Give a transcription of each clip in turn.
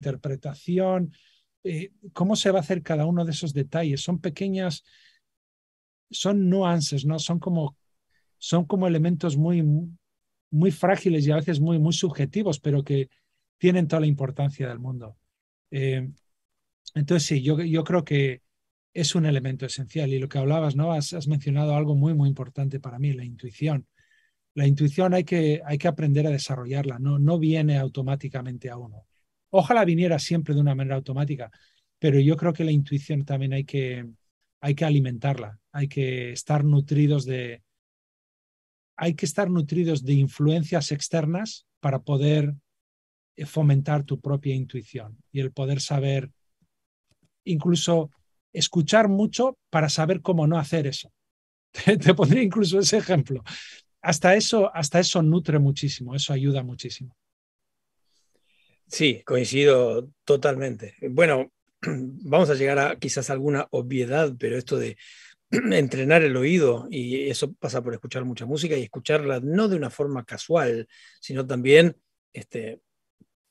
interpretación, eh, cómo se va a hacer cada uno de esos detalles. Son pequeñas, son nuances, ¿no? Son como, son como elementos muy, muy frágiles y a veces muy, muy subjetivos, pero que tienen toda la importancia del mundo. Eh, entonces, sí, yo, yo creo que es un elemento esencial. Y lo que hablabas, ¿no? Has, has, mencionado algo muy, muy importante para mí, la intuición. La intuición hay que, hay que aprender a desarrollarla, no, no viene automáticamente a uno. Ojalá viniera siempre de una manera automática, pero yo creo que la intuición también hay que, hay que alimentarla, hay que estar nutridos de, hay que estar nutridos de influencias externas para poder eh, fomentar tu propia intuición y el poder saber, incluso escuchar mucho para saber cómo no hacer eso. Te, pondré pondría incluso ese ejemplo. Hasta eso, hasta eso nutre muchísimo, eso ayuda muchísimo. Sí, coincido totalmente. Bueno, vamos a llegar a quizás alguna obviedad, pero esto de entrenar el oído, y eso pasa por escuchar mucha música y escucharla no de una forma casual, sino también este,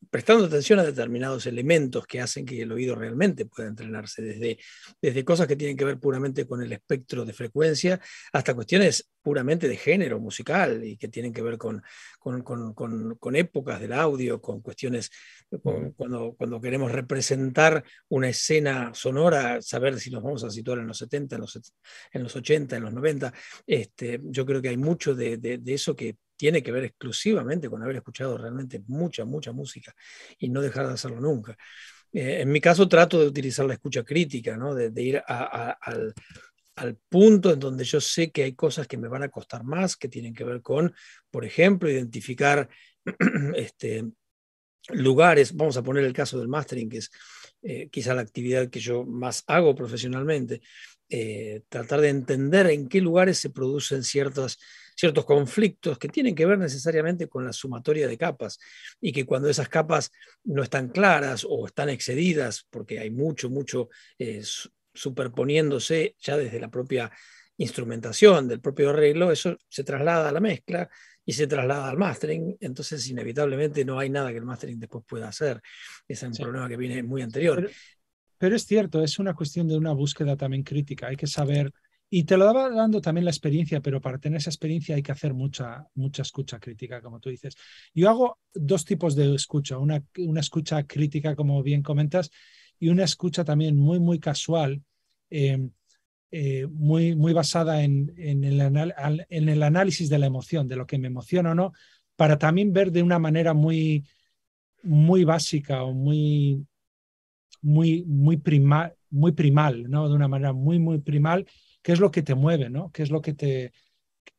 prestando atención a determinados elementos que hacen que el oído realmente pueda entrenarse, desde, desde cosas que tienen que ver puramente con el espectro de frecuencia hasta cuestiones puramente de género musical y que tienen que ver con, con, épocas del audio, con cuestiones, cuando, cuando queremos representar una escena sonora, saber si nos vamos a situar en los 70, en los, en los 80, en los 90. Este, yo creo que hay mucho de eso que tiene que ver exclusivamente con haber escuchado realmente mucha, mucha música y no dejar de hacerlo nunca. Eh, en mi caso trato de utilizar la escucha crítica, ¿no? de, ir al, punto en donde yo sé que hay cosas que me van a costar más, que tienen que ver con, por ejemplo, identificar este, lugares, vamos a poner el caso del mastering, que es eh, quizá la actividad que yo más hago profesionalmente, eh, tratar de entender en qué lugares se producen ciertas ciertos conflictos que tienen que ver necesariamente con la sumatoria de capas y que cuando esas capas no están claras o están excedidas, porque hay mucho, mucho eh, superponiéndose ya desde la propia instrumentación del propio arreglo, eso se traslada a la mezcla y se traslada al mastering, entonces inevitablemente no hay nada que el mastering después pueda hacer. Ese es un problema que viene muy anterior. pero, es cierto, es una cuestión de una búsqueda también crítica, hay que saber y te lo daba dando también la experiencia, pero para tener esa experiencia hay que hacer mucha, mucha escucha crítica, como tú dices. Yo hago dos tipos de escucha, una, una escucha crítica, como bien comentas, y una escucha también muy, muy casual, em, eh, muy, muy basada en, en, el análisis de la emoción, de lo que me emociona o no, para también ver de una manera muy, muy básica o muy, muy, muy, muy primal, ¿no? de una manera muy, muy primal qué es lo que te mueve, ¿no? ¿Qué es lo que te,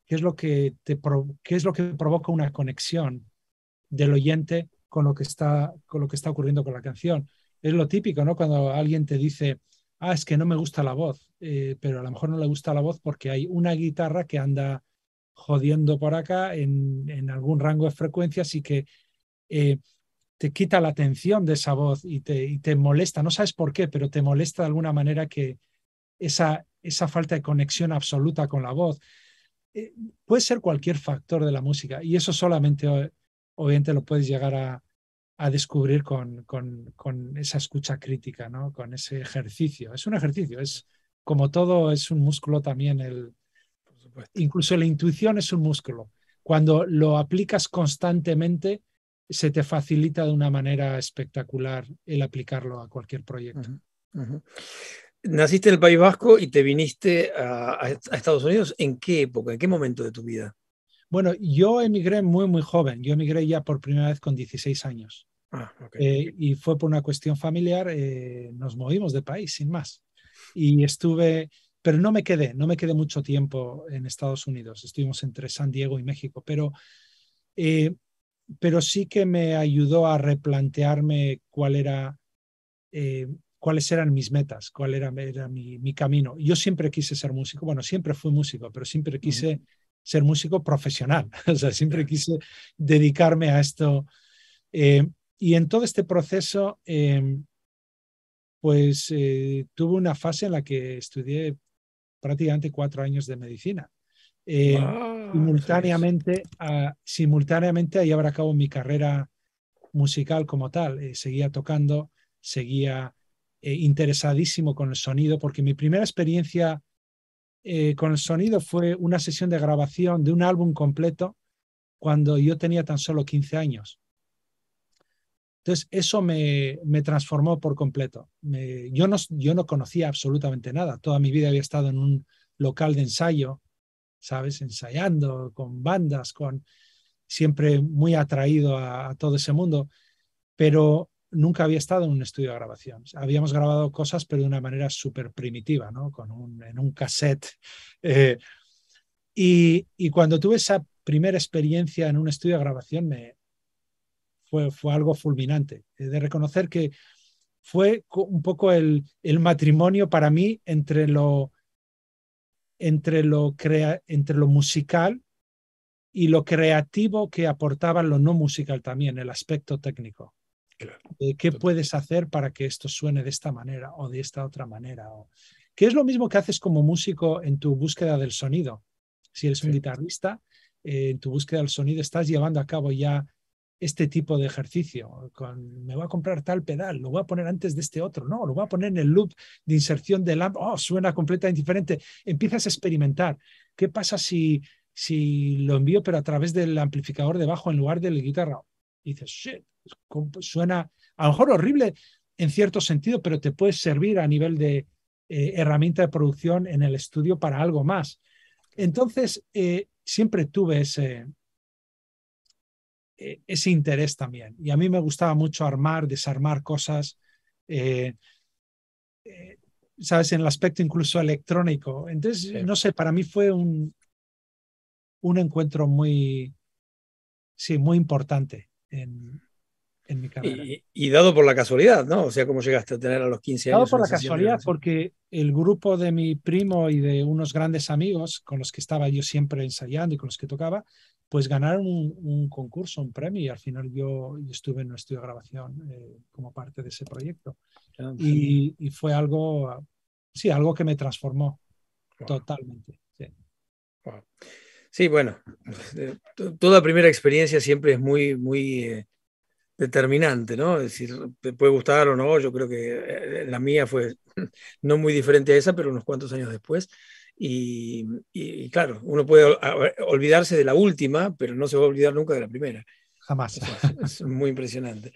qué es lo que qué es lo que provoca una conexión del oyente con lo que está, con lo que está ocurriendo con la canción? Es lo típico, ¿no? Cuando alguien te dice, ah, es que no me gusta la voz, eh, pero a lo mejor no le gusta la voz porque hay una guitarra que anda jodiendo por acá en, algún rango de frecuencias y que eh, te quita la atención de esa voz y te, y te molesta, no sabes por qué, pero te molesta de alguna manera que esa, esa falta de conexión absoluta con la voz. Eh, puede ser cualquier factor de la música y eso solamente obviamente lo puedes llegar a, a descubrir con, con, esa escucha crítica, ¿no? con ese ejercicio. Es un ejercicio, es como todo, es un músculo también. El, incluso la intuición es un músculo. Cuando lo aplicas constantemente, se te facilita de una manera espectacular el aplicarlo a cualquier proyecto naciste en el País Vasco y te viniste a, Estados Unidos. ¿En qué época? ¿En qué momento de tu vida? Bueno, yo emigré muy, muy joven. Yo emigré ya por primera vez con 16 años. Ah, eh, y fue por una cuestión familiar. Eh, nos movimos de país, sin más. Y estuve, pero no me quedé, no me quedé mucho tiempo en Estados Unidos. Estuvimos entre San Diego y México, pero... Eh, pero sí que me ayudó a replantearme cuál era cuáles eran mis metas, cuál era, mi, camino. Yo siempre quise ser músico, bueno, siempre fui músico, pero siempre quise ser músico profesional, o sea, siempre quise dedicarme a esto. Eh, y en todo este proceso, em, pues eh, tuve una fase en la que estudié prácticamente cuatro años de medicina. Eh, simultáneamente, pues. a, simultáneamente a llevar a cabo mi carrera musical como tal. Eh, seguía tocando, seguía eh, interesadísimo con el sonido, porque mi primera experiencia eh, con el sonido fue una sesión de grabación de un álbum completo cuando yo tenía tan solo 15 años. Entonces, eso me, transformó por completo. yo, no, yo no conocía absolutamente nada. Toda mi vida había estado en un local de ensayo, ¿sabes? Ensayando con bandas, con siempre muy atraído a todo ese mundo. Pero nunca había estado en un estudio de grabación. Habíamos grabado cosas, pero de una manera súper primitiva, ¿no? Con un, en un cassette. Eh, y, y, cuando tuve esa primera experiencia en un estudio de grabación, me, fue, fue algo fulminante. De reconocer que fue un poco el, el matrimonio para mí entre lo, entre lo, entre lo musical y lo creativo que aportaba lo no musical también, el aspecto técnico. ¿Qué puedes hacer para que esto suene de esta manera o de esta otra manera? O, qué es lo mismo que haces como músico en tu búsqueda del sonido. Si eres un guitarrista, eh, en tu búsqueda del sonido estás llevando a cabo ya este tipo de ejercicio. me voy a comprar tal pedal, lo voy a poner antes de este otro, no, lo voy a poner en el loop de inserción del amp, oh, suena completamente diferente. Empiezas a experimentar. ¿Qué pasa si, si lo envío pero a través del amplificador de bajo en lugar de la guitarra? dices, shit, pues, suena a lo mejor horrible en cierto sentido, pero te puede servir a nivel de eh, herramienta de producción en el estudio para algo más. Entonces, eh, siempre tuve ese, eh, ese interés también. Y a mí me gustaba mucho armar, desarmar cosas, ¿sabes? En el aspecto incluso electrónico. Entonces, no sé, para mí fue un, un encuentro muy, sí, muy importante en, mi carrera. Y, dado por la casualidad, ¿no? O sea, ¿cómo llegaste a tener a los 15 años? Dado por la casualidad, porque el grupo de mi primo y de unos grandes amigos con los que estaba yo siempre ensayando y con los que tocaba, pues ganaron un, concurso, un premio, y al final yo, estuve en un estudio de grabación eh, como parte de ese proyecto. Ah, y, fue algo, sí, algo que me transformó totalmente. Sí. Sí, bueno, toda primera experiencia siempre es muy, muy eh, determinante, ¿no? Es decir, te puede gustar o no, yo creo que eh, la mía fue no muy diferente a esa, pero unos cuantos años después. Y, claro, uno puede olvidarse de la última, pero no se va a olvidar nunca de la primera. Jamás. Es, muy impresionante.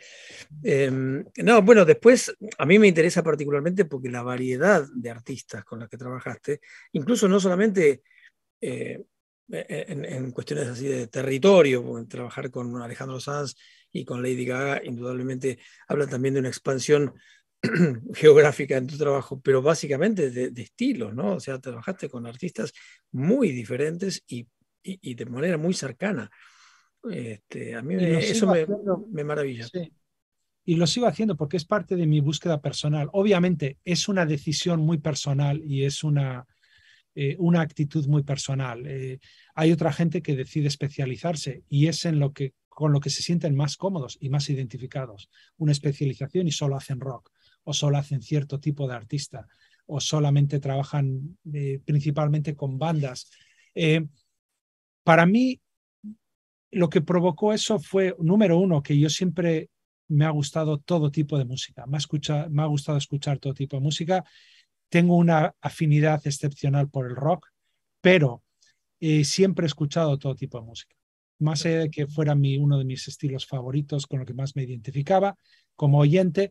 Em, no, bueno, después a mí me interesa particularmente porque la variedad de artistas con los que trabajaste, incluso no solamente eh, eh, eh, en, cuestiones así de territorio, pues, trabajar con Alejandro Sanz y con Lady Gaga, indudablemente habla también de una expansión geográfica en tu trabajo, pero básicamente de, de ¿no? O sea, trabajaste con artistas muy diferentes y, y, de manera muy cercana. Este, a mí eso me, me, maravilla. Y lo sigo haciendo porque es parte de mi búsqueda personal. Obviamente es una decisión muy personal y es una, eh, una actitud muy personal. Eh, hay otra gente que decide especializarse y es en lo que, con lo que se sienten más cómodos y más identificados. Una especialización y solo hacen rock o solo hacen cierto tipo de artista o solamente trabajan eh, principalmente con bandas. para mí, lo que provocó eso fue, número uno, que yo siempre me ha gustado todo tipo de música, me ha gustado escuchar todo tipo de música tengo una afinidad excepcional por el rock, pero eh, siempre he escuchado todo tipo de música. Más allá de que fuera mi, uno de mis estilos favoritos, con lo que más me identificaba como oyente,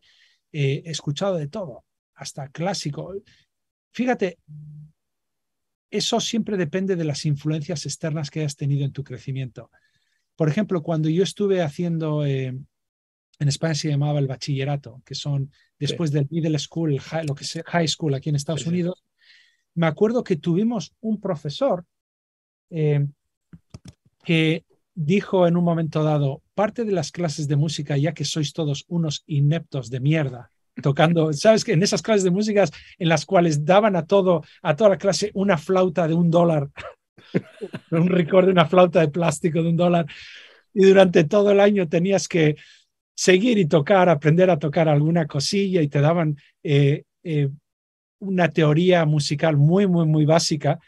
eh, he escuchado de todo, hasta clásico. Fíjate, eso siempre depende de las influencias externas que hayas tenido en tu crecimiento. Por ejemplo, cuando yo estuve haciendo eh, en España se llamaba el bachillerato, que son después del middle school, lo que es high school aquí en Estados Unidos. Me acuerdo que tuvimos un profesor eh, que dijo en un momento dado, parte de las clases de música, ya que sois todos unos ineptos de mierda, tocando, sabes que en esas clases de música en las cuales daban a todo, a toda la clase una flauta de un dólar, un record de una flauta de plástico de un dólar, y durante todo el año tenías que seguir y tocar, aprender a tocar alguna cosilla y te daban eh, eh, una teoría musical muy, muy, muy básica.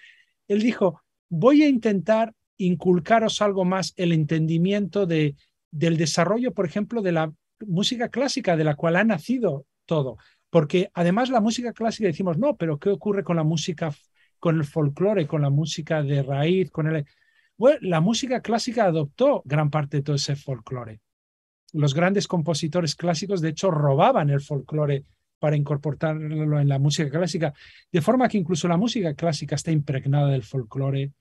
Él dijo, voy a intentar inculcaros algo más el entendimiento de, del desarrollo, por ejemplo, de la música clásica de la cual ha nacido todo. Porque además la música clásica decimos, no, pero ¿qué ocurre con la música, con el folclore, con la música de raíz, con el... Bueno, la música clásica adoptó gran parte de todo ese folclore los grandes compositores clásicos, de hecho, robaban el folclore para incorporarlo en la música clásica, de forma que incluso la música clásica está impregnada del folclore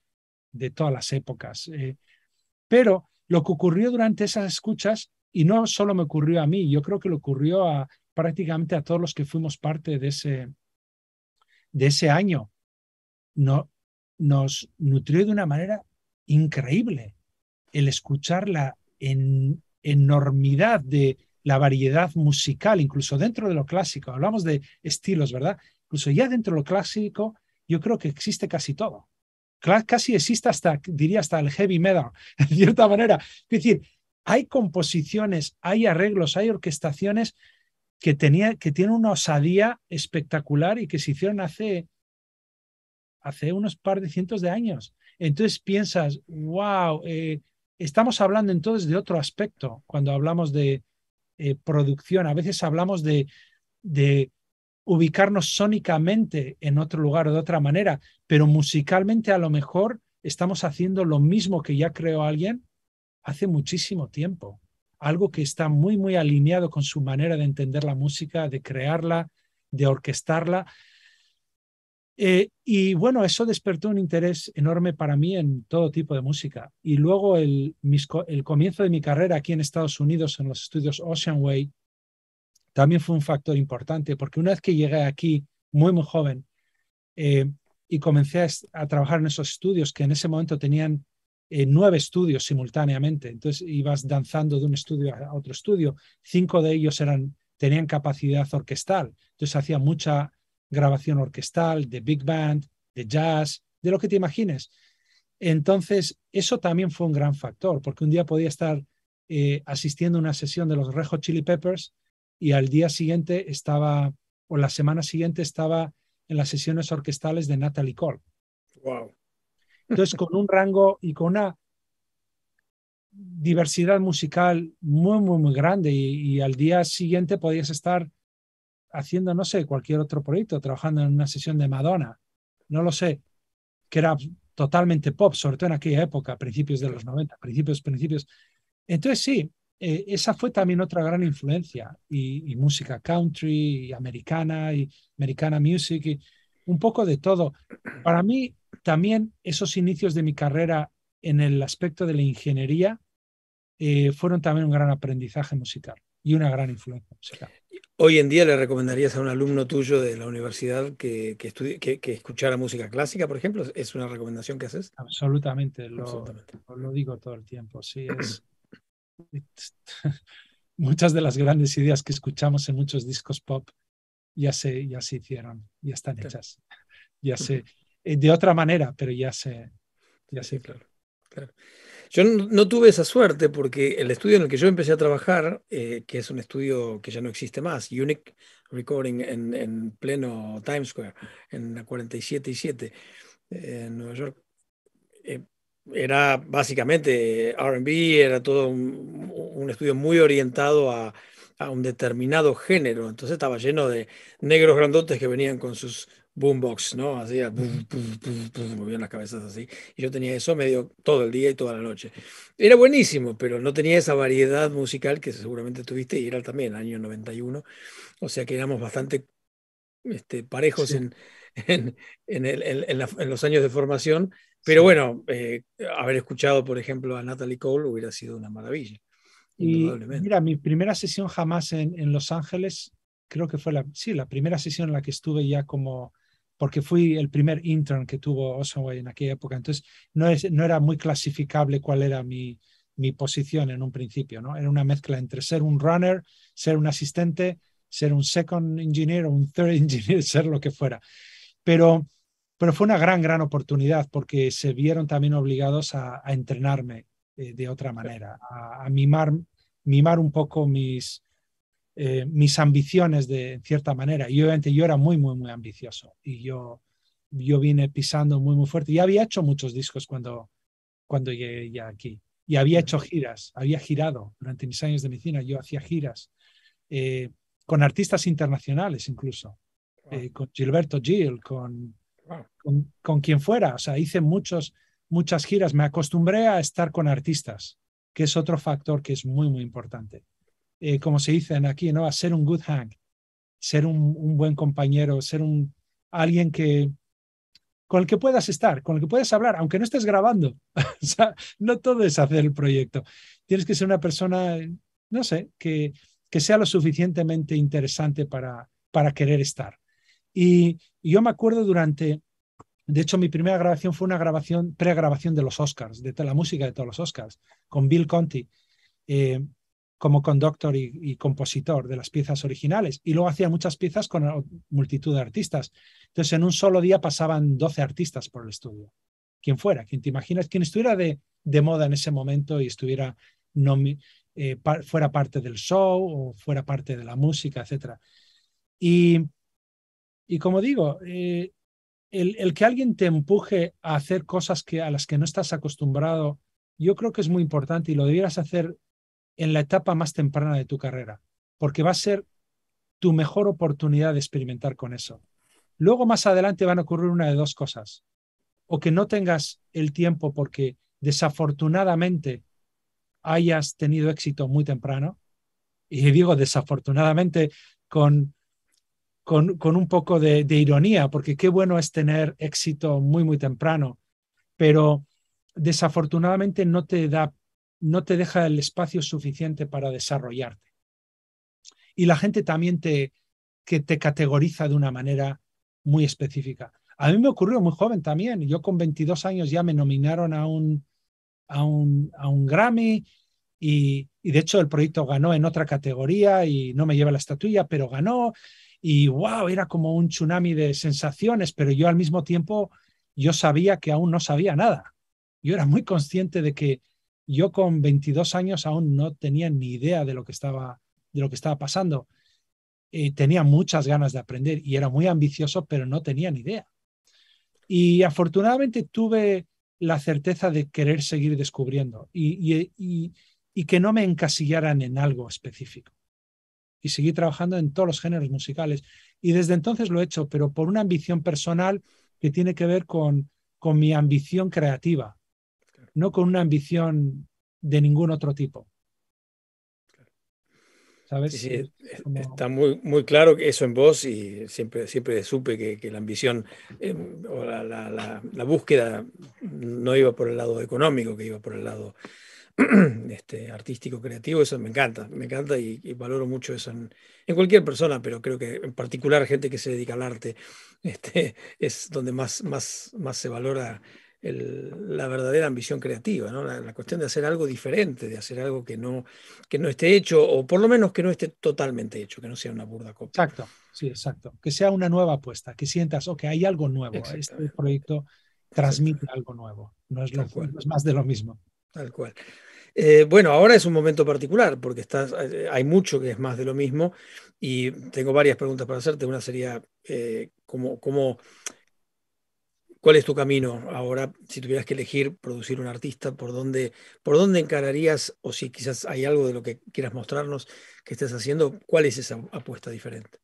de todas las épocas. Eh. pero lo que ocurrió durante esas escuchas, y no solo me ocurrió a mí, yo creo que lo ocurrió a prácticamente a todos los que fuimos parte de ese, de ese año, nos nutrió de una manera increíble el escucharla en enormidad de la variedad musical, incluso dentro de lo clásico. Hablamos de estilos, ¿verdad? Incluso ya dentro de lo clásico, yo creo que existe casi todo. Casi existe hasta, diría, hasta el heavy metal, en cierta manera. Es decir, hay composiciones, hay arreglos, hay orquestaciones que, tenía, que tienen una osadía espectacular y que se hicieron hace, hace unos par de cientos de años. Entonces piensas, wow, eh, Estamos hablando entonces de otro aspecto cuando hablamos de eh, producción. A veces hablamos de, de ubicarnos sónicamente en otro lugar o de otra manera, pero musicalmente a lo mejor estamos haciendo lo mismo que ya creó alguien hace muchísimo tiempo. Algo que está muy, muy alineado con su manera de entender la música, de crearla, de orquestarla. Eh, y bueno, eso despertó un interés enorme para mí en todo tipo de música. Y luego el, el comienzo de mi carrera aquí en Estados Unidos, en los estudios Ocean Way, también fue un factor importante, porque una vez que llegué aquí, muy, muy joven, eh, y comencé a, trabajar en esos estudios que en ese momento tenían eh, nueve estudios simultáneamente. Entonces ibas danzando de un estudio a otro estudio. Cinco de ellos eran, tenían capacidad orquestal. Entonces hacía mucha grabación orquestal, de big band, de jazz, de lo que te imagines. Entonces, eso también fue un gran factor, porque un día podía estar eh, asistiendo a una sesión de los Rejo Chili Peppers y al día siguiente estaba, o la semana siguiente estaba en las sesiones orquestales de Natalie Cole. Wow. Entonces, con un rango y con una diversidad musical muy, muy, muy grande y al día siguiente podías estar haciendo, no sé, cualquier otro proyecto, trabajando en una sesión de Madonna, no lo sé, que era totalmente pop, sobre todo en aquella época, principios de los 90, principios, principios. Entonces sí, eh, esa fue también otra gran influencia y, música country, y americana, y americana music, y un poco de todo. Para mí también esos inicios de mi carrera en el aspecto de la ingeniería eh, fueron también un gran aprendizaje musical y una gran influencia musical hoy en día le recomendarías a un alumno tuyo de la universidad que, que, escuchara música clásica, por ejemplo? ¿Es una recomendación que haces? Absolutamente, lo, digo todo el tiempo. Sí, es, muchas de las grandes ideas que escuchamos en muchos discos pop ya se, ya se hicieron, ya están hechas. Ya se, eh, de otra manera, pero ya se, ya se claro. Yo no, tuve esa suerte porque el estudio en el que yo empecé a trabajar, eh, que es un estudio que ya no existe más, Unique Recording en, pleno Times Square, en la 47 y 7, eh, en Nueva York, eh, era básicamente RB, era todo un, estudio muy orientado a un determinado género, entonces estaba lleno de negros grandotes que venían con sus boombox, ¿no? Hacía movían las cabezas así. Y yo tenía eso medio todo el día y toda la noche. Era buenísimo, pero no tenía esa variedad musical que seguramente tuviste y era también el año 91. O sea que éramos bastante este, parejos en, en, en, el, en, los años de formación. Pero bueno, eh, haber escuchado, por ejemplo, a Natalie Cole hubiera sido una maravilla. Y mira, mi primera sesión jamás en, Los Ángeles, creo que fue la, sí, la primera sesión en la que estuve ya como, porque fui el primer intern que tuvo Ossoway en aquella época. Entonces, no, es, no era muy clasificable cuál era mi, mi posición en un principio, ¿no? Era una mezcla entre ser un runner, ser un asistente, ser un second engineer o un third engineer, ser lo que fuera. Pero, pero fue una gran, gran oportunidad porque se vieron también obligados a, entrenarme eh, de otra manera, a, a, mimar, mimar un poco mis, eh, mis ambiciones de cierta manera. Y obviamente yo era muy, muy, muy ambicioso y yo, yo vine pisando muy, muy fuerte. y había hecho muchos discos cuando, cuando llegué aquí y había hecho giras, había girado durante mis años de medicina, yo hacía giras eh, con artistas internacionales incluso, eh, con Gilberto Gil, con, con, con, quien fuera. O sea, hice muchos, muchas giras, me acostumbré a estar con artistas, que es otro factor que es muy, muy importante eh, como se dicen aquí, ¿no? A ser un good hang, ser un, buen compañero, ser un, alguien que, con el que puedas estar, con el que puedas hablar, aunque no estés grabando. sea, no todo es hacer el proyecto. Tienes que ser una persona, no sé, que, que sea lo suficientemente interesante para, para querer estar. Y, yo me acuerdo durante, de hecho, mi primera grabación fue una grabación, pregrabación de los Oscars, de la música de todos los Oscars, con Bill Conti. Eh, como conductor y, compositor de las piezas originales. Y luego hacía muchas piezas con multitud de artistas. Entonces, en un solo día pasaban 12 artistas por el estudio. Quien fuera, quien te imaginas, quien estuviera de, de moda en ese momento y estuviera eh, fuera parte del show o fuera parte de la música, etc. Y, y como digo, eh, el, que alguien te empuje a hacer cosas que, a las que no estás acostumbrado, yo creo que es muy importante y lo debieras hacer en la etapa más temprana de tu carrera, porque va a ser tu mejor oportunidad de experimentar con eso. Luego más adelante van a ocurrir una de dos cosas, o que no tengas el tiempo porque desafortunadamente hayas tenido éxito muy temprano, y digo desafortunadamente con, con, un poco de ironía, porque qué bueno es tener éxito muy, muy temprano, pero desafortunadamente no te da no te deja el espacio suficiente para desarrollarte. Y la gente también te, que te categoriza de una manera muy específica. A mí me ocurrió muy joven también. Yo con 22 años ya me nominaron a un, a un, Grammy y, y, de hecho el proyecto ganó en otra categoría y no me lleva la estatuilla, pero ganó. Y wow, era como un tsunami de sensaciones, pero yo al mismo tiempo, yo sabía que aún no sabía nada. Yo era muy consciente de que yo con 22 años aún no tenía ni idea de lo que estaba, de lo que estaba pasando. Eh, tenía muchas ganas de aprender y era muy ambicioso, pero no tenía ni idea. Y afortunadamente tuve la certeza de querer seguir descubriendo y, y, y que no me encasillaran en algo específico y seguí trabajando en todos los géneros musicales. Y desde entonces lo he hecho, pero por una ambición personal que tiene que ver con, con mi ambición creativa no con una ambición de ningún otro tipo. ¿Sabes? Está muy, muy claro eso en vos y siempre, siempre supe que, la ambición em, o la, búsqueda no iba por el lado económico, que iba por el lado este, artístico, creativo. Eso me encanta, me encanta y, valoro mucho eso en, cualquier persona, pero creo que en particular gente que se dedica al arte este, es donde más, más, más se valora la verdadera ambición creativa, la, cuestión de hacer algo diferente, de hacer algo que no, que no esté hecho, o por lo menos que no esté totalmente hecho, que no sea una burda copia. Exacto, sí, exacto. Que sea una nueva apuesta, que sientas, ok, hay algo nuevo, este proyecto transmite algo nuevo, no es, lo, es más de lo mismo. Tal cual. Eh, bueno, ahora es un momento particular porque estás, eh, hay mucho que es más de lo mismo y tengo varias preguntas para hacerte. Una sería eh, cómo, cómo, ¿Cuál es tu camino ahora si tuvieras que elegir producir un artista? ¿Por dónde, por dónde encararías? O si quizás hay algo de lo que quieras mostrarnos que estés haciendo, ¿cuál es esa apuesta diferente?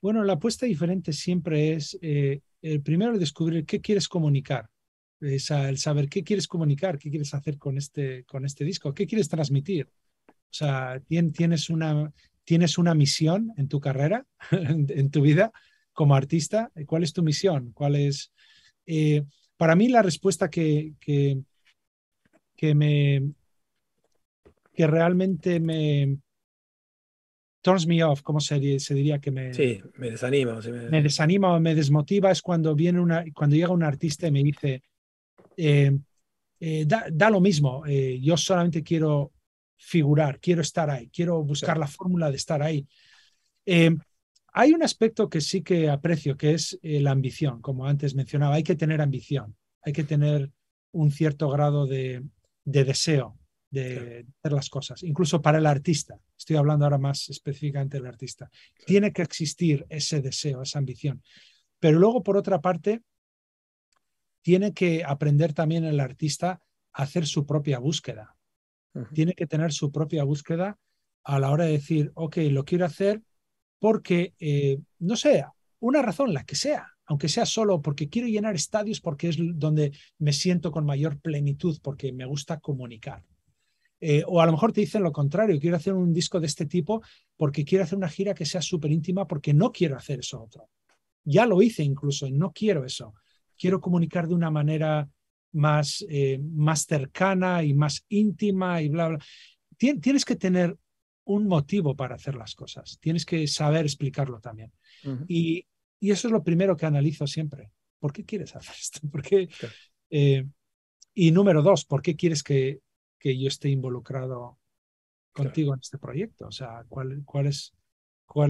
Bueno, la apuesta diferente siempre es eh, el primero descubrir qué quieres comunicar. el saber qué quieres comunicar, qué quieres hacer con este, con este disco, qué quieres transmitir. O sea, tienes una, tienes una misión en tu carrera, en tu vida como artista. ¿Cuál es tu misión? ¿Cuál es, eh, para mí la respuesta que, que, me, que realmente me turns me off, ¿cómo se, diría que me, me desanima? O me... desmotiva es cuando, viene una, cuando llega un artista y me dice, eh, eh, da, lo mismo, yo solamente quiero figurar, quiero estar ahí, quiero buscar la fórmula de estar ahí. Hay un aspecto que sí que aprecio, que es eh, la ambición, como antes mencionaba. Hay que tener ambición, hay que tener un cierto grado de, deseo de hacer las cosas, incluso para el artista. Estoy hablando ahora más específicamente del artista. Tiene que existir ese deseo, esa ambición. Pero luego, por otra parte, tiene que aprender también el artista a hacer su propia búsqueda. Tiene que tener su propia búsqueda a la hora de decir, ok, lo quiero hacer, porque, eh, no sé, una razón, la que sea, aunque sea solo porque quiero llenar estadios, porque es donde me siento con mayor plenitud, porque me gusta comunicar. Eh, o a lo mejor te dicen lo contrario, quiero hacer un disco de este tipo porque quiero hacer una gira que sea súper íntima porque no quiero hacer eso otro. Ya lo hice incluso, y no quiero eso. Quiero comunicar de una manera más, eh, más cercana y más íntima y bla, bla. tienes que tener un motivo para hacer las cosas. Tienes que saber explicarlo también. y, eso es lo primero que analizo siempre. ¿Por qué quieres hacer esto? ¿Por qué? Eh, y número dos, ¿por qué quieres que, yo esté involucrado contigo en este proyecto? O sea, ¿cuál, cuál es,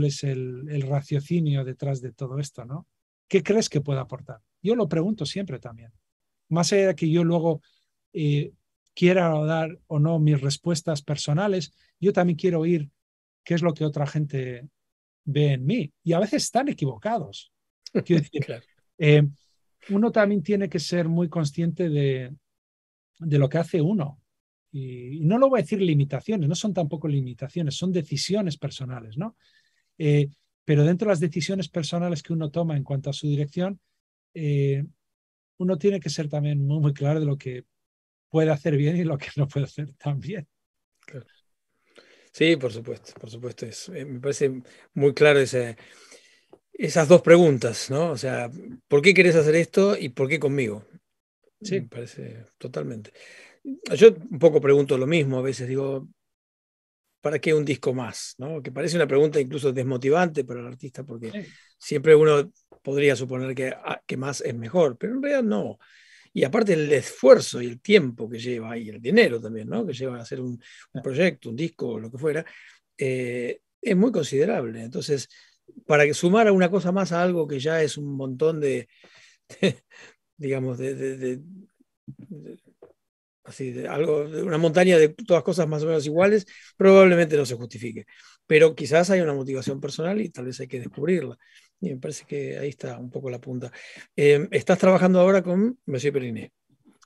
es el, raciocinio detrás de todo esto? ¿no? ¿Qué crees que pueda aportar? Yo lo pregunto siempre también. Más allá de que yo luego eh, quiera dar o no mis respuestas personales, yo también quiero oír qué es lo que otra gente ve en mí. Y a veces están equivocados. Eh, uno también tiene que ser muy consciente de, de lo que hace uno. Y, no lo voy a decir limitaciones, no son tampoco limitaciones, son decisiones personales, ¿no? Eh, pero dentro de las decisiones personales que uno toma en cuanto a su dirección, eh, uno tiene que ser también muy, muy claro de lo que puede hacer bien y lo que no puede hacer también. bien. Sí, por supuesto, por supuesto. Es, eh, me parece muy claro ese, esas dos preguntas, ¿no? O sea, ¿por qué quieres hacer esto y por qué conmigo? Sí, me parece totalmente. Yo un poco pregunto lo mismo, a veces digo, ¿para qué un disco más? ¿no? Que parece una pregunta incluso desmotivante para el artista, porque siempre uno podría suponer que, ah, que más es mejor, pero en realidad no y aparte el esfuerzo y el tiempo que lleva, y el dinero también, ¿no? que lleva a hacer un, proyecto, un disco, lo que fuera, eh, es muy considerable. Entonces, para que a una cosa más a algo que ya es un montón de, digamos, de, de, de una montaña de todas cosas más o menos iguales, probablemente no se justifique. Pero quizás hay una motivación personal y tal vez hay que descubrirla me parece que ahí está un poco la punta. Em, estás trabajando ahora con Monsieur Periné.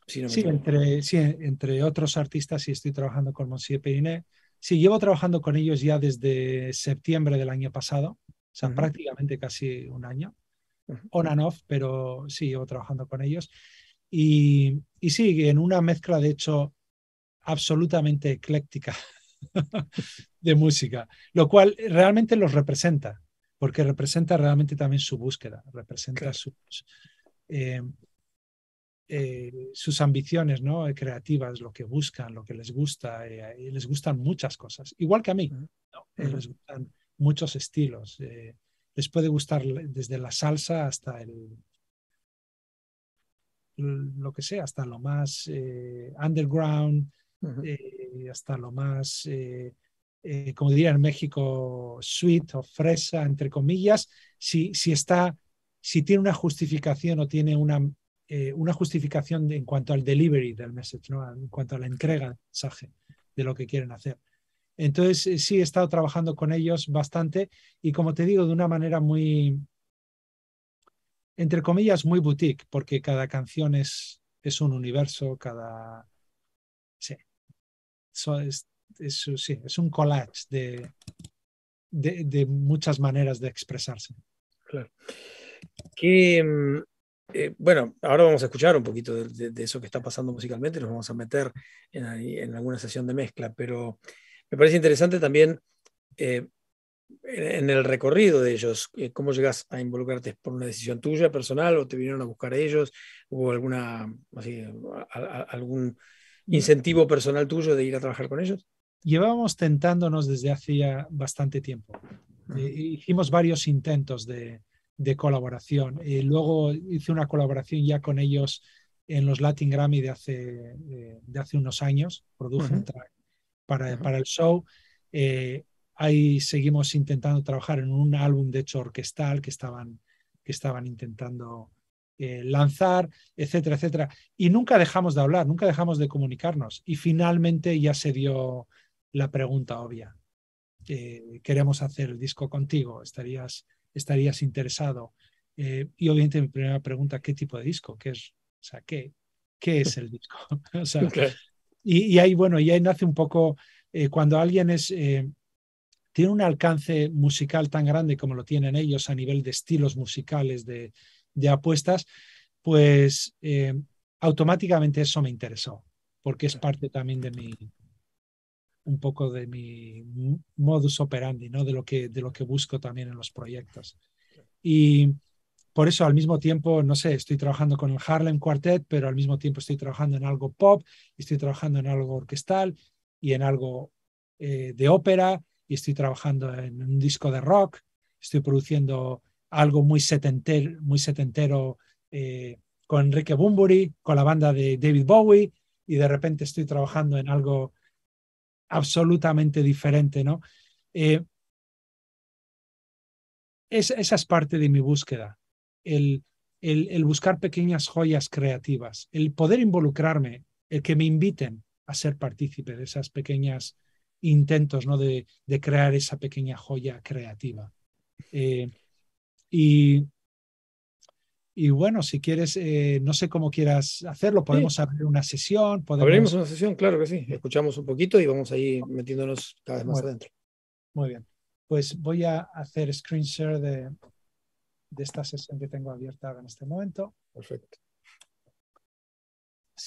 sí, entre, entre otros artistas y estoy trabajando con Monsieur Periné. Sí, llevo trabajando con ellos ya desde septiembre del año pasado, o sea, prácticamente casi un año, on and off, pero sí, llevo trabajando con ellos. Y, y sí, en una mezcla, de hecho, absolutamente ecléctica de música, lo cual realmente los representa porque representa realmente también su búsqueda, representa sus, eh, eh, sus ambiciones ¿no? creativas, lo que buscan, lo que les gusta, eh, les gustan muchas cosas, igual que a mí, les gustan muchos estilos, les puede gustar desde la salsa hasta el lo que sea, hasta lo más underground, hasta lo más eh, como diría en México, sweet o fresa, entre comillas, si, si, está, si tiene una justificación o tiene una, eh, una justificación en cuanto al delivery del message, ¿no? en cuanto a la entrega mensaje de lo que quieren hacer. Entonces, eh, sí, he estado trabajando con ellos bastante y como te digo, de una manera muy, entre comillas, muy boutique, porque cada canción es, es un universo, cada... Sí es, sí, es un collage de, de, muchas maneras de expresarse. Claro. Que, mm, eh, bueno, ahora vamos a escuchar un poquito de, eso que está pasando musicalmente, nos vamos a meter en, alguna sesión de mezcla, pero me parece interesante también eh, en el recorrido de ellos, eh, cómo llegas a involucrarte por una decisión tuya personal o te vinieron a buscar ellos, hubo alguna algún incentivo personal tuyo de ir a trabajar con ellos llevábamos tentándonos desde hacía bastante tiempo. Eh, hicimos varios intentos de, colaboración. y eh, luego hice una colaboración ya con ellos en los Latin Grammy de hace, de hace unos años, produje un track para, para el show. Eh, ahí seguimos intentando trabajar en un álbum, de hecho, orquestal que estaban, que estaban intentando lanzar, etcétera, etcétera. Y nunca dejamos de hablar, nunca dejamos de comunicarnos. Y finalmente ya se dio, la pregunta obvia. Eh, queremos hacer el disco contigo, estarías, estarías interesado. Eh, y obviamente mi primera pregunta, ¿qué tipo de disco? ¿Qué es, o sea, ¿qué, qué es el disco? y, ahí, bueno, y ahí nace un poco eh, cuando alguien es, tiene un alcance musical tan grande como lo tienen ellos a nivel de estilos musicales, de, de apuestas, pues automáticamente eso me interesó, porque es parte también de mi, un poco de mi modus operandi, ¿no? de, lo que, de lo que busco también en los proyectos. Y por eso al mismo tiempo, no sé, estoy trabajando con el Harlem Quartet, pero al mismo tiempo estoy trabajando en algo pop, estoy trabajando en algo orquestal y en algo eh, de ópera, y estoy trabajando en un disco de rock, estoy produciendo algo muy setentero, muy setentero eh, con Enrique Bumbury con la banda de David Bowie, y de repente estoy trabajando en algo absolutamente diferente, ¿no? Eh, esa es parte de mi búsqueda, el, el, buscar pequeñas joyas creativas, el poder involucrarme, el que me inviten a ser partícipe de esas pequeñas intentos, ¿no? De, crear esa pequeña joya creativa. Eh, y, y bueno, si quieres, eh, no sé cómo quieras hacerlo, podemos abrir una sesión. Podemos... Abrimos una sesión, claro que sí. Escuchamos un poquito y vamos ahí metiéndonos cada vez más adentro. Muy bien. Pues voy a hacer screen share de, esta sesión que tengo abierta en este momento. Perfecto.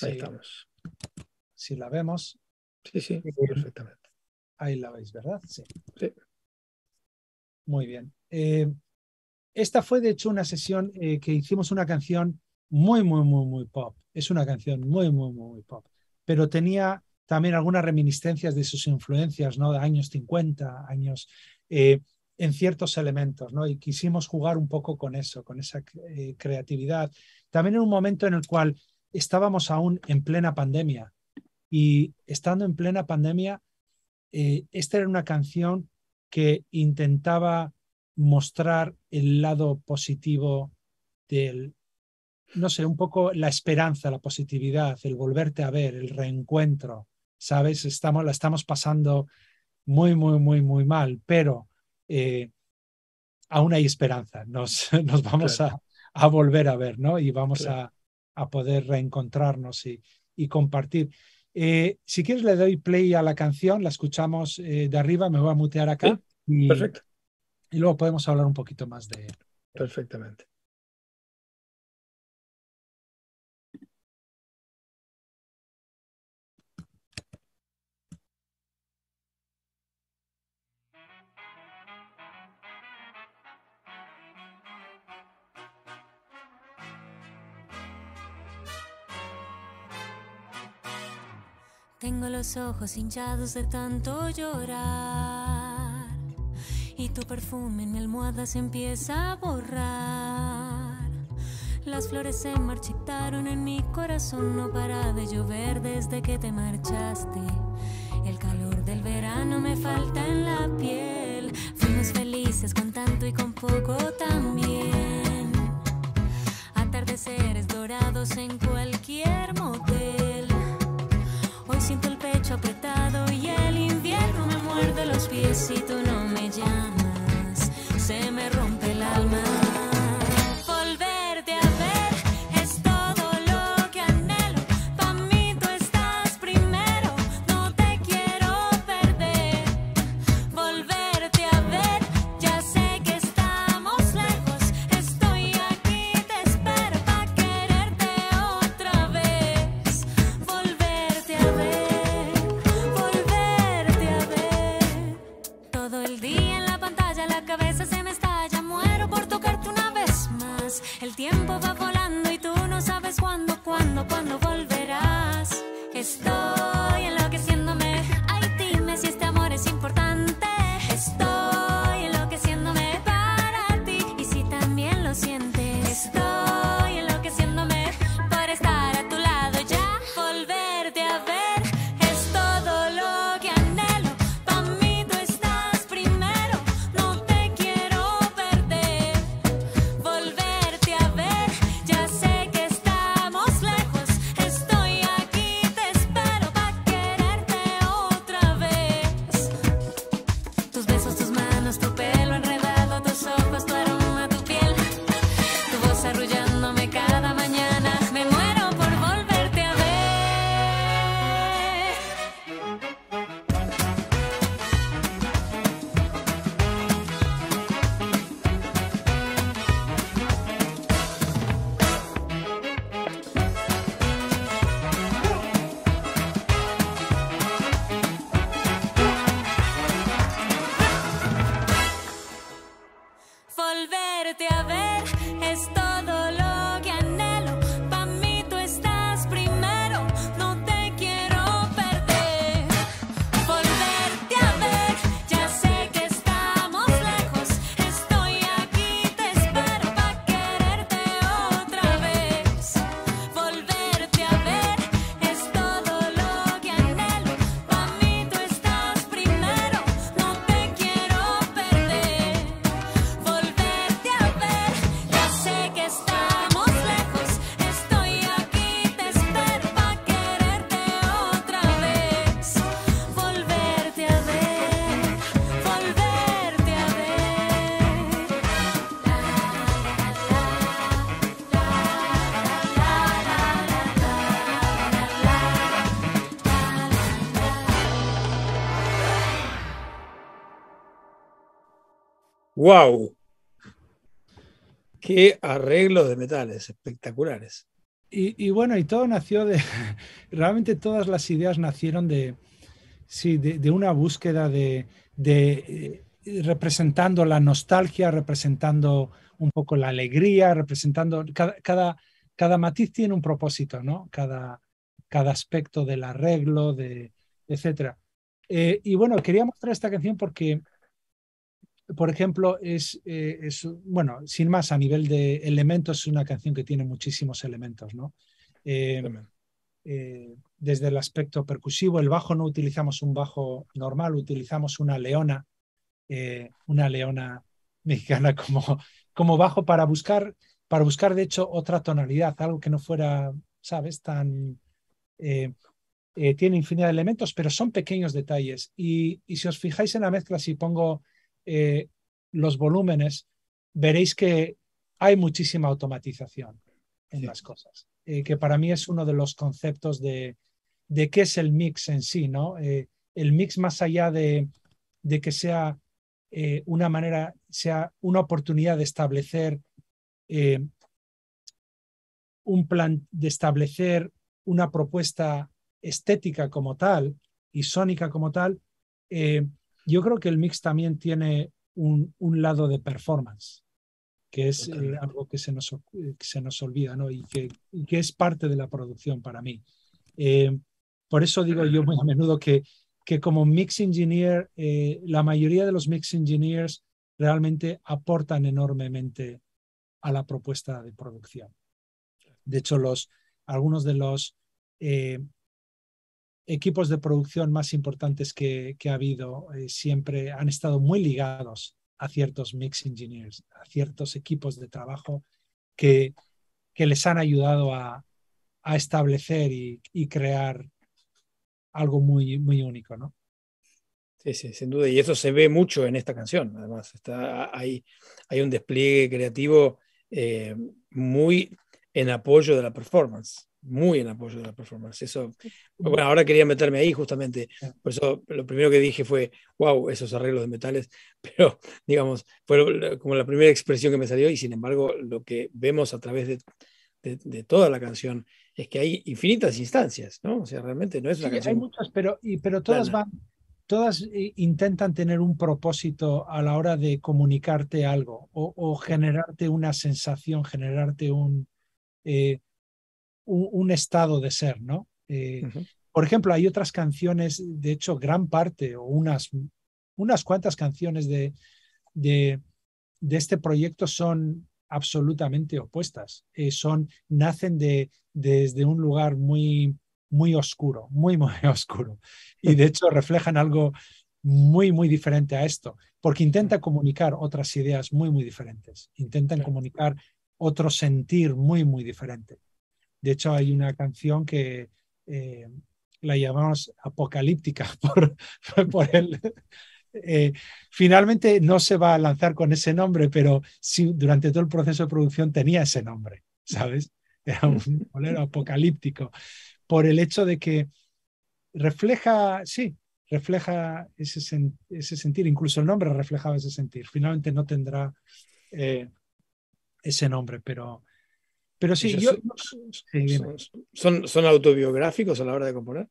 Ahí estamos. Si la vemos. Sí, sí, eh, perfectamente. Ahí la veis, ¿verdad? Sí. sí. Muy bien. Eh, esta fue, de hecho, una sesión eh, que hicimos una canción muy, muy, muy, muy pop. Es una canción muy, muy, muy, muy pop. Pero tenía también algunas reminiscencias de sus influencias, ¿no? De años 50, años... Eh, en ciertos elementos, ¿no? Y quisimos jugar un poco con eso, con esa eh, creatividad. También en un momento en el cual estábamos aún en plena pandemia y estando en plena pandemia, esta era una canción que intentaba mostrar el lado positivo del, no sé, un poco la esperanza, la positividad, el volverte a ver, el reencuentro, ¿sabes? Estamos, la estamos pasando muy, muy, muy, muy mal, pero eh, aún hay esperanza, nos, nos vamos a, volver a ver, ¿no? Y vamos a, poder reencontrarnos y, y compartir. Eh, si quieres le doy play a la canción, la escuchamos eh, de arriba, me voy a mutear acá. perfecto y luego podemos hablar un poquito más de... él Perfectamente. Tengo los ojos hinchados de tanto llorar y tu perfume en mi almohada se empieza a borrar. Las flores se marchitaron en mi corazón, no para de llover desde que te marchaste. El calor del verano me falta en la piel. Fuimos felices con tanto y con poco también. Atardeceres dorados en cualquier motel. Hoy siento el pecho apretado y el invierno si tú no me llamas. Se me rompe el alma. ¡Wow! Qué arreglo de metales espectaculares. Y, bueno, y todo nació de, realmente todas las ideas nacieron de, sí, de, una búsqueda de, eh, representando la nostalgia, representando un poco la alegría, representando, cada, cada, matiz tiene un propósito, ¿no? Cada, cada aspecto del arreglo, de, etc. Eh, y bueno, quería mostrar esta canción porque por ejemplo, eh, es, bueno, sin más, a nivel de elementos, es una canción que tiene muchísimos elementos, ¿no? Eh, eh, desde el aspecto percusivo, el bajo no utilizamos un bajo normal, utilizamos una leona, una leona mexicana como, como bajo para buscar, para buscar, de hecho, otra tonalidad, algo que no fuera, ¿sabes?, tan... tiene infinidad de elementos, pero son pequeños detalles. y si os fijáis en la mezcla, si pongo eh, los volúmenes, veréis que hay muchísima automatización en las cosas, eh, que para mí es uno de los conceptos de, qué es el mix en sí, ¿no? Eh, el mix más allá de, que sea una manera, sea una oportunidad de establecer un plan, de establecer una propuesta estética como tal y sónica como tal, yo creo que el mix también tiene un, lado de performance, que es eh, algo eh, que se nos, olvida ¿no? y, que, que es parte de la producción para mí. Eh, por eso digo yo muy a menudo que, que como mix engineer, la mayoría de los mix engineers realmente aportan enormemente a la propuesta de producción. De hecho, los, algunos de los equipos de producción más importantes que, ha habido eh, siempre han estado muy ligados a ciertos mix engineers, a ciertos equipos de trabajo que, les han ayudado a, establecer y, crear algo muy, muy único, ¿no? Sí, sí, sin duda. Y eso se ve mucho en esta canción, además. Está, hay, un despliegue creativo eh, muy en apoyo de la performance muy en apoyo de la performance. Eso, bueno, ahora quería meterme ahí justamente, por eso lo primero que dije fue, wow, esos arreglos de metales, pero digamos, fue como la primera expresión que me salió y sin embargo lo que vemos a través de, de, toda la canción es que hay infinitas instancias, ¿no? O sea, realmente no es una sí, Hay muchas, pero, y, pero todas van, todas eh, intentan tener un propósito a la hora de comunicarte algo o, generarte una sensación, generarte un... Eh, un, estado de ser, ¿no? Eh, por ejemplo, hay otras canciones, de hecho, gran parte o unas, unas cuantas canciones de, de, este proyecto son absolutamente opuestas. Eh, son, nacen de, desde un lugar muy, muy oscuro, muy, muy oscuro. Y de hecho reflejan algo muy, muy diferente a esto, porque intenta comunicar otras ideas muy, muy diferentes. Intentan comunicar otro sentir muy, muy diferente. De hecho, hay una canción que eh, la llamamos apocalíptica por, por él. Eh, finalmente no se va a lanzar con ese nombre, pero sí, durante todo el proceso de producción tenía ese nombre, ¿sabes? Era un bolero apocalíptico, por el hecho de que refleja, sí, refleja ese, ese sentir, incluso el nombre reflejaba ese sentir. Finalmente no tendrá eh, ese nombre, pero pero sí, Son, autobiográficos a la hora de componer?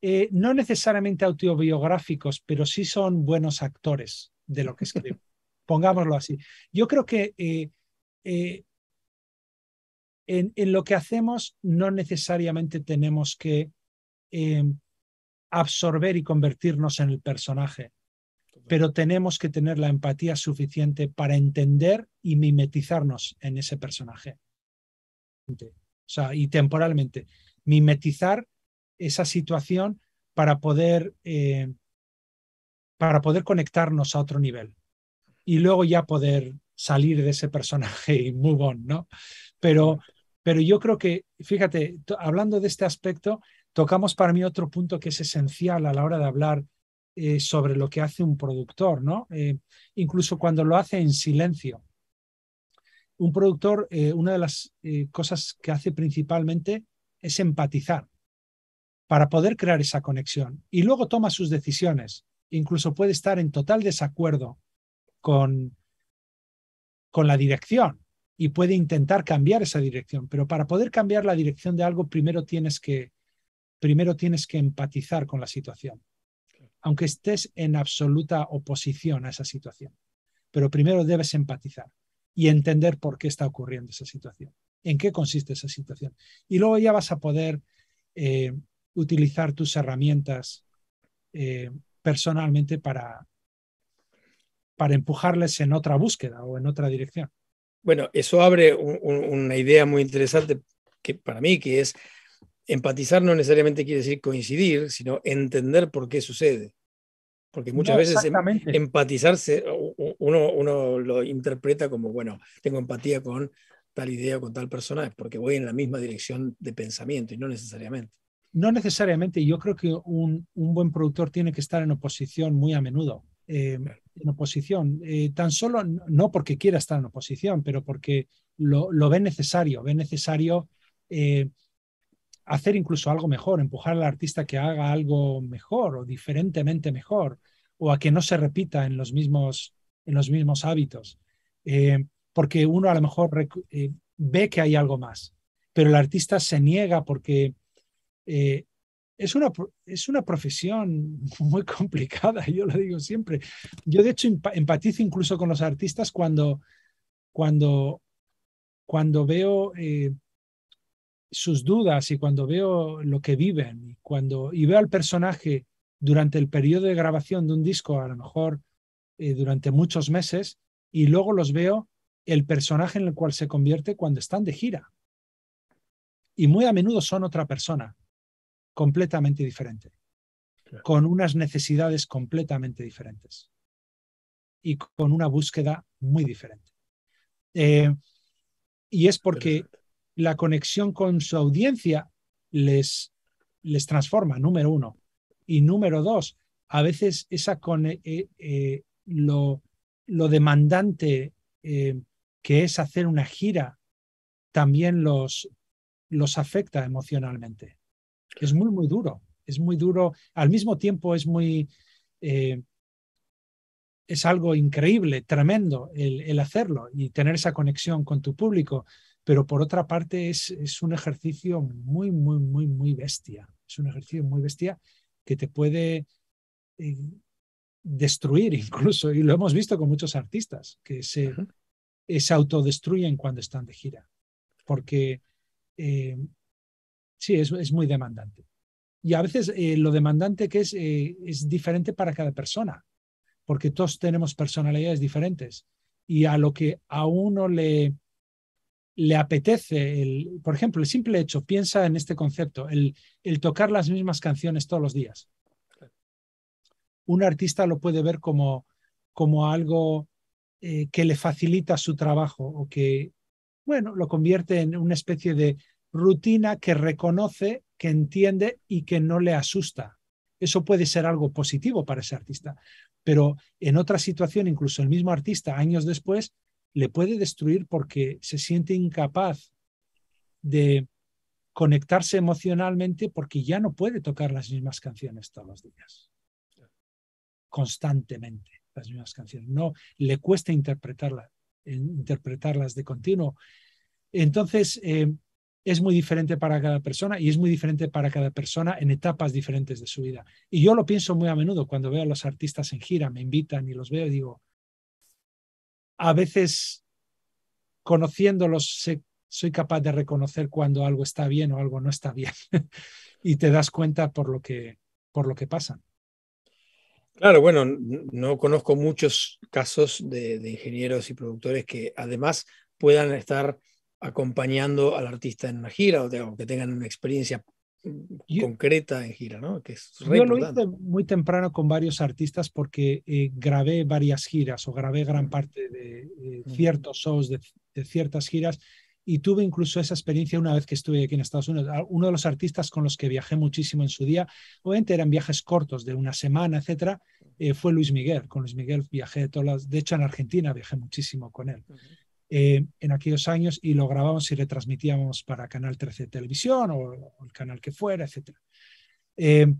Eh, no necesariamente autobiográficos, pero sí son buenos actores de lo que escribo. Pongámoslo así. Yo creo que eh, eh, en, lo que hacemos no necesariamente tenemos que em, absorber y convertirnos en el personaje, pero tenemos que tener la empatía suficiente para entender y mimetizarnos en ese personaje y temporalmente. Mimetizar esa situación para poder, eh, poder conectarnos a otro nivel y luego ya poder salir de ese personaje y move on, ¿no? Pero, pero yo creo que, fíjate, hablando de este aspecto, tocamos para mí otro punto que es esencial a la hora de hablar eh, sobre lo que hace un productor, ¿no? Eh, incluso cuando lo hace en silencio un productor, eh, una de las eh, cosas que hace principalmente es empatizar para poder crear esa conexión y luego toma sus decisiones. Incluso puede estar en total desacuerdo con, con la dirección y puede intentar cambiar esa dirección, pero para poder cambiar la dirección de algo primero tienes que, primero tienes que empatizar con la situación, aunque estés en absoluta oposición a esa situación, pero primero debes empatizar y entender por qué está ocurriendo esa situación, en qué consiste esa situación. Y luego ya vas a poder eh, utilizar tus herramientas eh, personalmente para, para empujarles en otra búsqueda o en otra dirección. Bueno, eso abre una idea muy interesante que para mí, que es empatizar no necesariamente quiere decir coincidir, sino entender por qué sucede. Porque muchas veces em empatizarse, uno, uno lo interpreta como, bueno, tengo empatía con tal idea o con tal personaje porque voy en la misma dirección de pensamiento y no necesariamente. No necesariamente, yo creo que un, buen productor tiene que estar en oposición muy a menudo. Eh, en oposición, eh, tan solo no porque quiera estar en oposición, pero porque lo, ve necesario, ve necesario eh, hacer incluso algo mejor, empujar al artista que haga algo mejor o diferentemente mejor, o a que no se repita en los mismos, en los mismos hábitos, eh, porque uno a lo mejor eh, ve que hay algo más, pero el artista se niega porque eh, es, una, es una profesión muy complicada, yo lo digo siempre. Yo de hecho empatizo incluso con los artistas cuando, cuando, cuando veo sus dudas y cuando veo lo que viven, cuando, y veo al personaje durante el periodo de grabación de un disco, a lo mejor eh, durante muchos meses, y luego los veo el personaje en el cual se convierte cuando están de gira. Y muy a menudo son otra persona, completamente diferente, con unas necesidades completamente diferentes y con una búsqueda muy diferente. Eh, y es porque la conexión con su audiencia les, les transforma, número uno. Y número dos, a veces esa eh, eh, lo, demandante eh, que es hacer una gira también los, los afecta emocionalmente. Es muy, muy duro. Es muy duro. Al mismo tiempo es muy... es algo increíble, tremendo el hacerlo y tener esa conexión con tu público pero por otra parte es, es un ejercicio muy, muy, muy, muy bestia. Es un ejercicio muy bestia que te puede eh, destruir incluso, y lo hemos visto con muchos artistas, que se, autodestruyen cuando están de gira, porque eh, sí, es, muy demandante. Y a veces eh, lo demandante que es es diferente para cada persona, porque todos tenemos personalidades diferentes. Y a lo que a uno le, le apetece, el, por ejemplo, el simple hecho, piensa en este concepto, el, el tocar las mismas canciones todos los días. Un artista lo puede ver como, como algo eh, que le facilita su trabajo o que, bueno, lo convierte en una especie de rutina que reconoce, que entiende y que no le asusta. Eso puede ser algo positivo para ese artista, pero en otra situación, incluso el mismo artista, años después, le puede destruir porque se siente incapaz de conectarse emocionalmente porque ya no puede tocar las mismas canciones todos los días, constantemente, las mismas canciones. No, le cuesta interpretarla, interpretarlas de continuo. Entonces, eh, es muy diferente para cada persona y es muy diferente para cada persona en etapas diferentes de su vida. Y yo lo pienso muy a menudo cuando veo a los artistas en gira, me invitan y los veo y digo, a veces conociéndolos soy capaz de reconocer cuando algo está bien o algo no está bien y te das cuenta por lo que, por lo que pasa. Claro, bueno, no conozco muchos casos de, de ingenieros y productores que además puedan estar acompañando al artista en una gira o, que tengan una experiencia concreta en gira, ¿no? Que es yo lo hice muy temprano con varios artistas porque eh, grabé varias giras o grabé gran parte de eh, ciertos shows de, ciertas giras y tuve incluso esa experiencia una vez que estuve aquí en Estados Unidos. Ah, uno de los artistas con los que viajé muchísimo en su día, obviamente eran viajes cortos de una semana, etcétera, eh, fue Luis Miguel. Con Luis Miguel viajé todas de hecho en Argentina viajé muchísimo con él. Eh, en aquellos años y lo grabamos y retransmitíamos para Canal 13 de Televisión o, el canal que fuera, etc. Eh,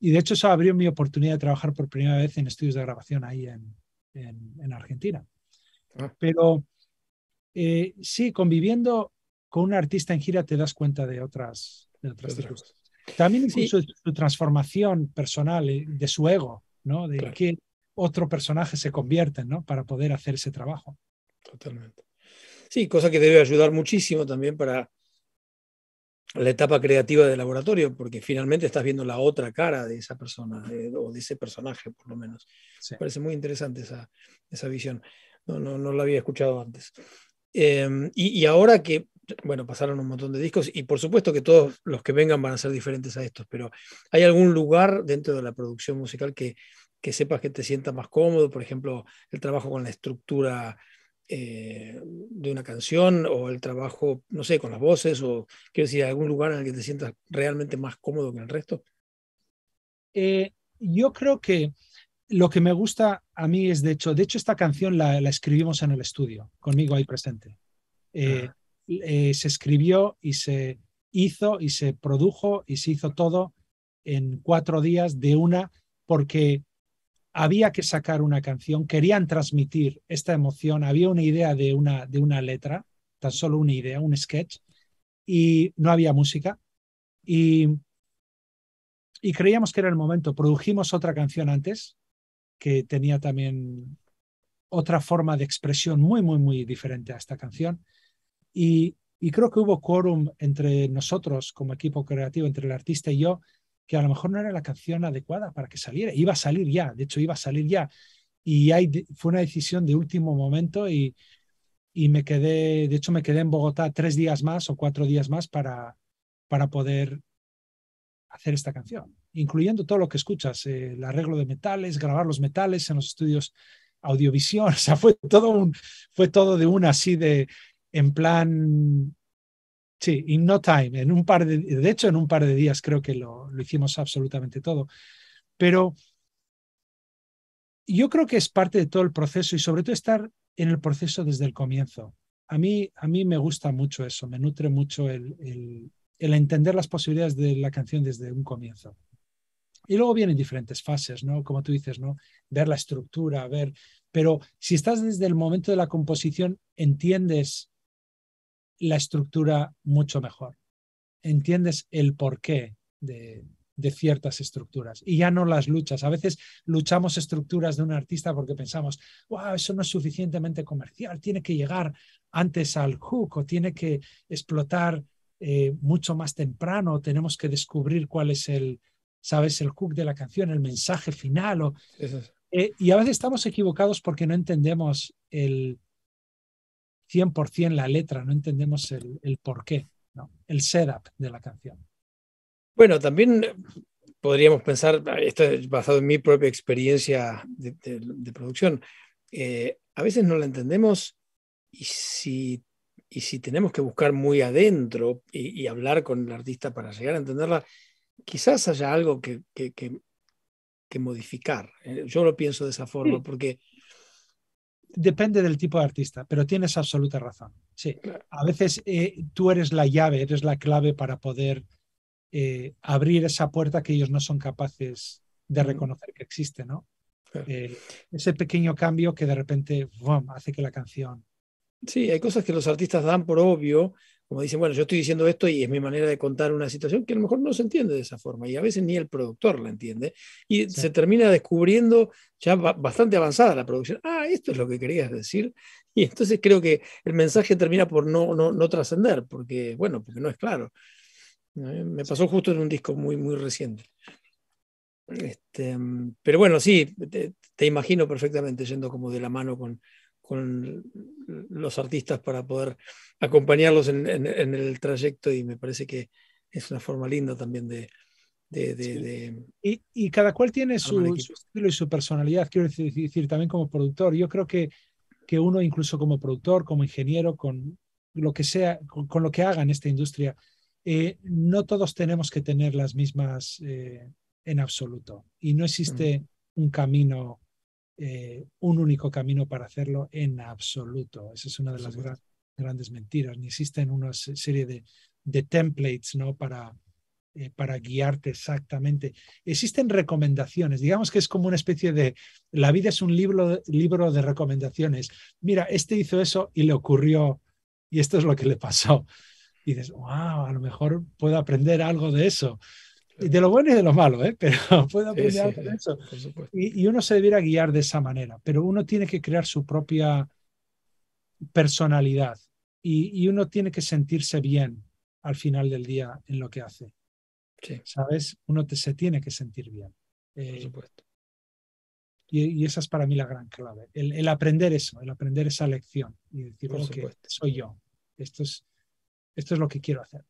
y de hecho eso abrió mi oportunidad de trabajar por primera vez en estudios de grabación ahí en, Argentina. Ah. Pero eh, sí, conviviendo con un artista en gira te das cuenta de otras, de otras cosas También su, transformación personal, de su ego, ¿no? De que qué otro personaje se convierte, ¿no? Para poder hacer ese trabajo. Totalmente. Sí, cosa que debe ayudar muchísimo también para la etapa creativa del laboratorio, porque finalmente estás viendo la otra cara de esa persona, o de ese personaje por lo menos. Me parece muy interesante esa, esa visión. No, no, no, la había escuchado antes. Em, y, y, ahora que, bueno, pasaron un montón de discos y por supuesto que todos los que vengan van a ser diferentes a estos, pero ¿hay algún lugar dentro de la producción musical que, que sepas que te sienta más cómodo? Por ejemplo, el trabajo con la estructura eh, de una canción o el trabajo, no sé, con las voces o quiero decir, algún lugar en el que te sientas realmente más cómodo que el resto? Eh, yo creo que lo que me gusta a mí es, de hecho, de hecho esta canción la, escribimos en el estudio, conmigo ahí presente. Eh, ah. se escribió y se hizo y se produjo y se hizo todo en cuatro días de una, porque había que sacar una canción, querían transmitir esta emoción, había una idea de una, de una letra, tan solo una idea, un sketch, y no había música. Y, y creíamos que era el momento. Produjimos otra canción antes, que tenía también otra forma de expresión muy, muy, muy diferente a esta canción. Y, y creo que hubo quórum entre nosotros como equipo creativo, entre el artista y yo, que a lo mejor no era la canción adecuada para que saliera. Iba a salir ya, de hecho iba a salir ya. Y fue una decisión de último momento y, me quedé, de hecho me quedé en Bogotá tres días más o cuatro días más para, para poder hacer esta canción, incluyendo todo lo que escuchas, eh, el arreglo de metales, grabar los metales en los estudios audiovisión, o sea, fue todo, fue todo de una así de, en plan Sí, in no time. En un par de, de hecho, en un par de días creo que lo, lo hicimos absolutamente todo. Pero yo creo que es parte de todo el proceso y sobre todo estar en el proceso desde el comienzo. A mí, a mí me gusta mucho eso, me nutre mucho el, el, el entender las posibilidades de la canción desde un comienzo. Y luego vienen diferentes fases, ¿no? Como tú dices, ¿no? Ver la estructura, ver... Pero si estás desde el momento de la composición, entiendes la estructura mucho mejor. Entiendes el porqué de, ciertas estructuras y ya no las luchas. A veces luchamos estructuras de un artista porque pensamos, wow, eso no es suficientemente comercial, tiene que llegar antes al hook o tiene que explotar eh, mucho más temprano, tenemos que descubrir cuál es el, sabes, el hook de la canción, el mensaje final. O, eh, y a veces estamos equivocados porque no entendemos el, 100% la letra, no entendemos el, por porqué, ¿no? el setup de la canción. Bueno, también eh, podríamos pensar, ah, esto es basado en mi propia experiencia de, producción, eh, a veces no la entendemos y si, y si tenemos que buscar muy adentro y, hablar con el artista para llegar a entenderla, quizás haya algo que, que, modificar. Eh, yo lo pienso de esa forma, porque depende del tipo de artista, pero tienes absoluta razón. Sí, a veces eh, tú eres la llave, eres la clave para poder eh, abrir esa puerta que ellos no son capaces de reconocer que existe, ¿no? Eh, ese pequeño cambio que de repente hace que la canción. Sí, hay cosas que los artistas dan por obvio, como dicen, bueno, yo estoy diciendo esto y es mi manera de contar una situación que a lo mejor no se entiende de esa forma y a veces ni el productor la entiende. Y se termina descubriendo ya bastante avanzada la producción. Ah, esto es lo que querías decir. Y entonces creo que el mensaje termina por no, no, trascender, porque, bueno, porque no es claro. Eh, me pasó justo en un disco muy, muy reciente. Este, pero bueno, sí, te, te imagino perfectamente yendo como de la mano con, con los artistas para poder acompañarlos en, el trayecto y me parece que es una forma linda también de... y, cada cual tiene su, estilo y su personalidad, quiero decir, también como productor. Yo creo que, que uno incluso como productor, como ingeniero, con lo que sea, con, lo que haga en esta industria, eh, no todos tenemos que tener las mismas eh, en absoluto. Y no existe mm. un camino eh, un único camino para hacerlo en absoluto. Esa es una de las grandes mentiras. Ni existen una serie de, de templates ¿no? para, eh, para guiarte exactamente. Existen recomendaciones. Digamos que es como una especie de... La vida es un libro, libro de recomendaciones. Mira, este hizo eso y le ocurrió y esto es lo que le pasó. Y dices, wow, a lo mejor puedo aprender algo de eso de lo bueno y de lo malo, ¿eh? pero puedo aprender eso. Y, uno se debiera guiar de esa manera, pero uno tiene que crear su propia personalidad y, uno tiene que sentirse bien al final del día en lo que hace. ¿Sabes? Uno te, se tiene que sentir bien. Por eh, supuesto. Y, esa es para mí la gran clave, el, aprender eso, el aprender esa lección y decir, Por soy yo, esto es, esto es lo que quiero hacer.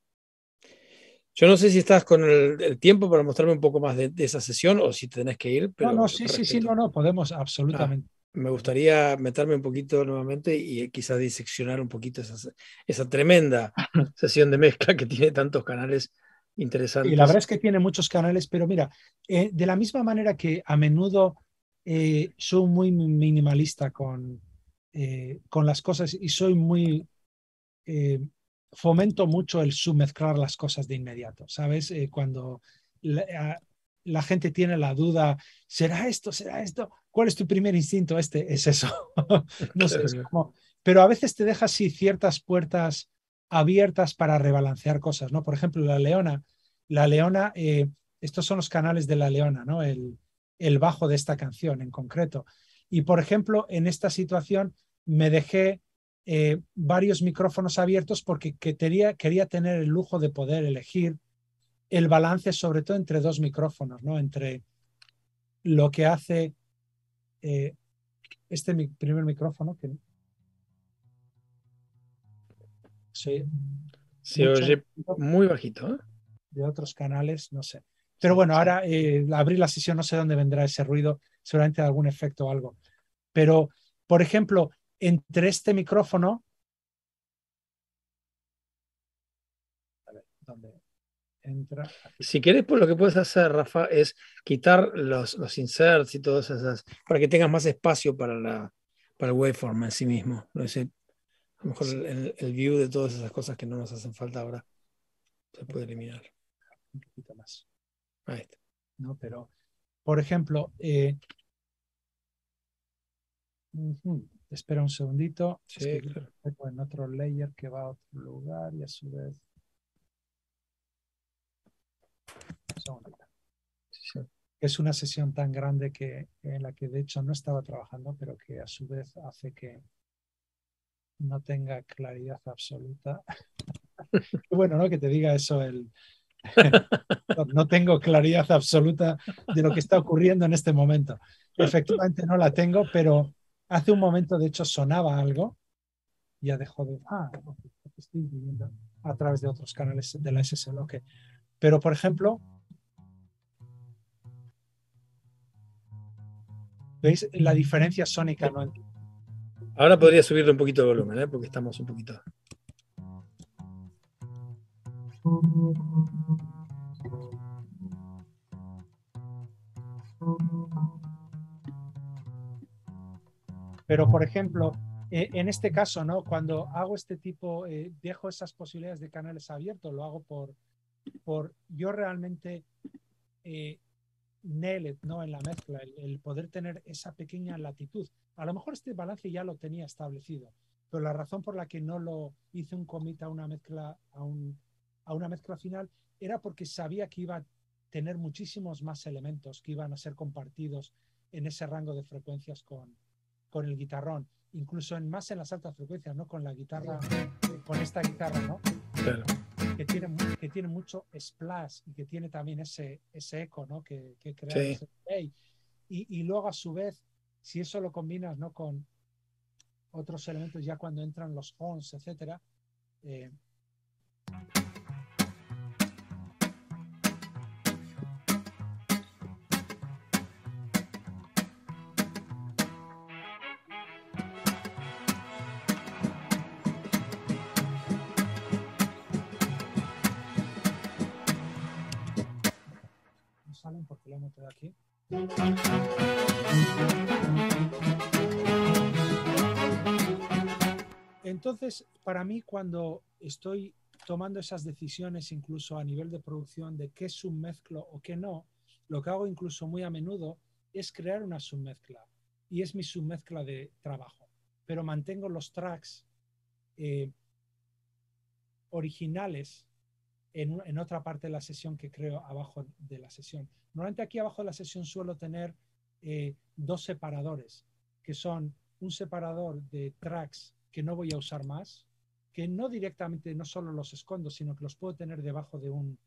Yo no sé si estás con el, tiempo para mostrarme un poco más de, esa sesión o si tenés que ir. Pero no, no, sí, sí, sí, no, no, podemos, absolutamente. Ah, me gustaría meterme un poquito nuevamente y eh, quizás diseccionar un poquito esa, tremenda sesión de mezcla que tiene tantos canales interesantes. Y la verdad es que tiene muchos canales, pero mira, eh, de la misma manera que a menudo eh, soy muy minimalista con, con las cosas y soy muy fomento mucho el sumezclar las cosas de inmediato, ¿sabes? Eh, cuando la, gente tiene la duda, ¿será esto? ¿Será esto? ¿Cuál es tu primer instinto? Este es eso. no sé, pero a veces te deja así ciertas puertas abiertas para rebalancear cosas, ¿no? Por ejemplo, la leona, la leona, eh, estos son los canales de la leona, ¿no? el bajo de esta canción en concreto. Y por ejemplo, en esta situación me dejé eh, varios micrófonos abiertos porque quería tener el lujo de poder elegir el balance, sobre todo entre dos micrófonos, ¿no? entre lo que hace eh, este primer micrófono. Que... Sí, muy bajito. ¿eh? De otros canales, no sé. Pero bueno, ahora abrir la sesión, no sé dónde vendrá ese ruido, seguramente algún efecto o algo. Pero, por ejemplo, entre este micrófono. ¿dónde entra? Si quieres, pues lo que puedes hacer, Rafa, es quitar los, inserts y todas esas, para que tengas más espacio para, la, el waveform en sí mismo. a lo mejor el, view de todas esas cosas que no nos hacen falta ahora se puede eliminar. más. No, pero, por ejemplo, eh, Espera un segundito. Sí, es en otro layer que va a otro lugar y a su vez. Es una sesión tan grande que en la que de hecho no estaba trabajando, pero que a su vez hace que no tenga claridad absoluta. bueno, ¿no? Que te diga eso el, no tengo claridad absoluta de lo que está ocurriendo en este momento. Efectivamente no la tengo, pero Hace un momento, de hecho, sonaba algo. Ya dejó de. Ah, estoy viviendo a través de otros canales de la SSL. Pero, por ejemplo, ¿veis la diferencia sónica? Ahora podría subirle un poquito de volumen, ¿eh? porque estamos un poquito. Pero, por ejemplo, e, en este caso, ¿no? Cuando hago este tipo, eh, dejo esas posibilidades de canales abiertos, lo hago por, por yo realmente eh, ¿no? En la mezcla, el, poder tener esa pequeña latitud. A lo mejor este balance ya lo tenía establecido, pero la razón por la que no lo hice un commit a una mezcla, a, un, a una mezcla final, era porque sabía que iba a tener muchísimos más elementos que iban a ser compartidos en ese rango de frecuencias con, con el guitarrón, incluso en, más en las altas frecuencias, ¿no? Con la guitarra, con esta guitarra, ¿no? Que tiene, que tiene mucho splash y que tiene también ese, ese eco, ¿no? Que, que crea ese play. Y, luego a su vez, si eso lo combinas, ¿no? Con otros elementos, ya cuando entran los horns, etcétera, eh, Entonces, para mí, cuando estoy tomando esas decisiones, incluso a nivel de producción, de qué submezclo o qué no, lo que hago incluso muy a menudo es crear una submezcla. Y es mi submezcla de trabajo. Pero mantengo los tracks eh, originales en, otra parte de la sesión que creo abajo de la sesión. Normalmente aquí abajo de la sesión suelo tener eh, dos separadores, que son un separador de tracks que no voy a usar más, que no directamente, no solo los escondo, sino que los puedo tener debajo de un,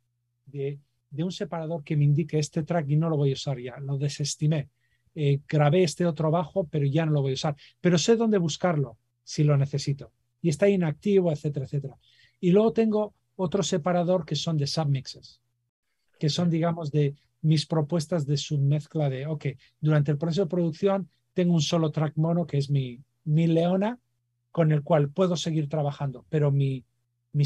de, un separador que me indique este track y no lo voy a usar ya, lo desestimé. Eh, grabé este otro bajo, pero ya no lo voy a usar. Pero sé dónde buscarlo si lo necesito. Y está inactivo, etcétera, etcétera. Y luego tengo otro separador que son de submixes, que son, digamos, de mis propuestas de submezcla de, ok, durante el proceso de producción tengo un solo track mono que es mi, mi leona con el cual puedo seguir trabajando, pero mis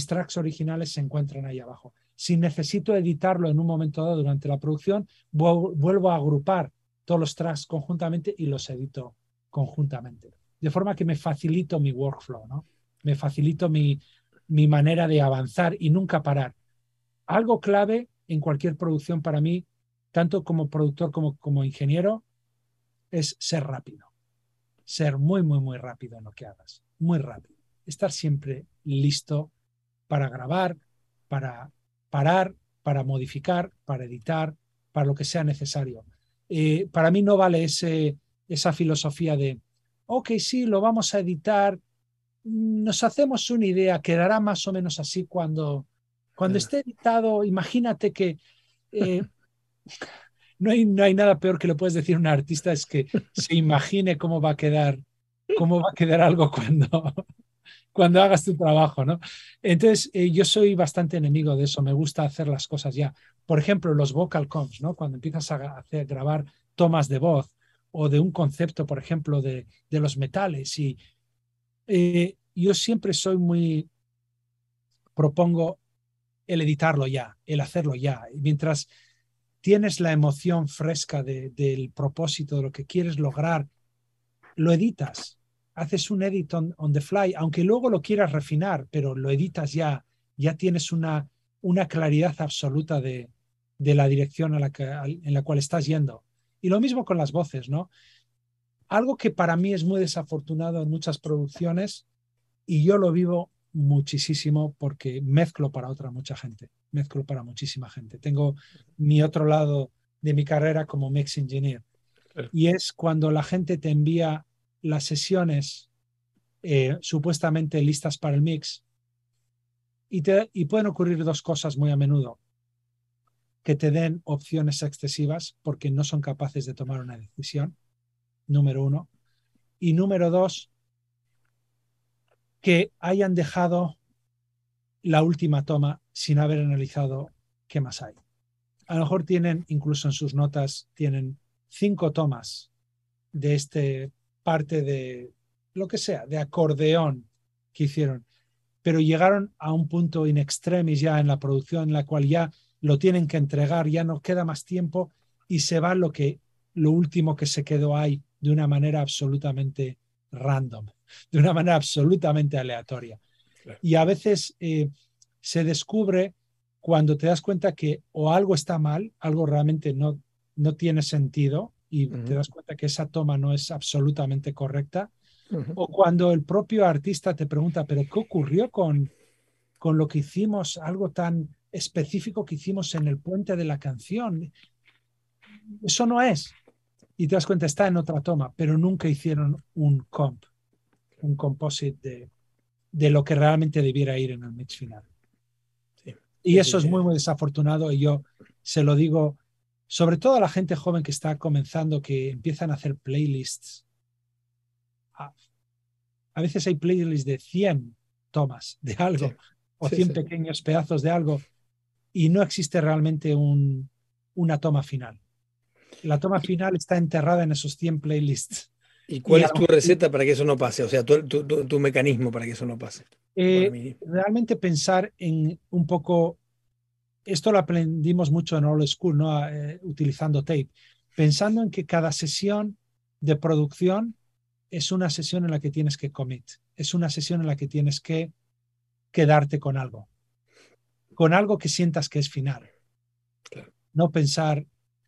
tracks originales se encuentran ahí abajo. Si necesito editarlo en un momento dado durante la producción, vuelvo a agrupar todos los tracks conjuntamente y los edito conjuntamente. De forma que me facilito mi workflow, ¿no? Me facilito mi, mi manera de avanzar y nunca parar. Algo clave en cualquier producción para mí, tanto como productor como como ingeniero, es ser rápido. Ser muy, muy, muy rápido en lo que hagas. Muy rápido. Estar siempre listo para grabar, para parar, para modificar, para editar, para lo que sea necesario. Eh, para mí no vale esa filosofía de, ok, sí, lo vamos a editar nos hacemos una idea, quedará más o menos así cuando, cuando esté editado. Imagínate que eh, no, hay, no hay nada peor que lo puedes decir a un artista es que se imagine cómo va a quedar, cómo va a quedar algo cuando, cuando hagas tu trabajo, ¿no? Entonces, eh, yo soy bastante enemigo de eso, me gusta hacer las cosas ya. Por ejemplo, los vocal comps, ¿no? Cuando empiezas a hacer, grabar tomas de voz o de un concepto, por ejemplo, de, de los metales y eh, yo siempre soy muy, propongo el editarlo ya, el hacerlo ya. Mientras tienes la emoción fresca del propósito, de lo que quieres lograr, lo editas, haces un edit on, the fly, aunque luego lo quieras refinar, pero lo editas ya, ya tienes una, una claridad absoluta de, de la dirección a la en la cual estás yendo. Y lo mismo con las voces, ¿no? Algo que para mí es muy desafortunado en muchas producciones y yo lo vivo muchísimo porque mezclo para otra mucha gente, mezclo para muchísima gente. Tengo mi otro lado de mi carrera como mix engineer y es cuando la gente te envía las sesiones eh, supuestamente listas para el mix y, te, y pueden ocurrir dos cosas muy a menudo que te den opciones excesivas porque no son capaces de tomar una decisión número uno. Y número dos, que hayan dejado la última toma sin haber analizado qué más hay. A lo mejor tienen, incluso en sus notas, tienen cinco tomas de este parte de lo que sea, de acordeón que hicieron, pero llegaron a un punto in extremis ya en la producción en la cual ya lo tienen que entregar, ya no queda más tiempo y se va lo que lo último que se quedó ahí de una manera absolutamente random, de una manera absolutamente aleatoria. Y a veces eh, se descubre cuando te das cuenta que o algo está mal, algo realmente no, no tiene sentido y te das cuenta que esa toma no es absolutamente correcta, o cuando el propio artista te pregunta, pero ¿qué ocurrió con, con lo que hicimos, algo tan específico que hicimos en el puente de la canción? Eso no es, y te das cuenta, está en otra toma, pero nunca hicieron un comp, un composite de, lo que realmente debiera ir en el mix final. Y eso es muy, muy desafortunado y yo se lo digo sobre todo a la gente joven que está comenzando, que empiezan a hacer playlists. A veces hay playlists de 100 tomas de algo o 100 pequeños pedazos de algo y no existe realmente una toma final la toma final está enterrada en esos 100 playlists. ¿Y cuál es tu receta para que eso no pase? O sea, tu, mecanismo para que eso no pase. Eh, realmente pensar en un poco, esto lo aprendimos mucho en Old School, ¿no? Eh, utilizando tape, pensando en que cada sesión de producción es una sesión en la que tienes que commit, es una sesión en la que tienes que quedarte con algo, con algo que sientas que es final. No pensar,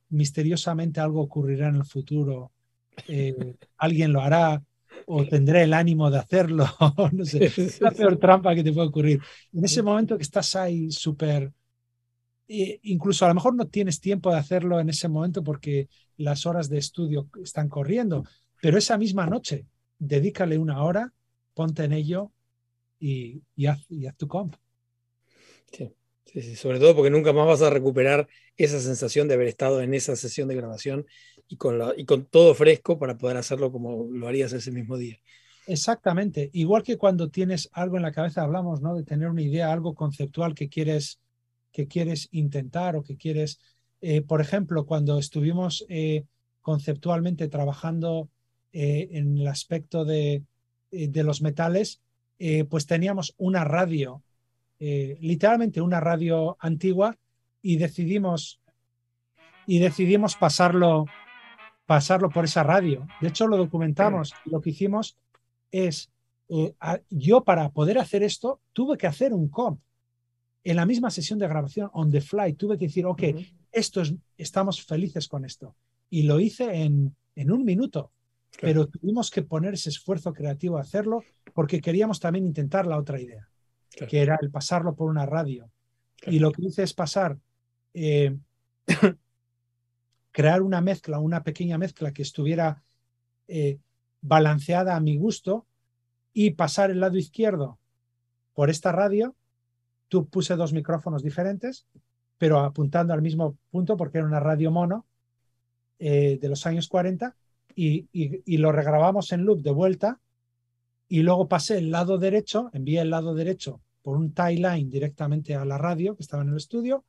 misteriosamente algo ocurrirá en el futuro, eh, alguien lo hará o tendré el ánimo de hacerlo, no sé, es la peor trampa que te puede ocurrir. En ese momento que estás ahí súper, eh, incluso a lo mejor no tienes tiempo de hacerlo en ese momento porque las horas de estudio están corriendo, pero esa misma noche, dedícale una hora, ponte en ello y, haz, tu comp sobre todo porque nunca más vas a recuperar esa sensación de haber estado en esa sesión de grabación y con, la, y con todo fresco para poder hacerlo como lo harías ese mismo día. Exactamente. Igual que cuando tienes algo en la cabeza, hablamos ¿no? de tener una idea, algo conceptual que quieres, que quieres intentar o que quieres. Eh, por ejemplo, cuando estuvimos eh, conceptualmente trabajando eh, en el aspecto de, de los metales, pues teníamos una radio eh, literalmente una radio antigua y decidimos, y decidimos pasarlo, pasarlo por esa radio. De hecho, lo documentamos. Lo que hicimos es, eh, yo para poder hacer esto tuve que hacer un comp. En la misma sesión de grabación, on the fly, tuve que decir, ok, estamos felices con esto. Y lo hice en, un minuto. pero tuvimos que poner ese esfuerzo creativo a hacerlo porque queríamos también intentar la otra idea que era el pasarlo por una radio. Y lo que hice es pasar, eh, crear una mezcla, una pequeña mezcla que estuviera eh, balanceada a mi gusto y pasar el lado izquierdo por esta radio. Tú puse dos micrófonos diferentes, pero apuntando al mismo punto porque era una radio mono eh, de los años 40 y, y, y, lo regrabamos en loop de vuelta y luego pasé el lado derecho, envié el lado derecho por un timeline directamente a la radio que estaba en el estudio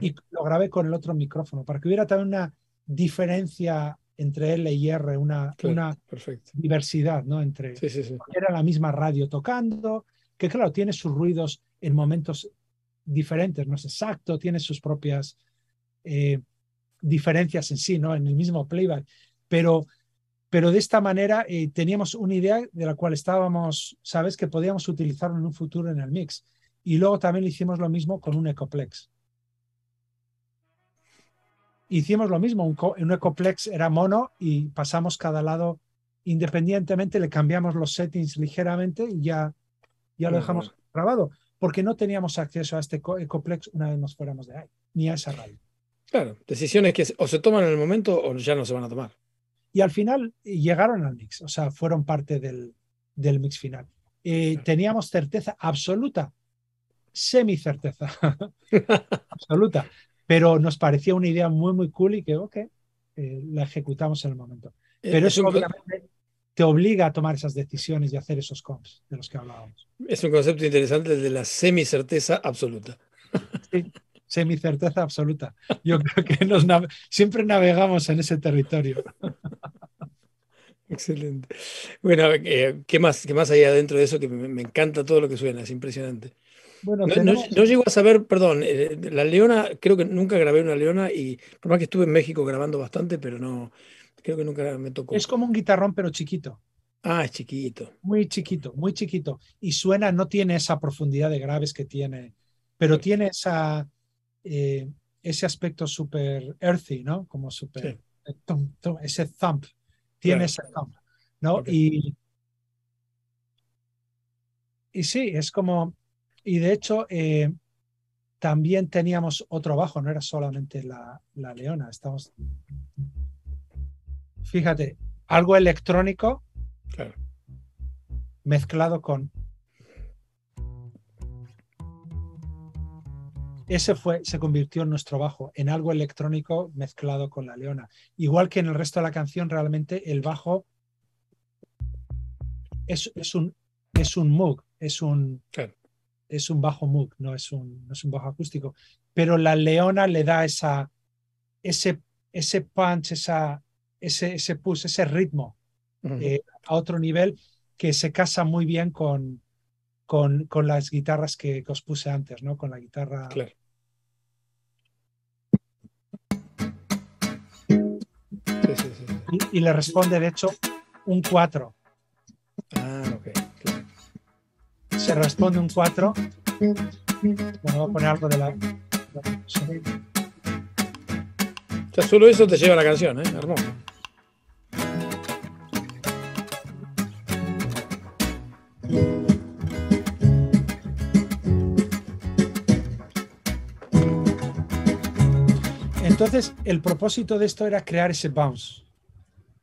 y lo grabé con el otro micrófono para que hubiera también una diferencia entre L y R, una, una diversidad, ¿no? Entre sí, sí, sí. era la misma radio tocando, que claro, tiene sus ruidos en momentos diferentes, no es exacto, tiene sus propias eh, diferencias en sí, ¿no? En el mismo playback, pero pero de esta manera eh, teníamos una idea de la cual estábamos, sabes, que podíamos utilizarlo en un futuro en el mix. Y luego también hicimos lo mismo con un Ecoplex. Hicimos lo mismo, un, Ecoplex era mono y pasamos cada lado independientemente, le cambiamos los settings ligeramente y ya, ya lo dejamos grabado, porque no teníamos acceso a este Ecoplex una vez nos fuéramos de ahí, ni a esa radio. Claro, decisiones que o se toman en el momento o ya no se van a tomar. Y al final llegaron al mix, o sea, fueron parte del, del mix final. Eh, teníamos certeza absoluta, semi certeza absoluta, pero nos parecía una idea muy, muy cool y que, ok, eh, la ejecutamos en el momento. Eh, pero eso obviamente te obliga a tomar esas decisiones y hacer esos comps de los que hablábamos. Es un concepto interesante de la semi certeza absoluta. Sí, certeza absoluta. Yo creo que nos siempre navegamos en ese territorio. Excelente. Bueno, eh, ¿qué, más, ¿qué más hay adentro de eso? Que me, encanta todo lo que suena, es impresionante. Bueno, no, llego a saber, perdón, eh, la leona, creo que nunca grabé una leona y por más que estuve en México grabando bastante, pero no, creo que nunca me tocó. Es como un guitarrón, pero chiquito. Ah, es chiquito. Muy chiquito, muy chiquito. Y suena, no tiene esa profundidad de graves que tiene, pero tiene esa, eh, ese aspecto súper earthy, ¿no? Como súper... ese thump, tiene ese thump, ¿no? Y, sí, es como... Y de hecho, eh, también teníamos otro bajo, no era solamente la, leona, estamos... Fíjate, algo electrónico mezclado con Ese fue, se convirtió en nuestro bajo, en algo electrónico mezclado con la leona. Igual que en el resto de la canción, realmente el bajo es, un, es un es un, es un bajo mug, no es un, un bajo acústico. Pero la leona le da esa, ese, ese punch, esa, ese, ese push, ese ritmo eh, a otro nivel que se casa muy bien con, con, con las guitarras que, os puse antes, ¿no? Con la guitarra Y, le responde, de hecho, un 4. Ah, ok. Claro. Se responde un 4. Bueno, voy a poner algo de la. O sea, solo eso te lleva la canción, ¿eh? Hermoso. Entonces, el propósito de esto era crear ese bounce,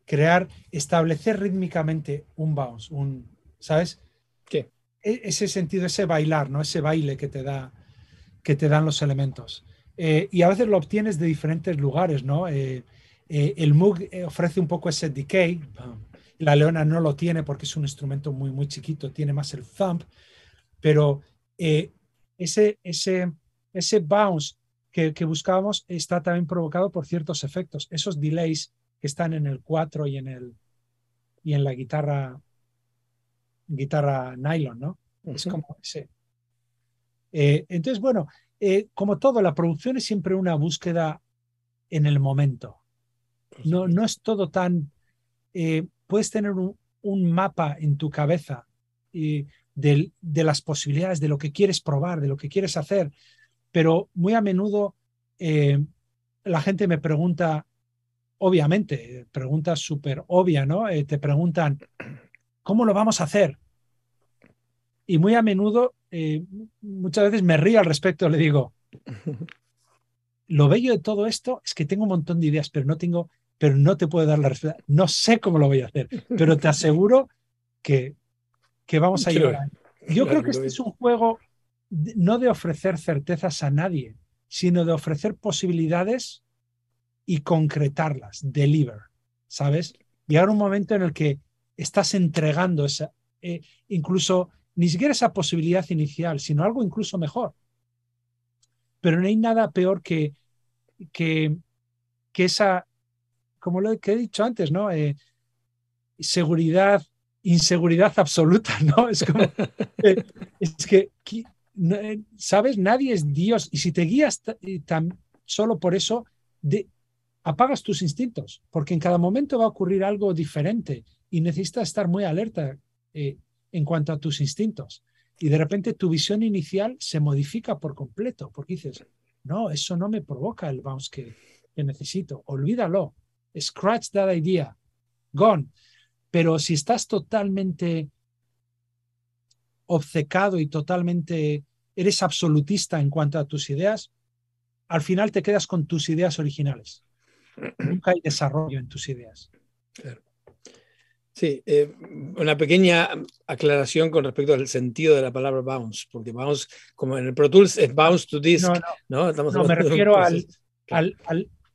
crear, establecer rítmicamente un bounce, un, ¿sabes? ¿Qué? E, ese sentido, ese bailar, ¿no? Ese baile que te da, que te dan los elementos. Eh, y a veces lo obtienes de diferentes lugares, ¿no? Eh, eh, el Moog ofrece un poco ese decay, la leona no lo tiene porque es un instrumento muy, muy chiquito, tiene más el thump, pero ese, ese, ese bounce que, buscábamos está también provocado por ciertos efectos, esos delays que están en el 4 y en, el, y en la guitarra, guitarra nylon, ¿no? Es como ese. Eh, entonces, bueno, eh, como todo, la producción es siempre una búsqueda en el momento. No, no es todo tan... Eh, puedes tener un, mapa en tu cabeza del de las posibilidades, de lo que quieres probar, de lo que quieres hacer, pero muy a menudo eh, la gente me pregunta, obviamente, pregunta súper obvia, ¿no? Eh, te preguntan, ¿cómo lo vamos a hacer? Y muy a menudo, eh, muchas veces me río al respecto, le digo, lo bello de todo esto es que tengo un montón de ideas, pero no tengo, pero no te puedo dar la respuesta. No sé cómo lo voy a hacer, pero te aseguro que, que vamos a llegar. Yo creo que este es un juego no de ofrecer certezas a nadie, sino de ofrecer posibilidades y concretarlas, deliver, ¿sabes? Llegar un momento en el que estás entregando esa, eh, incluso ni siquiera esa posibilidad inicial, sino algo incluso mejor. Pero no hay nada peor que, que, esa, como lo que he dicho antes, ¿no? Eh, seguridad, inseguridad absoluta, ¿no? Es como, es que, eh, ¿sabes? Nadie es Dios. Y si te guías eh, tan solo por eso, de, apagas tus instintos, porque en cada momento va a ocurrir algo diferente y necesitas estar muy alerta eh, en cuanto a tus instintos. Y de repente tu visión inicial se modifica por completo, porque dices, no, eso no me provoca el bounce que, que necesito, olvídalo, scratch that idea, gone. Pero si estás totalmente obcecado y totalmente eres absolutista en cuanto a tus ideas, al final te quedas con tus ideas originales. Nunca hay desarrollo en tus ideas. Sí, eh, una pequeña aclaración con respecto al sentido de la palabra bounce, porque bounce, como en el Pro Tools, es bounce to disk. No, no, me refiero al, al,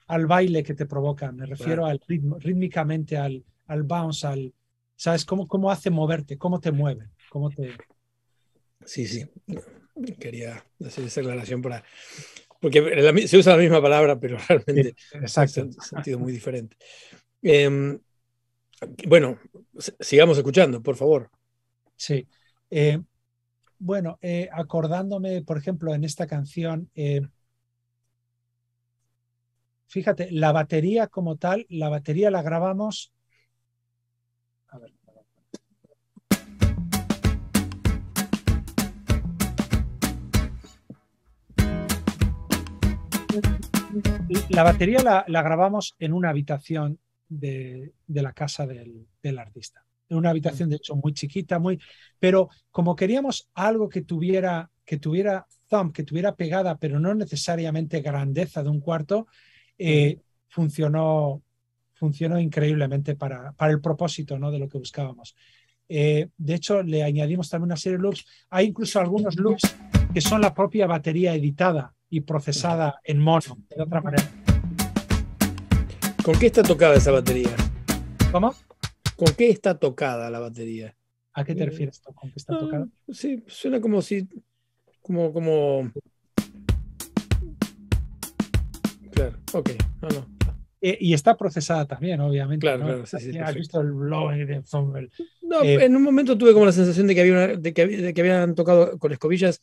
al, baile que te provoca, me refiero al ritmo, rítmicamente al, al bounce, al, ¿sabes? Cómo, cómo hace moverte, cómo te mueve, cómo te... Sí, sí quería hacer esa aclaración Porque se usa la misma palabra, pero realmente un sentido muy diferente. Em, bueno, sigamos escuchando, por favor. Sí. Eh, bueno, eh, acordándome, por ejemplo, en esta canción, eh, fíjate, la batería como tal, la batería la grabamos La batería la, grabamos en una habitación de, la casa del, artista. En una habitación, de hecho, muy chiquita, muy. Pero como queríamos algo que tuviera, que tuviera thumb, que tuviera pegada, pero no necesariamente grandeza de un cuarto, eh, funcionó, funcionó increíblemente para, el propósito ¿no? de lo que buscábamos. Eh, de hecho, le añadimos también una serie de loops. Hay incluso algunos loops que son la propia batería editada y procesada en mono, de otra manera. ¿Con qué está tocada esa batería? ¿Cómo? ¿Con qué está tocada la batería? ¿A qué te refieres con que está ah, tocada? sí, suena como si. como. como... Claro, ok, eh, y está procesada también, obviamente. Claro, claro. Has visto el No, eh, en un momento tuve como la sensación de que, había de que habían tocado con escobillas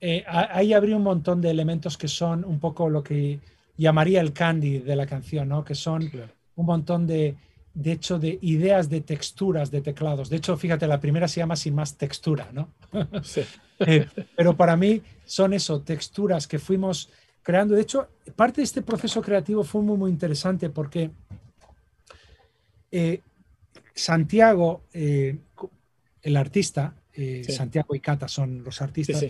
Eh, ahí habría un montón de elementos que son un poco lo que llamaría el candy de la canción, ¿no? Que son un montón de, de hecho, de ideas de texturas de teclados. De hecho, fíjate, la primera se llama Sin más textura, ¿no? Eh, pero para mí son eso, texturas que fuimos creando. De hecho, parte de este proceso creativo fue muy, muy interesante porque eh, Santiago, el artista, eh, Santiago y Cata son los artistas,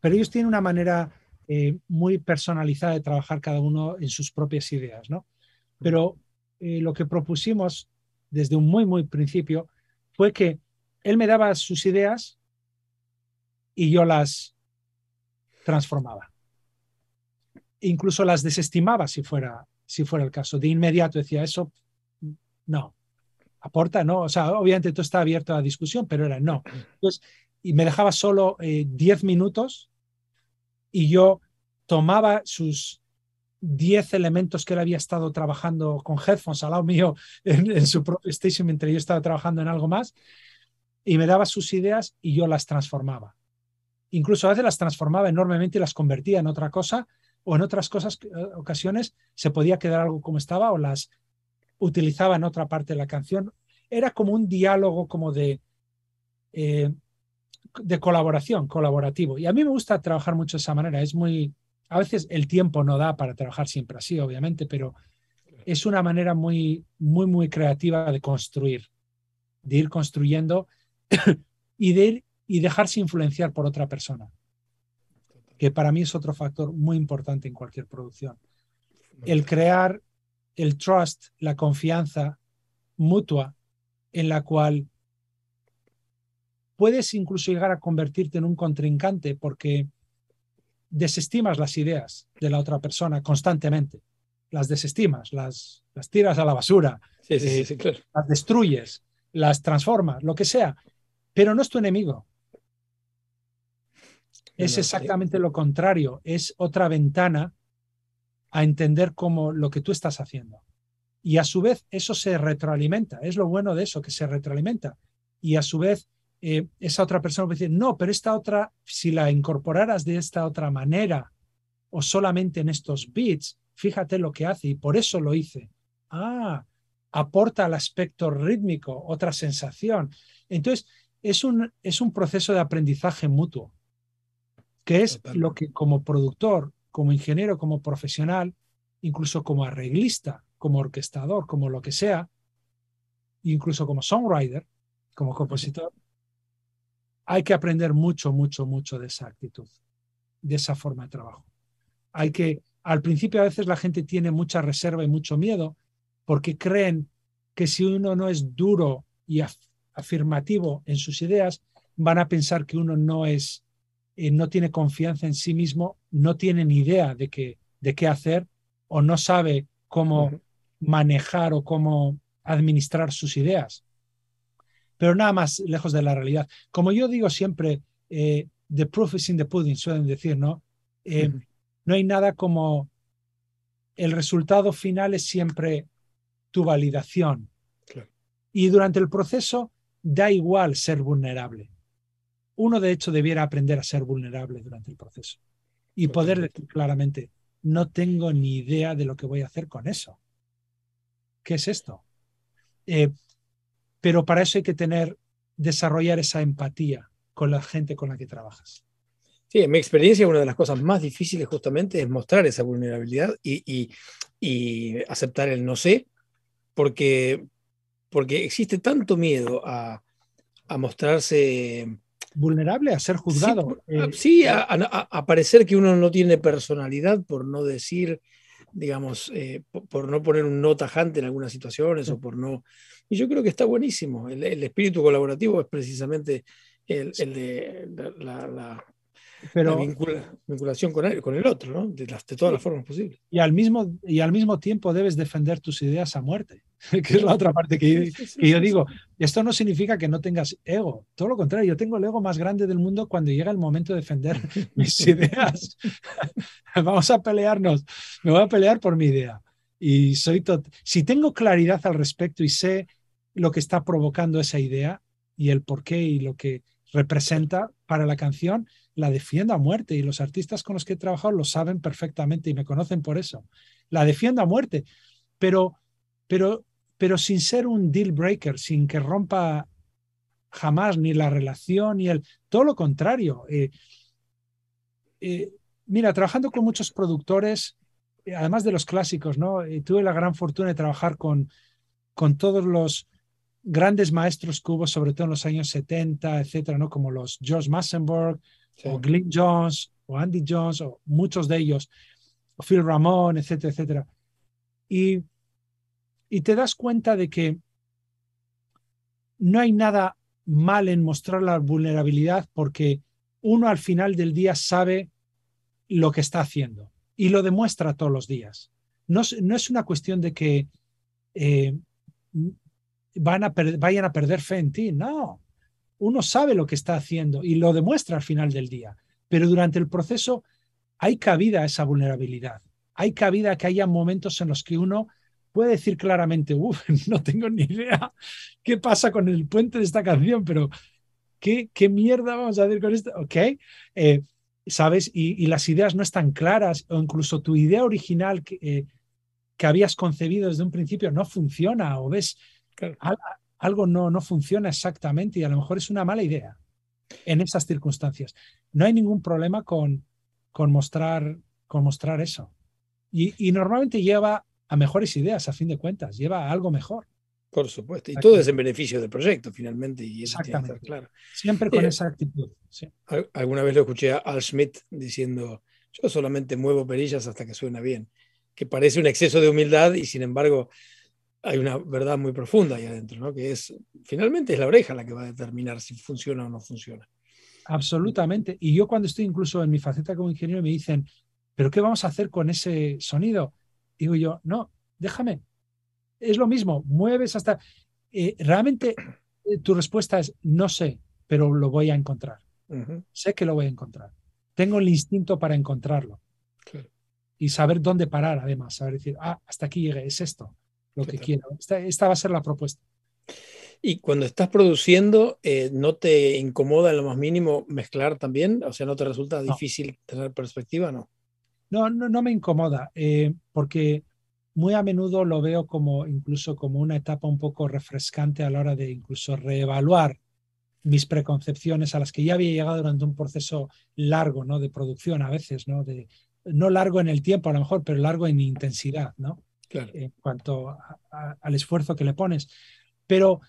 pero ellos tienen una manera eh, muy personalizada de trabajar cada uno en sus propias ideas, ¿no? Pero eh, lo que propusimos desde un muy, muy principio fue que él me daba sus ideas y yo las transformaba. Incluso las desestimaba si fuera, si fuera el caso. De inmediato decía, eso no, aporta, ¿no? O sea, obviamente todo está abierto a la discusión, pero era no. Entonces, y me dejaba solo 10 eh, minutos y yo tomaba sus 10 elementos que él había estado trabajando con headphones al lado mío en, su propio station mientras yo estaba trabajando en algo más y me daba sus ideas y yo las transformaba. Incluso a veces las transformaba enormemente y las convertía en otra cosa o en otras cosas, eh, ocasiones se podía quedar algo como estaba o las Utilizaba en otra parte de la canción. Era como un diálogo como de, eh, de colaboración, colaborativo. Y a mí me gusta trabajar mucho de esa manera. Es muy, a veces el tiempo no da para trabajar siempre así, obviamente, pero es una manera muy, muy, muy creativa de construir, de ir construyendo y de ir, y dejarse influenciar por otra persona, que para mí es otro factor muy importante en cualquier producción. El crear el trust, la confianza mutua en la cual puedes incluso llegar a convertirte en un contrincante porque desestimas las ideas de la otra persona constantemente, las desestimas, las, tiras a la basura, las destruyes, las transformas, lo que sea, pero no es tu enemigo. Es eh, exactamente lo contrario, es otra ventana a entender cómo lo que tú estás haciendo. Y a su vez eso se retroalimenta, es lo bueno de eso, que se retroalimenta. Y a su vez eh, esa otra persona puede decir, no, pero esta otra, si la incorporaras de esta otra manera o solamente en estos bits, fíjate lo que hace y por eso lo hice. Ah, aporta al aspecto rítmico otra sensación. Entonces, es un, es un proceso de aprendizaje mutuo, que es lo que como productor como ingeniero, como profesional, incluso como arreglista, como orquestador, como lo que sea, incluso como songwriter, como compositor, hay que aprender mucho, mucho, mucho de esa actitud, de esa forma de trabajo. Hay que, al principio a veces la gente tiene mucha reserva y mucho miedo porque creen que si uno no es duro y afirmativo en sus ideas, van a pensar que uno no es no tiene confianza en sí mismo, no tiene ni idea de, de qué hacer o no sabe cómo manejar o cómo administrar sus ideas. Pero nada más lejos de la realidad. Como yo digo siempre, eh, the proof is in the pudding, suelen decir, ¿no? Eh, no hay nada como el resultado final es siempre tu validación. Y durante el proceso da igual ser vulnerable uno de hecho debiera aprender a ser vulnerable durante el proceso y poder decir claramente, no tengo ni idea de lo que voy a hacer con eso. ¿Qué es esto? Eh, pero para eso hay que tener, desarrollar esa empatía con la gente con la que trabajas. Sí, en mi experiencia una de las cosas más difíciles justamente es mostrar esa vulnerabilidad y, y, y aceptar el no sé, porque, porque existe tanto miedo a, a mostrarse vulnerable a ser juzgado. Eh, sí, eh, a, parecer que uno no tiene personalidad, por no decir, digamos, eh, por, no poner un no tajante en algunas situaciones o mm. por no... Y yo creo que está buenísimo. El, espíritu colaborativo es precisamente el, de la, pero, vinculación con el, con el otro, ¿no? De, todas las formas posibles. Y al, mismo, y al mismo tiempo debes defender tus ideas a muerte, que es la otra parte que yo, yo digo. Esto no significa que no tengas ego, todo lo contrario, yo tengo el ego más grande del mundo cuando llega el momento de defender mis ideas. Vamos a pelearnos, me voy a pelear por mi idea. Y soy si tengo claridad al respecto y sé lo que está provocando esa idea y el porqué y lo que representa para la canción, la defiendo a muerte y los artistas con los que he trabajado lo saben perfectamente y me conocen por eso. La defiendo a muerte, pero, pero, pero sin ser un deal breaker, sin que rompa jamás ni la relación ni el... Todo lo contrario. Eh, eh, mira, trabajando con muchos productores, eh, además de los clásicos, ¿no? tuve la gran fortuna de trabajar con, con todos los grandes maestros cubos, sobre todo en los años 70, etcétera, ¿no? Como los George Massenburg, o Glenn Jones, o Andy Jones, o muchos de ellos, o Phil Ramón, etcétera, etcétera. Y, y te das cuenta de que no hay nada mal en mostrar la vulnerabilidad porque uno al final del día sabe lo que está haciendo y lo demuestra todos los días. No, es una cuestión de que eh, van a vayan a perder fe en ti, no uno sabe lo que está haciendo y lo demuestra al final del día, pero durante el proceso hay cabida a esa vulnerabilidad, hay cabida que haya momentos en los que uno puede decir claramente, uff, no tengo ni idea qué pasa con el puente de esta canción, pero qué, qué mierda vamos a hacer con esto, ok, eh, ¿sabes? Y, las ideas no están claras o incluso tu idea original que, eh, que habías concebido desde un principio no funciona o ves algo no, no funciona exactamente y a lo mejor es una mala idea en esas circunstancias. No hay ningún problema con, con, mostrar, con mostrar eso. Y, normalmente lleva a mejores ideas, a fin de cuentas, lleva a algo mejor. Por supuesto, y todo es en beneficio del proyecto finalmente, y claro. Siempre con eh, esa actitud. Alguna vez lo escuché a Al Schmidt diciendo, yo solamente muevo perillas hasta que suena bien, que parece un exceso de humildad y sin embargo hay una verdad muy profunda ahí adentro, ¿no? que es, finalmente es la oreja la que va a determinar si funciona o no funciona. Absolutamente. Y yo cuando estoy incluso en mi faceta como ingeniero me dicen, ¿pero qué vamos a hacer con ese sonido? Digo yo, no, déjame. Es lo mismo, mueves hasta... Eh, realmente eh, tu respuesta es, no sé, pero lo voy a encontrar. Sé que lo voy a encontrar. Tengo el instinto para encontrarlo. Y saber dónde parar, además, saber decir, ah, hasta aquí llegué, es esto lo que quiero. Esta, esta, va a ser la propuesta. Y cuando estás produciendo, eh, ¿no te incomoda en lo más mínimo mezclar también? O sea, ¿no te resulta difícil tener perspectiva? No, no, no, no me incomoda, eh, porque muy a menudo lo veo como incluso como una etapa un poco refrescante a la hora de incluso reevaluar mis preconcepciones a las que ya había llegado durante un proceso largo ¿no? de producción a veces, ¿no? De, no largo en el tiempo a lo mejor, pero largo en intensidad, ¿no? en cuanto al esfuerzo que le pones. Pero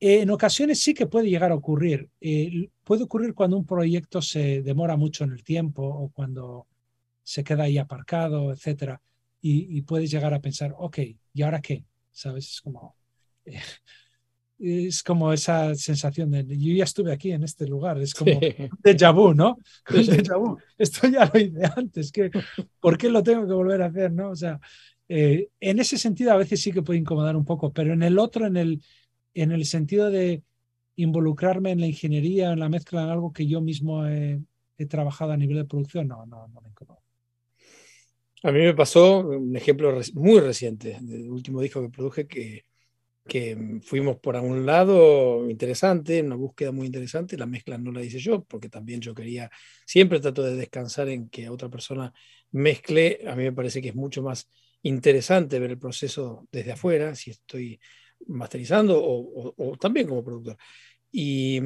eh, en ocasiones sí que puede llegar a ocurrir. Eh, puede ocurrir cuando un proyecto se demora mucho en el tiempo o cuando se queda ahí aparcado, etcétera. Y, puedes llegar a pensar, ok, ¿y ahora qué? ¿Sabes? Es como, es como esa sensación de, yo ya estuve aquí en este lugar, es como de déjà vu, ¿no? Esto ya lo hice antes, que ¿por qué lo tengo que volver a hacer, no? O sea, eh, en ese sentido a veces sí que puede incomodar un poco, pero en el otro, en el, en el sentido de involucrarme en la ingeniería, en la mezcla, en algo que yo mismo he, trabajado a nivel de producción, no, no, no me incomoda. A mí me pasó un ejemplo muy reciente, del último disco que produje, que, que fuimos por un lado interesante, una búsqueda muy interesante, la mezcla no la hice yo, porque también yo quería, siempre trato de descansar en que otra persona mezcle, a mí me parece que es mucho más interesante ver el proceso desde afuera, si estoy masterizando o, también como productor. Y,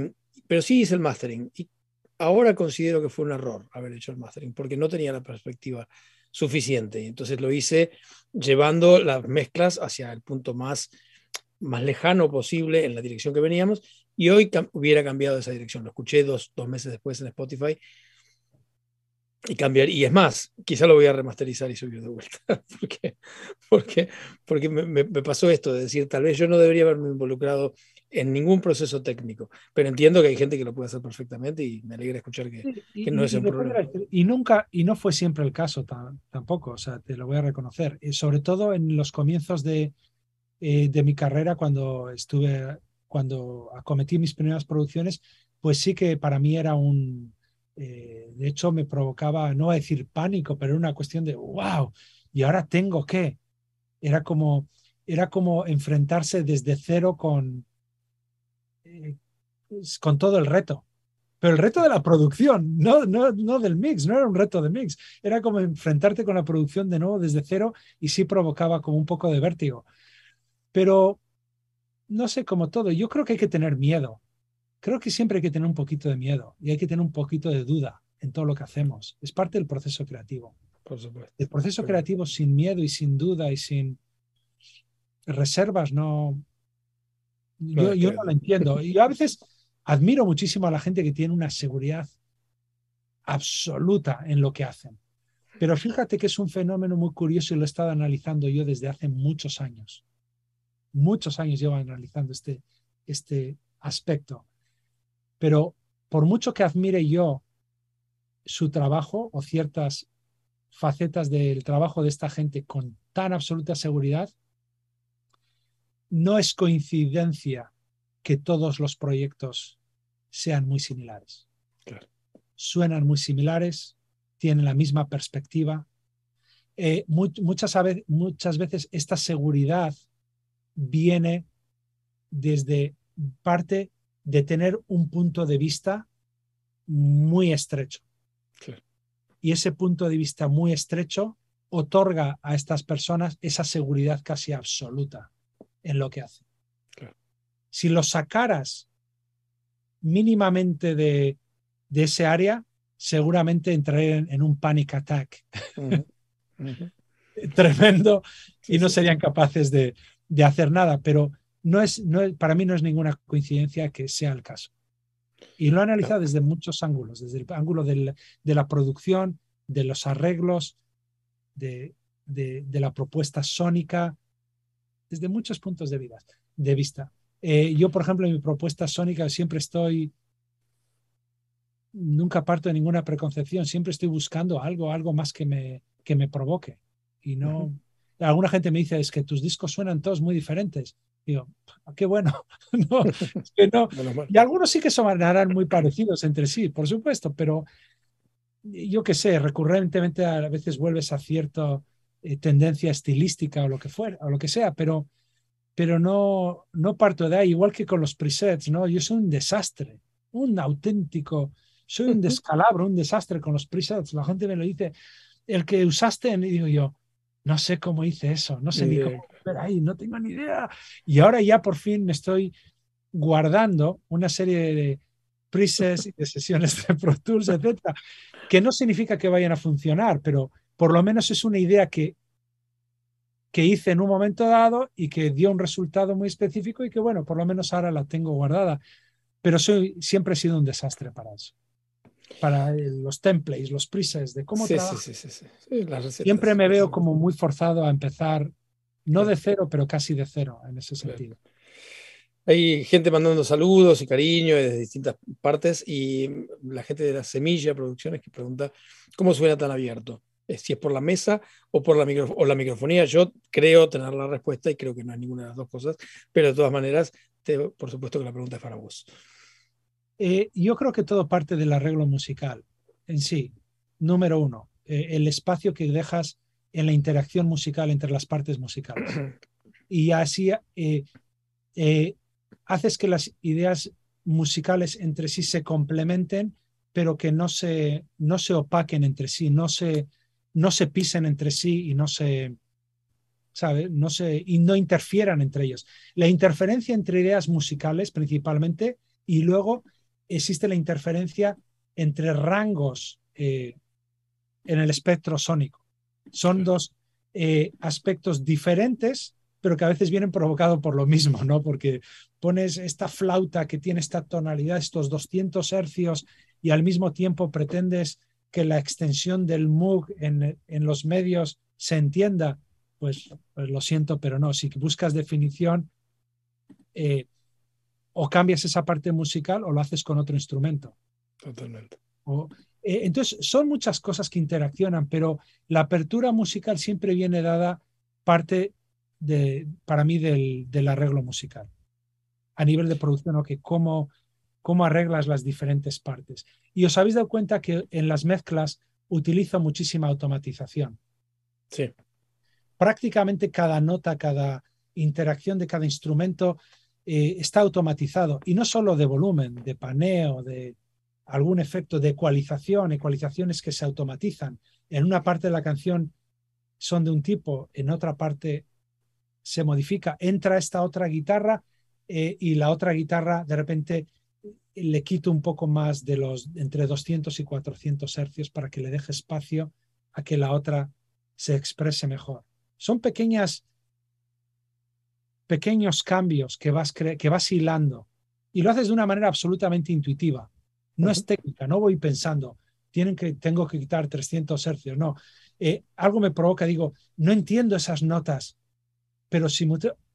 pero sí hice el mastering. Y ahora considero que fue un error haber hecho el mastering, porque no tenía la perspectiva suficiente. Entonces lo hice llevando las mezclas hacia el punto más, más lejano posible en la dirección que veníamos. Y hoy hubiera cambiado esa dirección. Lo escuché dos, dos meses después en Spotify y cambiar. Y es más, quizá lo voy a remasterizar y subir de vuelta, porque, porque, porque me, pasó esto de decir, tal vez yo no debería haberme involucrado en ningún proceso técnico, pero entiendo que hay gente que lo puede hacer perfectamente y me alegra escuchar que, no es un problema. y nunca, y no fue siempre el caso tampoco, o sea, te lo voy a reconocer, eh, sobre todo en los comienzos de, eh, de mi carrera cuando estuve, cuando acometí mis primeras producciones, pues sí que para mí era un, eh, de hecho me provocaba, no a decir pánico, pero era una cuestión de, wow, y ahora tengo que. Era como, era como enfrentarse desde cero con, eh, pues, con todo el reto. Pero el reto de la producción, no, no, no del mix, no era un reto de mix. Era como enfrentarte con la producción de nuevo desde cero y sí provocaba como un poco de vértigo. Pero no sé, como todo, yo creo que hay que tener miedo. Creo que siempre hay que tener un poquito de miedo y hay que tener un poquito de duda en todo lo que hacemos. Es parte del proceso creativo. Por supuesto. El proceso creativo sin miedo y sin duda y sin reservas no... Yo, no, lo entiendo. Y yo a veces admiro muchísimo a la gente que tiene una seguridad absoluta en lo que hacen. Pero fíjate que es un fenómeno muy curioso y lo he estado analizando yo desde hace muchos años. Muchos años llevo analizando este, este aspecto. Pero por mucho que admire yo su trabajo o ciertas facetas del trabajo de esta gente con tan absoluta seguridad, no es coincidencia que todos los proyectos sean muy similares. Suenan muy similares, tienen la misma perspectiva. Eh, muchas veces esta seguridad viene desde parte de tener un punto de vista muy estrecho. Y ese punto de vista muy estrecho otorga a estas personas esa seguridad casi absoluta en lo que hacen. Si los sacaras mínimamente de, ese área, seguramente entrarían en, un panic attack tremendo y no serían capaces de, de hacer nada. Pero no es, no para mí no es ninguna coincidencia que sea el caso. Y lo he analizado desde muchos ángulos, desde el ángulo de la producción, de los arreglos, de, la propuesta sónica, desde muchos puntos de, de vista. Eh, yo, por ejemplo, en mi propuesta sónica siempre estoy, nunca parto de ninguna preconcepción, siempre estoy buscando algo, algo más que me, que me provoque. Y no, alguna gente me dice, es que tus discos suenan todos muy diferentes. Digo, ah, qué bueno. Y algunos sí que sonarán muy parecidos entre sí, por supuesto, pero yo qué sé, recurrentemente a veces vuelves a cierta eh, tendencia estilística o lo que fuera, o lo que sea, pero, pero no, no parto de ahí, igual que con los presets, ¿no? Yo soy un desastre, un auténtico, soy un descalabro, un desastre con los presets. La gente me lo dice, el que usaste, y digo yo, no sé cómo hice eso, no sé ni cómo ay, no tengo ni idea. Y ahora ya por fin me estoy guardando una serie de prises y de sesiones de Pro Tools, etcétera, que no significa que vayan a funcionar, pero por lo menos es una idea que, que hice en un momento dado y que dio un resultado muy específico y que, bueno, por lo menos ahora la tengo guardada. Pero soy, siempre he sido un desastre para eso para los templates, los prises de cómo sí, Siempre me veo como muy forzado a empezar no de cero, pero casi de cero en ese sentido. Hay gente mandando saludos y cariño desde distintas partes y la gente de la Semilla Producciones que pregunta cómo suena tan abierto, si es por la mesa o por la, o la microfonía. Yo creo tener la respuesta y creo que no es ninguna de las dos cosas, pero de todas maneras, por supuesto que la pregunta es para vos. Eh, yo creo que todo parte del arreglo musical en sí. Número uno, eh, el espacio que dejas en la interacción musical entre las partes musicales. Y así eh, eh, haces que las ideas musicales entre sí se complementen, pero que no se, no se opaquen entre sí, no se, no se pisen entre sí y no se, ¿sabe? No se, y no interfieran entre ellos. La interferencia entre ideas musicales principalmente y luego existe la interferencia entre rangos eh, en el espectro sónico. Son dos eh, aspectos diferentes, pero que a veces vienen provocados por lo mismo, ¿no? Porque pones esta flauta que tiene esta tonalidad, estos 200 hercios, y al mismo tiempo pretendes que la extensión del Moog en, los medios se entienda, pues, pues, lo siento, pero no. Si buscas definición, eh, o cambias esa parte musical o lo haces con otro instrumento. Totalmente. Eh, entonces, son muchas cosas que interaccionan, pero la apertura musical siempre viene dada parte de, para mí del, arreglo musical, a nivel de producción, o que cómo, cómo arreglas las diferentes partes. Y os habéis dado cuenta que en las mezclas utilizo muchísima automatización. Sí. Prácticamente cada nota, cada interacción de cada instrumento eh, está automatizado, y no solo de volumen, de paneo, de, algún efecto de ecualización, ecualizaciones que se automatizan. En una parte de la canción son de un tipo, en otra parte se modifica, entra esta otra guitarra eh, y la otra guitarra de repente le quito un poco más de los entre 200 y 400 hercios para que le deje espacio a que la otra se exprese mejor. Son pequeñas pequeños cambios que vas, que vas hilando y lo haces de una manera absolutamente intuitiva. No es técnica, no voy pensando, tienen que, tengo que quitar 300 hercios, no. Eh, algo me provoca, digo, no entiendo esas notas, pero si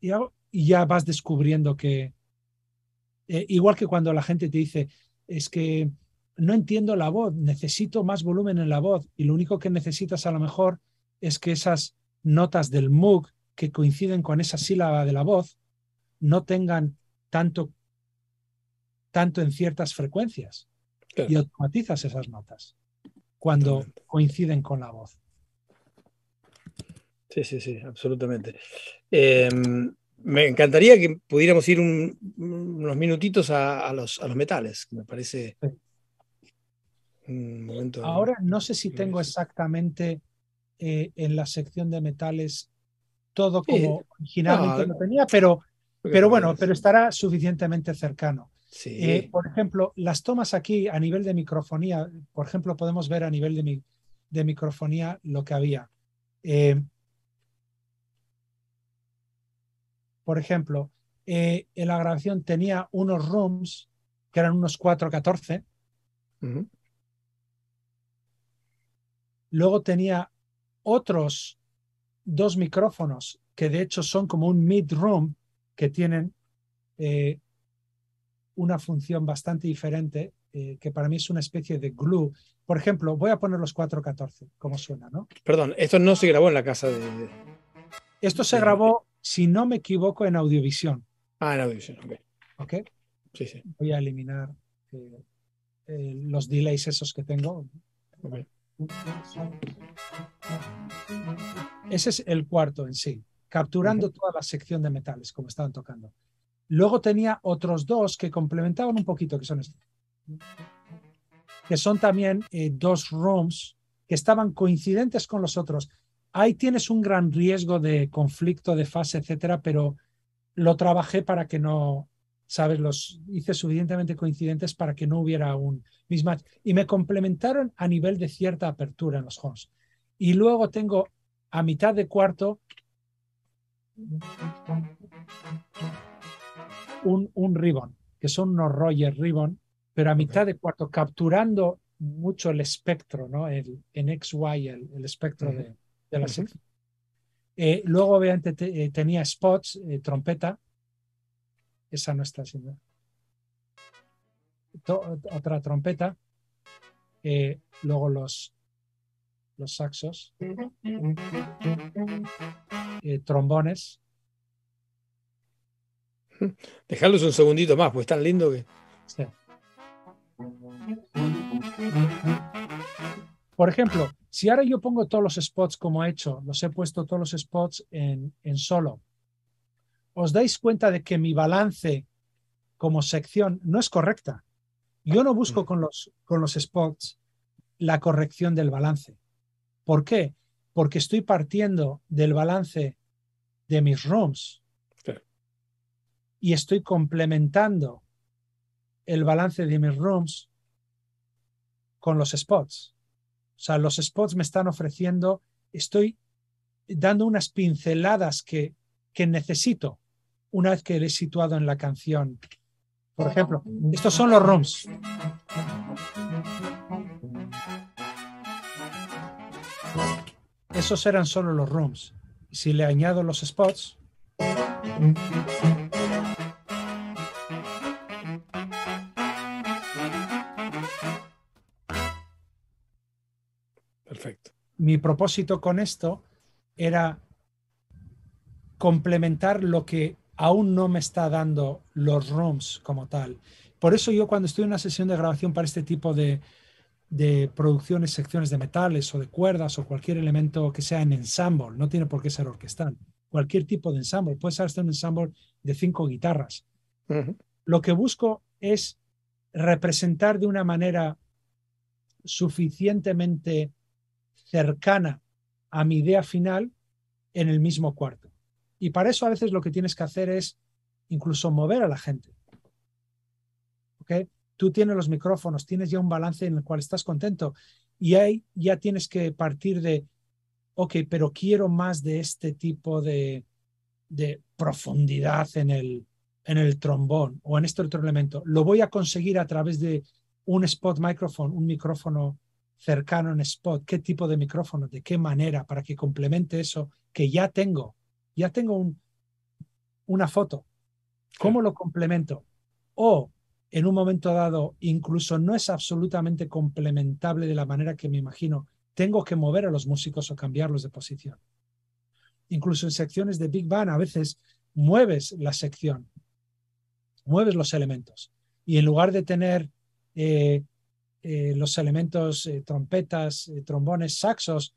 y, y ya vas descubriendo que, eh, igual que cuando la gente te dice, es que no entiendo la voz, necesito más volumen en la voz y lo único que necesitas a lo mejor es que esas notas del MOOC que coinciden con esa sílaba de la voz no tengan tanto, tanto en ciertas frecuencias y automatizas esas notas cuando coinciden con la voz. Sí, sí, sí, absolutamente. Em, me encantaría que pudiéramos ir unos minutitos a, los, a, los, metales, me parece un momento. Ahora no sé si tengo exactamente eh, en la sección de metales todo como originalmente no, lo tenía, pero, pero bueno, pero estará suficientemente cercano. Eh, por ejemplo, las tomas aquí a nivel de microfonía, por ejemplo, podemos ver a nivel de, microfonía lo que había. Eh, por ejemplo, eh, en la grabación tenía unos rooms que eran unos 4-14, Luego tenía otros dos micrófonos que de hecho son como un mid room que tienen una función bastante diferente, eh, que para mí es una especie de glue. Por ejemplo, voy a poner los 414, como suena, ¿no? Perdón, esto no se grabó en la casa de... Esto se grabó, si no me equivoco, en audiovisión. Ah, audiovisión, ok. ¿Ok? Voy a eliminar eh, eh, los delays esos que tengo. Ese es el cuarto en sí, capturando toda la sección de metales, como estaban tocando. Luego tenía otros dos que complementaban un poquito, que son estos, que son también eh, dos rooms que estaban coincidentes con los otros. Ahí tienes un gran riesgo de conflicto de fase, etcétera, pero lo trabajé para que no, ¿sabes? Los hice suficientemente coincidentes para que no hubiera un mismatch. Y me complementaron a nivel de cierta apertura en los homes. Y luego tengo a mitad de cuarto un, un ribbon, que son unos Roger Ribbon, pero a mitad de cuarto, capturando mucho el espectro, ¿no? El, en XY, el, el espectro de, de, la eh, luego, obviamente, eh, tenía spots, eh, trompeta. Esa no está haciendo. Otra trompeta. luego los, los saxos. trombones. dejadlos un segundito más, pues es tan lindo que. Por ejemplo, si ahora yo pongo todos los spots como he hecho, los he puesto todos los spots en, en solo, os dais cuenta de que mi balance como sección no es correcta. Yo no busco mm. con los, con los spots la corrección del balance. ¿Por qué? Porque estoy partiendo del balance de mis rooms y estoy complementando el balance de mis rooms con los spots. O sea, los spots me están ofreciendo, estoy dando unas pinceladas que, necesito una vez que he situado en la canción. Por ejemplo, estos son los rooms. Esos eran solo los rooms. Si le añado los spots. mi propósito con esto era complementar lo que aún no me está dando los ROMs como tal. Por eso yo cuando estoy en una sesión de grabación para este tipo de, de producciones, secciones de metales o de cuerdas o cualquier elemento que sea en ensemble, no tiene por qué ser orquestal, cualquier tipo de ensemble, puede ser hasta un ensemble de cinco guitarras. Lo que busco es representar de una manera suficientemente cercana a mi idea final en el mismo cuarto. Y para eso a veces lo que tienes que hacer es incluso mover a la gente. Tú tienes los micrófonos, tienes ya un balance en el cual estás contento y ahí ya tienes que partir de, ok, pero quiero más de este tipo de, de profundidad en el, en el trombón o en este otro elemento. Lo voy a conseguir a través de un spot microphone, un micrófono cercano en spot, qué tipo de micrófono, de qué manera, para que complemente eso que ya tengo. Ya tengo un, una foto. ¿Cómo lo complemento? O en un momento dado, incluso no es absolutamente complementable de la manera que me imagino. Tengo que mover a los músicos o cambiarlos de posición. Incluso en secciones de Big Bang a veces mueves la sección, mueves los elementos. Y en lugar de tener eh, eh, los elementos eh, trompetas, eh, trombones, saxos,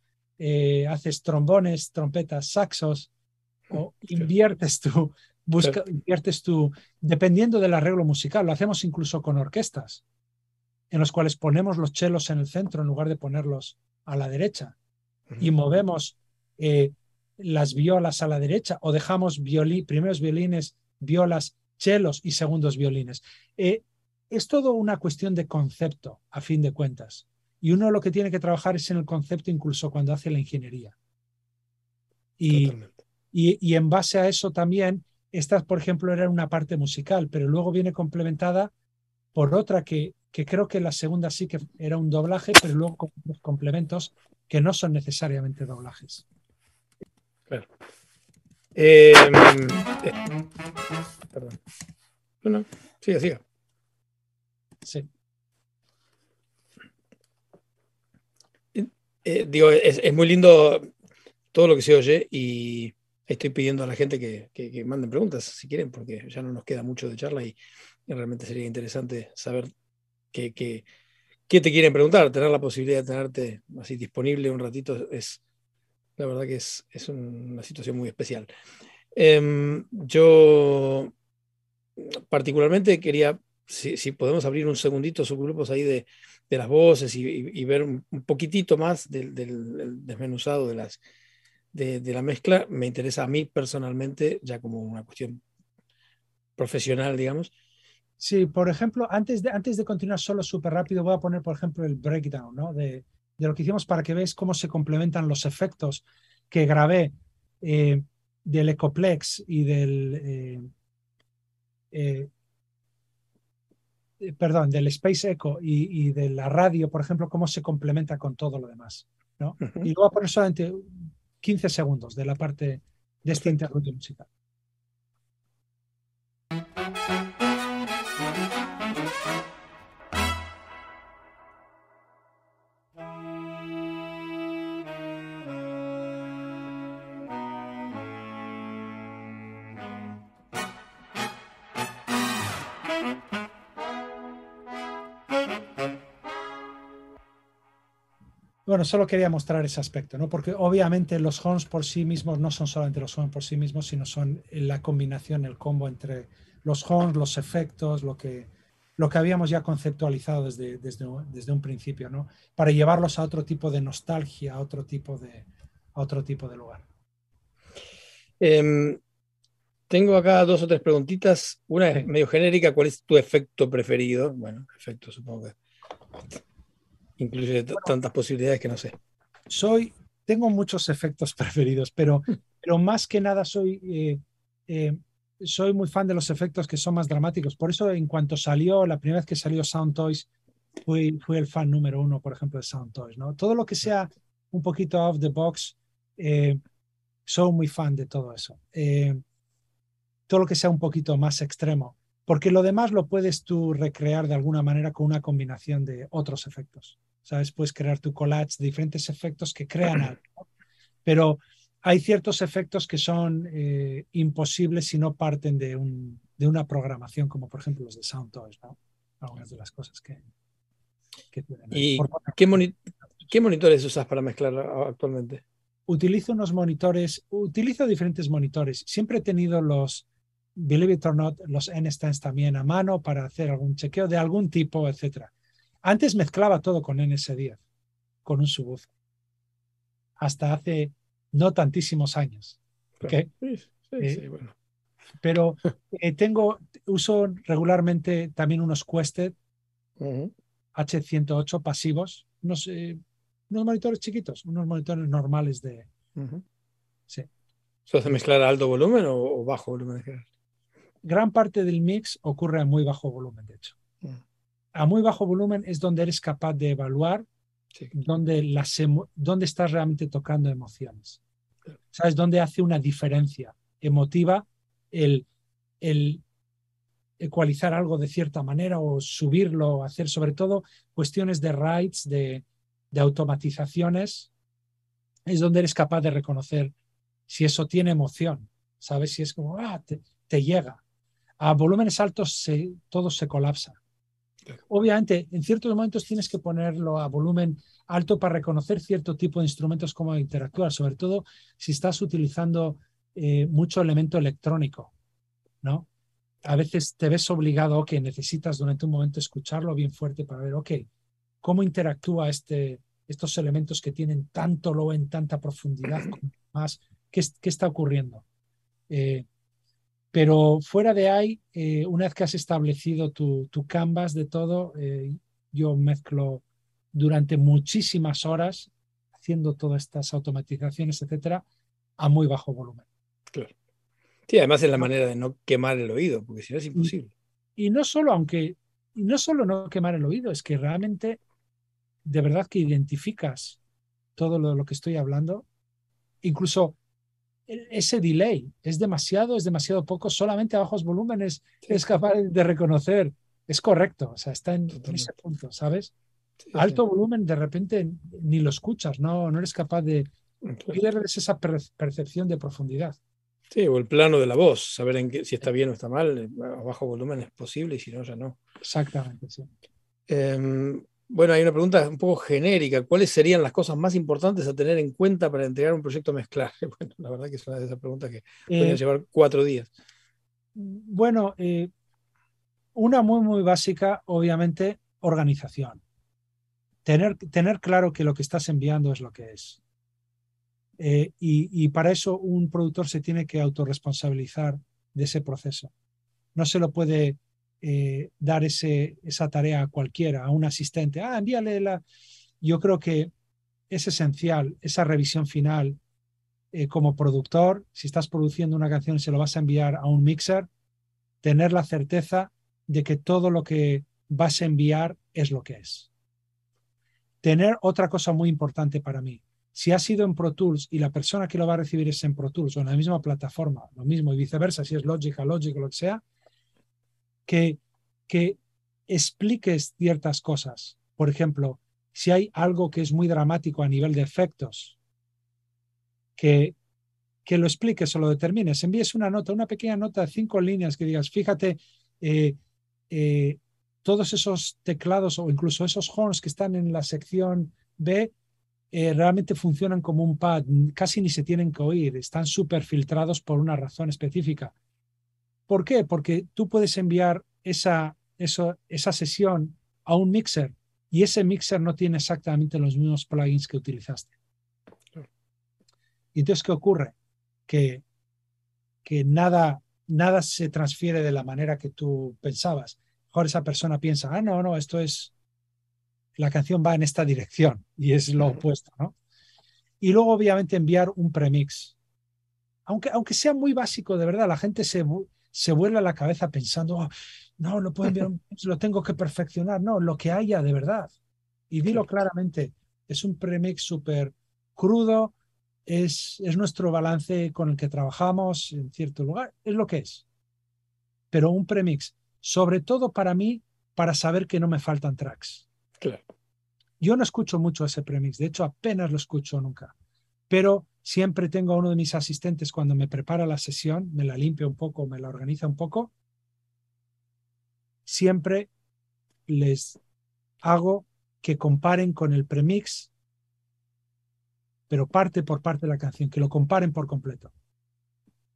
haces trombones, trompetas, saxos, o inviertes tú, busca, inviertes tú, dependiendo del arreglo musical, lo hacemos incluso con orquestas, en los cuales ponemos los chelos en el centro en lugar de ponerlos a la derecha, y movemos las violas a la derecha, o dejamos primeros violines, violas, chelos y segundos violines es todo una cuestión de concepto, a fin de cuentas. Y uno lo que tiene que trabajar es en el concepto incluso cuando hace la ingeniería. Y, en base a eso también, estas, por ejemplo, era una parte musical, pero luego viene complementada por otra que, creo que la segunda sí que era un doblaje, pero luego con complementos que no son necesariamente doblajes. Claro. Em, eh, perdón. Sí, sigue, eh, digo, es, muy lindo todo lo que se oye y estoy pidiendo a la gente que, manden preguntas si quieren, porque ya no nos queda mucho de charla y, realmente sería interesante saber qué que, te quieren preguntar. Tener la posibilidad de tenerte así disponible un ratito es, la verdad que es, una situación muy especial. Em, yo particularmente quería si, podemos abrir un segundito subgrupos ahí de, de las voces y, ver un, poquitito más del, desmenuzado de, las, de, la mezcla, me interesa a mí personalmente, ya como una cuestión profesional, digamos. Sí, por ejemplo, antes de, antes de continuar solo súper rápido, voy a poner, por ejemplo, el breakdown ¿no? de, de, lo que hicimos para que veáis cómo se complementan los efectos que grabé eh, del Ecoplex y del... Eh, eh eh, perdón, del Space Echo y, de la radio, por ejemplo, cómo se complementa con todo lo demás. ¿no? Y luego a poner solamente 15 segundos de la parte de este interrupto musical. bueno, solo quería mostrar ese aspecto, ¿no? Porque obviamente los horns por sí mismos no son solamente los horns por sí mismos, sino son la combinación, el combo entre los horns, los efectos, lo que, lo que habíamos ya conceptualizado desde, desde, un principio, ¿no? Para llevarlos a otro tipo de nostalgia, a otro tipo de, otro tipo de lugar. Em, tengo acá dos o tres preguntitas. Una es medio genérica, ¿cuál es tu efecto preferido? Bueno, efecto supongo que Incluye tantas posibilidades que no sé. Soy, tengo muchos efectos preferidos, pero, pero más que nada soy, eh, eh, soy muy fan de los efectos que son más dramáticos. Por eso, en cuanto salió, la primera vez que salió Sound Toys, fui, el fan número uno, por ejemplo, de Sound Toys. ¿no? Todo lo que sea un poquito off the box, eh, soy muy fan de todo eso. todo lo que sea un poquito más extremo porque lo demás lo puedes tú recrear de alguna manera con una combinación de otros efectos. ¿sabes? Puedes crear tu collage diferentes efectos que crean algo. Pero hay ciertos efectos que son eh, imposibles si no parten de, un, de, una programación, como por ejemplo los de SoundToys, ¿no? Algunas de las cosas que, ¿Y ¿qué, monitores usas para mezclar actualmente? Utilizo unos monitores, utilizo diferentes monitores. Siempre he tenido los, believe it or not, los n stands también a mano para hacer algún chequeo de algún tipo, etcétera antes mezclaba todo con NS10, con un subwoofer, hasta hace no tantísimos años. Sí, eh, sí, bueno. Pero eh, tengo, uso regularmente también unos Quested H108 pasivos, eh, unos, monitores chiquitos, unos monitores normales de... sí. ¿Se hace mezclar a alto volumen o, bajo volumen? Gran parte del mix ocurre a muy bajo volumen, de hecho. Mm a muy bajo volumen es donde eres capaz de evaluar donde dónde, estás realmente tocando emociones. ¿Sabes? Dónde hace una diferencia emotiva el, ecualizar algo de cierta manera o subirlo, hacer sobre todo cuestiones de rights, de, automatizaciones, es donde eres capaz de reconocer si eso tiene emoción, ¿sabes? Si es como, ah, te, llega. A volúmenes altos todo se colapsa. Obviamente, en ciertos momentos tienes que ponerlo a volumen alto para reconocer cierto tipo de instrumentos como interactuar, sobre todo si estás utilizando eh, mucho elemento electrónico, ¿no? A veces te ves obligado, que necesitas durante un momento escucharlo bien fuerte para ver, ok, cómo interactúa este, estos elementos que tienen tanto low en tanta profundidad, más, ¿qué, está ocurriendo? Eh, pero fuera de ahí, eh, una vez que has establecido tu, canvas de todo, eh, yo mezclo durante muchísimas horas haciendo todas estas automatizaciones, etcétera, a muy bajo volumen. Claro. Sí, además es la manera de no quemar el oído, porque si no es imposible. Y, no solo, aunque y no solo no quemar el oído, es que realmente de verdad que identificas todo lo lo que estoy hablando. Incluso ese delay es demasiado, es demasiado poco, solamente a bajos volúmenes es capaz de reconocer. Es correcto, o sea, está en, ese punto, ¿sabes? Alto volumen, de repente ni lo escuchas, no, no eres capaz de. Pierdes esa percepción de profundidad. Sí, o el plano de la voz, saber en qué, si está bien o está mal, eh, a bajo volumen es posible y si no, ya no. Exactamente, sí. Em, bueno, hay una pregunta un poco genérica. ¿Cuáles serían las cosas más importantes a tener en cuenta para entregar un proyecto mezclaje Bueno, la verdad que es una de esas preguntas que pueden eh, llevar cuatro días. Bueno, eh, una muy, muy básica, obviamente, organización. Tener, tener claro que lo que estás enviando es lo que es. Eh, y, y, para eso un productor se tiene que autorresponsabilizar de ese proceso. No se lo puede eh, dar esa tarea a cualquiera, a un asistente. Ah, envíale la... Yo creo que es esencial esa revisión final eh, como productor. Si estás produciendo una canción y se lo vas a enviar a un mixer, tener la certeza de que todo lo que vas a enviar es lo que es. Tener otra cosa muy importante para mí. Si ha sido en Pro Tools y la persona que lo va a recibir es en Pro Tools o en la misma plataforma, lo mismo y viceversa, si es Logic a Logic lo que sea, que, expliques ciertas cosas. Por ejemplo, si hay algo que es muy dramático a nivel de efectos, que, que lo expliques o lo determines, envíes una nota, una pequeña nota de cinco líneas que digas, fíjate, eh, eh, todos esos teclados o incluso esos horns que están en la sección B eh, realmente funcionan como un pad, casi ni se tienen que oír, están súper filtrados por una razón específica. ¿Por qué? Porque tú puedes enviar esa, esa sesión a un mixer y ese mixer no tiene exactamente los mismos plugins que utilizaste. Y entonces, ¿qué ocurre? Que, que nada, nada se transfiere de la manera que tú pensabas. Mejor esa persona piensa, ah, no, no, esto es, la canción va en esta dirección y es lo opuesto, ¿no? Y luego, obviamente, enviar un premix. Aunque, aunque sea muy básico, de verdad, la gente se, se vuelve a la cabeza pensando, ah, no, lo puedo enviar, lo tengo que perfeccionar. No, lo que haya de verdad. Y dilo claramente, es un premix súper crudo, es, es nuestro balance con el que trabajamos en cierto lugar, es lo que es. Pero un premix, sobre todo para mí, para saber que no me faltan tracks. Claro. Yo no escucho mucho ese premix, de hecho apenas lo escucho nunca, pero Siempre tengo a uno de mis asistentes cuando me prepara la sesión, me la limpia un poco, me la organiza un poco. Siempre les hago que comparen con el premix, pero parte por parte de la canción, que lo comparen por completo.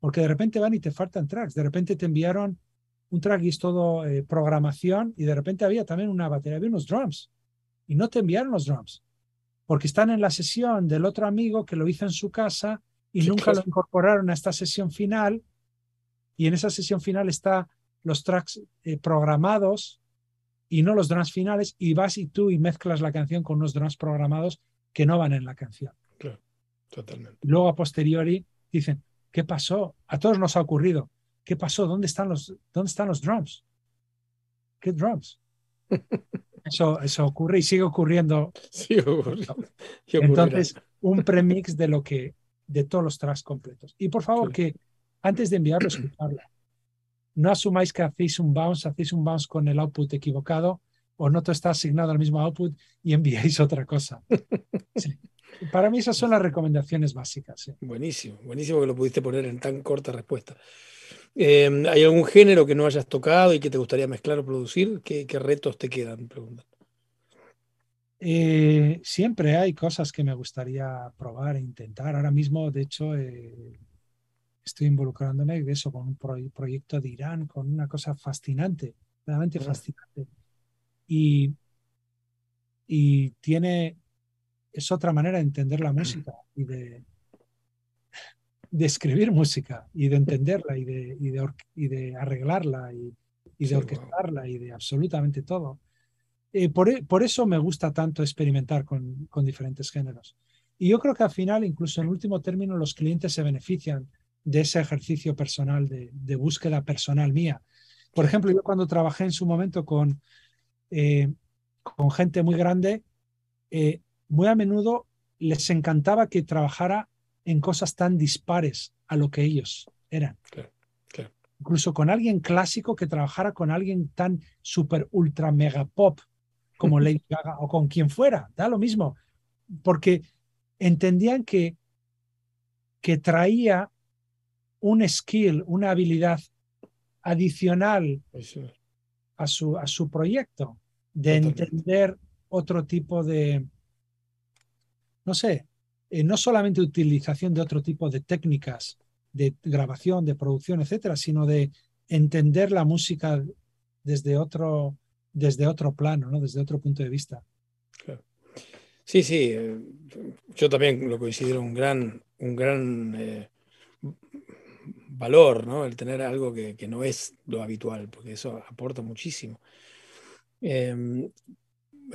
Porque de repente van y te faltan tracks, de repente te enviaron un track y es todo eh, programación y de repente había también una batería, había unos drums y no te enviaron los drums porque están en la sesión del otro amigo que lo hizo en su casa y nunca lo incorporaron a esta sesión final. Y en esa sesión final están los tracks eh, programados y no los drums finales. Y vas y tú y mezclas la canción con unos drums programados que no van en la canción. Claro, totalmente. Luego a posteriori dicen, ¿qué pasó? A todos nos ha ocurrido. ¿Qué pasó? ¿Dónde están los, dónde están los drums? ¿Qué drums? Eso, ocurre y sigue ocurriendo. Sí, ocurre. Entonces, un premix de lo que, de todos los tracks completos. Y por favor, que antes de enviarlo, escucharla. No asumáis que hacéis un bounce, hacéis un bounce con el output equivocado o no te está asignado al mismo output y enviáis otra cosa. Para mí esas son las recomendaciones básicas. Buenísimo, buenísimo que lo pudiste poner en tan corta respuesta. Em, ¿Hay algún género que no hayas tocado y que te gustaría mezclar o producir? ¿Qué, retos te quedan? Eh, siempre hay cosas que me gustaría probar e intentar. Ahora mismo, de hecho, eh, estoy involucrándome en eso con un proyecto de Irán, con una cosa fascinante, realmente mm. fascinante. Y, y tiene, es otra manera de entender la mm. música y de, de escribir música y de entenderla y de, y de, arreglarla y, de orquestarla y de absolutamente todo. Eh, e, por, eso me gusta tanto experimentar con, diferentes géneros. Y yo creo que al final, incluso en último término, los clientes se benefician de ese ejercicio personal, de, búsqueda personal mía. Por ejemplo, yo cuando trabajé en su momento con, eh, con gente muy grande, eh, muy a menudo les encantaba que trabajara en cosas tan dispares a lo que ellos eran. Incluso con alguien clásico que trabajara con alguien tan super, ultra, mega pop como Lady Gaga o con quien fuera, da lo mismo, porque entendían que, que traía un skill, una habilidad adicional a su, a su proyecto, de entender otro tipo de, no sé, eh, no solamente utilización de otro tipo de técnicas de grabación, de producción, etcétera, sino de entender la música desde otro, desde otro plano, ¿no? desde otro punto de vista. Sí, sí, eh, yo también lo considero un gran, un gran eh, valor, ¿no? El tener algo que, no es lo habitual, porque eso aporta muchísimo. Em,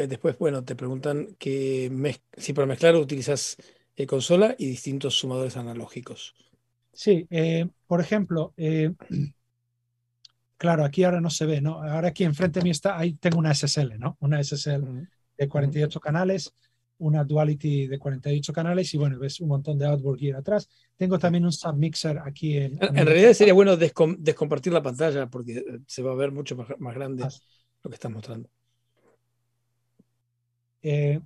después, bueno, te preguntan que si para mezclar utilizas eh, consola y distintos sumadores analógicos. Sí, eh, por ejemplo, eh, claro, aquí ahora no se ve, ¿no? Ahora aquí enfrente mí está, ahí tengo una SSL, ¿no? Una SSL de 48 canales, una Duality de 48 canales y bueno, ves un montón de outboard gear atrás. Tengo también un submixer aquí en... En, realidad sería bueno descompartir la pantalla porque se va a ver mucho más, grande ah, lo que estás mostrando. Eh,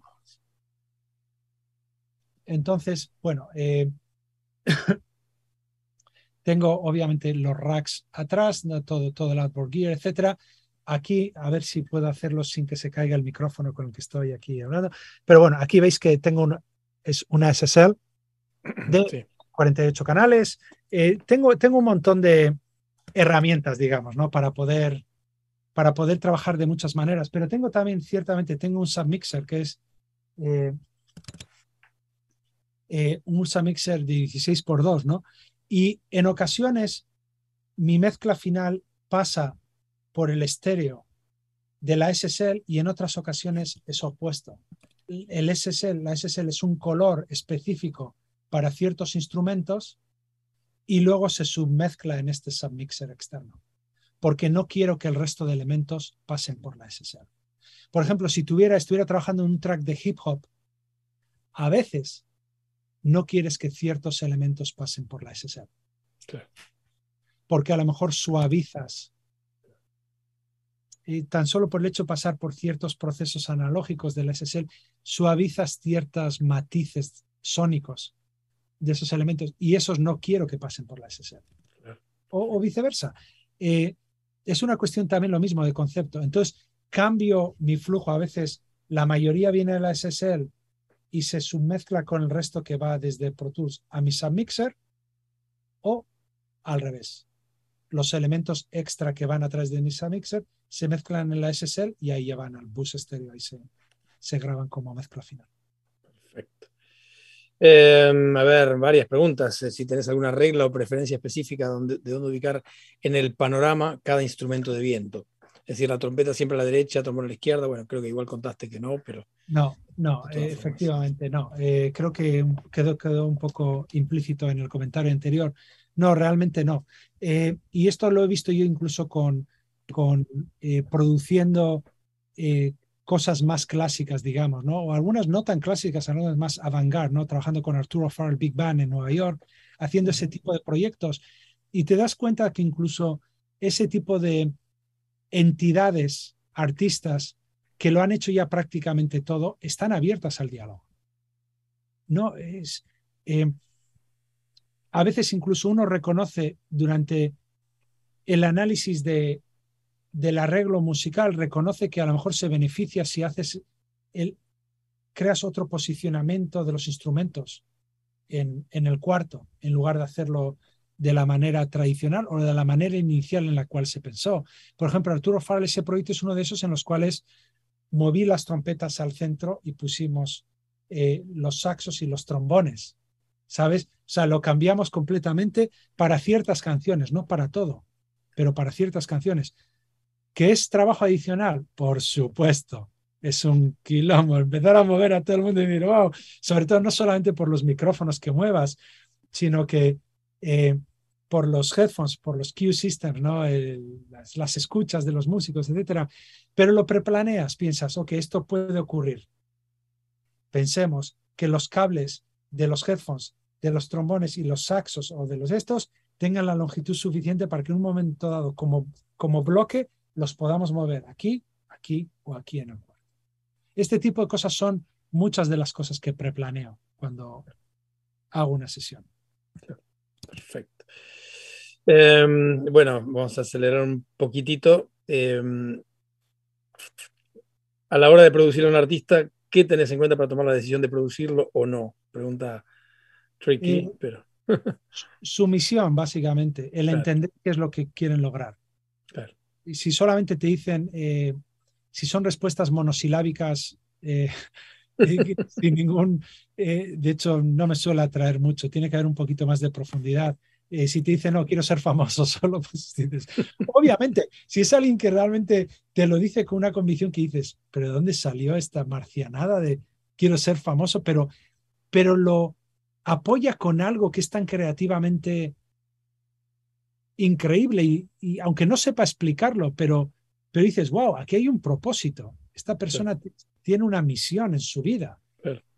entonces, bueno, eh, tengo obviamente los racks atrás, todo, el outboard gear, etcétera. Aquí, a ver si puedo hacerlo sin que se caiga el micrófono con el que estoy aquí hablando. Pero bueno, aquí veis que tengo una, es una SSL de 48 canales. Eh, tengo, tengo un montón de herramientas, digamos, ¿no? Para poder, para poder trabajar de muchas maneras. Pero tengo también, ciertamente, tengo un submixer que es eh, eh, un submixer de 16x2, ¿no? Y en ocasiones mi mezcla final pasa por el estéreo de la SSL y en otras ocasiones es opuesto. El SSL, la SSL es un color específico para ciertos instrumentos y luego se submezcla en este submixer externo, porque no quiero que el resto de elementos pasen por la SSL. Por ejemplo, si tuviera, estuviera trabajando en un track de hip hop, a veces no quieres que ciertos elementos pasen por la SSL. Porque a lo mejor suavizas. Y tan solo por el hecho de pasar por ciertos procesos analógicos de la SSL, suavizas ciertos matices sónicos de esos elementos y esos no quiero que pasen por la SSL. O, viceversa. Eh, es una cuestión también lo mismo de concepto. Entonces, cambio mi flujo. A veces la mayoría viene de la SSL, y se submezcla con el resto que va desde Pro Tools a MISA Mixer o al revés. Los elementos extra que van atrás de MISA Mixer se mezclan en la SSL y ahí van al bus estéreo y se, graban como mezcla final. Perfecto. Em, a ver, varias preguntas. Eh, si tenés alguna regla o preferencia específica de dónde ubicar en el panorama cada instrumento de viento. Es decir, la trompeta siempre a la derecha, trombón a la izquierda. Bueno, creo que igual contaste que no, pero. No, no, efectivamente no. Eh, creo que quedó, quedó un poco implícito en el comentario anterior. No, realmente no. Eh, y esto lo he visto yo incluso con, con eh, produciendo cosas más clásicas, digamos, ¿no? O algunas no tan clásicas, algunas más avant ¿no? Trabajando con Arturo Farrell Big Band en Nueva York, haciendo ese tipo de proyectos. Y te das cuenta que incluso ese tipo de entidades, artistas, que lo han hecho ya prácticamente todo, están abiertas al diálogo. No es. Eh, a veces incluso uno reconoce durante el análisis de, del arreglo musical, reconoce que a lo mejor se beneficia si haces el, creas otro posicionamiento de los instrumentos en, en el cuarto, en lugar de hacerlo de la manera tradicional o de la manera inicial en la cual se pensó. Por ejemplo, Arturo Farrell, ese proyecto es uno de esos en los cuales moví las trompetas al centro y pusimos eh, los saxos y los trombones, ¿sabes? O sea, lo cambiamos completamente para ciertas canciones, no para todo, pero para ciertas canciones. ¿Qué es trabajo adicional? Por supuesto, es un quilombo. Empezar a mover a todo el mundo y decir, wow, sobre todo no solamente por los micrófonos que muevas, sino que eh, por los headphones, por los cue systems, las, escuchas de los músicos, etcétera. Pero lo preplaneas, piensas, ok, esto puede ocurrir. Pensemos que los cables de los headphones, de los trombones y los saxos o de los estos tengan la longitud suficiente para que en un momento dado, como, como bloque, los podamos mover aquí, aquí o aquí en el cuarto. Este tipo de cosas son muchas de las cosas que preplaneo cuando hago una sesión. Perfecto. Em, bueno, vamos a acelerar un poquitito. Em, a la hora de producir a un artista, ¿qué tenés en cuenta para tomar la decisión de producirlo o no? Pregunta tricky, eh, pero. su misión, básicamente, el entender qué es lo que quieren lograr. Y si solamente te dicen, eh, si son respuestas monosilábicas, eh, sin ningún, de hecho, no me suele atraer mucho, tiene que haber un poquito más de profundidad. Eh, si te dice, no, quiero ser famoso solo, pues dices, obviamente, si es alguien que realmente te lo dice con una convicción que dices, pero ¿de dónde salió esta marcianada de quiero ser famoso? Pero, pero lo apoya con algo que es tan creativamente increíble y, aunque no sepa explicarlo, pero, pero dices, wow, aquí hay un propósito. Esta persona tiene una misión en su vida.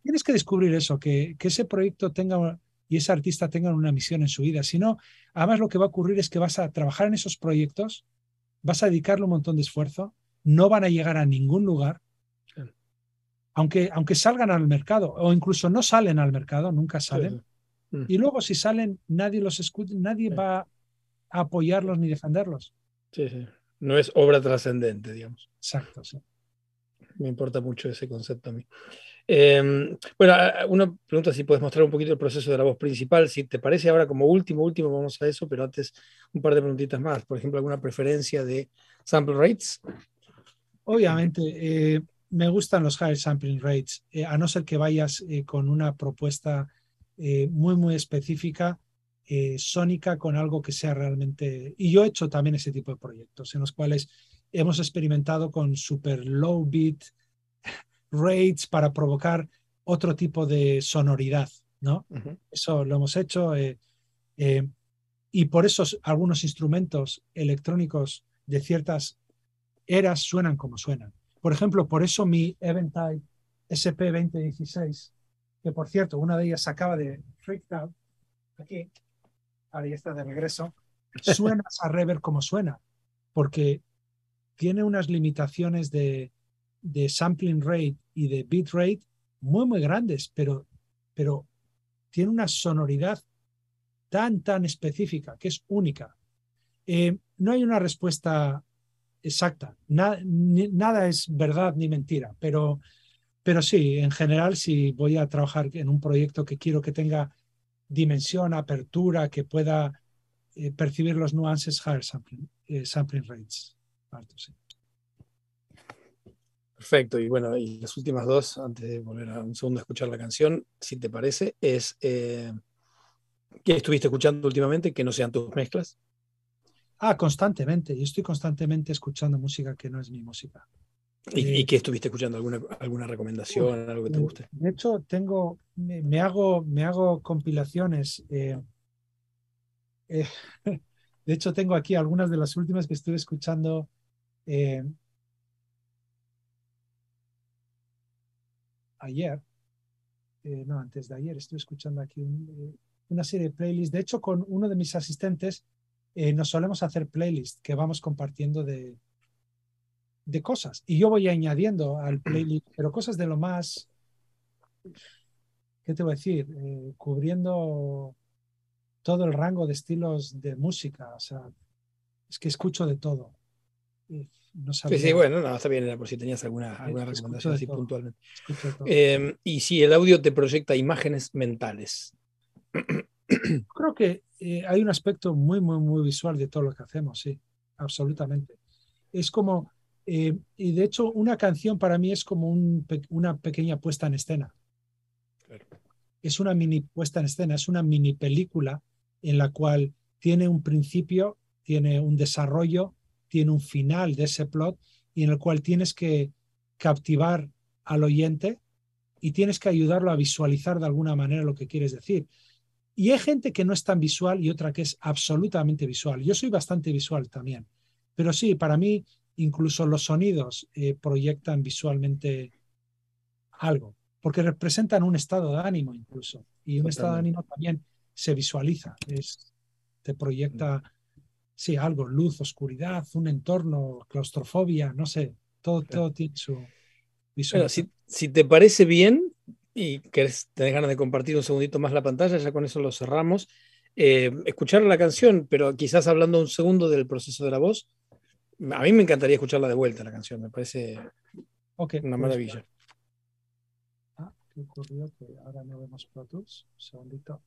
Tienes que descubrir eso, que, que ese proyecto tenga y ese artista tenga una misión en su vida. Si no, además lo que va a ocurrir es que vas a trabajar en esos proyectos, vas a dedicarle un montón de esfuerzo, no van a llegar a ningún lugar, aunque, aunque salgan al mercado, o incluso no salen al mercado, nunca salen. Mm. Y luego si salen, nadie los escucha, nadie va a apoyarlos ni defenderlos. Sí, sí. No es obra trascendente, digamos. Exacto, sí. Me importa mucho ese concepto a mí. Em, bueno, una pregunta si puedes mostrar un poquito el proceso de la voz principal, si te parece ahora como último, último vamos a eso, pero antes un par de preguntitas más, por ejemplo, alguna preferencia de sample rates. Obviamente, eh, me gustan los high sampling rates, eh, a no ser que vayas eh, con una propuesta muy, muy específica, sónica, con algo que sea realmente... Y yo he hecho también ese tipo de proyectos en los cuales hemos experimentado con super low beat, Rates para provocar otro tipo de sonoridad, ¿no? Eso lo hemos hecho. Eh, eh, y por eso algunos instrumentos electrónicos de ciertas eras suenan como suenan. Por ejemplo, por eso mi Eventide SP2016, que por cierto, una de ellas acaba de Freak out, aquí, ahí está de regreso, suena a rever como suena, porque tiene unas limitaciones de, de sampling rate y de bit rate muy, muy grandes, pero, pero tiene una sonoridad tan, tan específica que es única. Eh, no hay una respuesta exacta, nada es verdad ni mentira, pero, pero sí, en general, si voy a trabajar en un proyecto que quiero que tenga dimensión, apertura, que pueda eh, percibir los nuances higher sampling, eh, rates. Perfecto, y bueno, y las últimas dos, antes de volver a un segundo a escuchar la canción, si te parece, es eh, ¿qué estuviste escuchando últimamente que no sean tus mezclas? Ah, constantemente, yo estoy constantemente escuchando música que no es mi música. ¿Y, eh, qué estuviste escuchando? ¿Alguna, alguna recomendación, algo que te guste? De hecho, tengo, me, hago, me hago compilaciones. Eh, de hecho, tengo aquí algunas de las últimas que estuve escuchando. Eh, ayer, eh, no, antes de ayer, estoy escuchando aquí eh, una serie de playlists. De hecho, con uno de mis asistentes eh, nos solemos hacer playlists que vamos compartiendo de, de cosas. Y yo voy añadiendo al playlist, pero cosas de lo más, ¿qué te voy a decir? cubriendo todo el rango de estilos de música. O sea, es que escucho de todo no sabía. Sí, bueno, no, está bien, por si tenías alguna, recomendación así puntualmente. Em, y si el audio te proyecta imágenes mentales. Creo que eh, hay un aspecto muy, muy, muy visual de todo lo que hacemos, sí, absolutamente. Es como, eh, y de hecho, una canción para mí es como una pequeña puesta en escena. Es una mini puesta en escena, es una mini película en la cual tiene un principio, tiene un desarrollo, tiene un final de ese plot y en el cual tienes que captivar al oyente y tienes que ayudarlo a visualizar de alguna manera lo que quieres decir. Y hay gente que no es tan visual y otra que es absolutamente visual. Yo soy bastante visual también, pero sí, para mí incluso los sonidos eh, proyectan visualmente algo, porque representan un estado de ánimo incluso. Y un estado de ánimo también se visualiza, es, te proyecta mm sí, algo, luz, oscuridad, un entorno, claustrofobia, no sé, todo, todo tiene si, te parece bien y querés, tener ganas de compartir un segundito más la pantalla, ya con eso lo cerramos, eh, escuchar la canción, pero quizás hablando un segundo del proceso de la voz, a mí me encantaría escucharla de vuelta la canción, me parece una pues, maravilla. ah, ¿qué ocurrió? Que ahora no vemos segundito.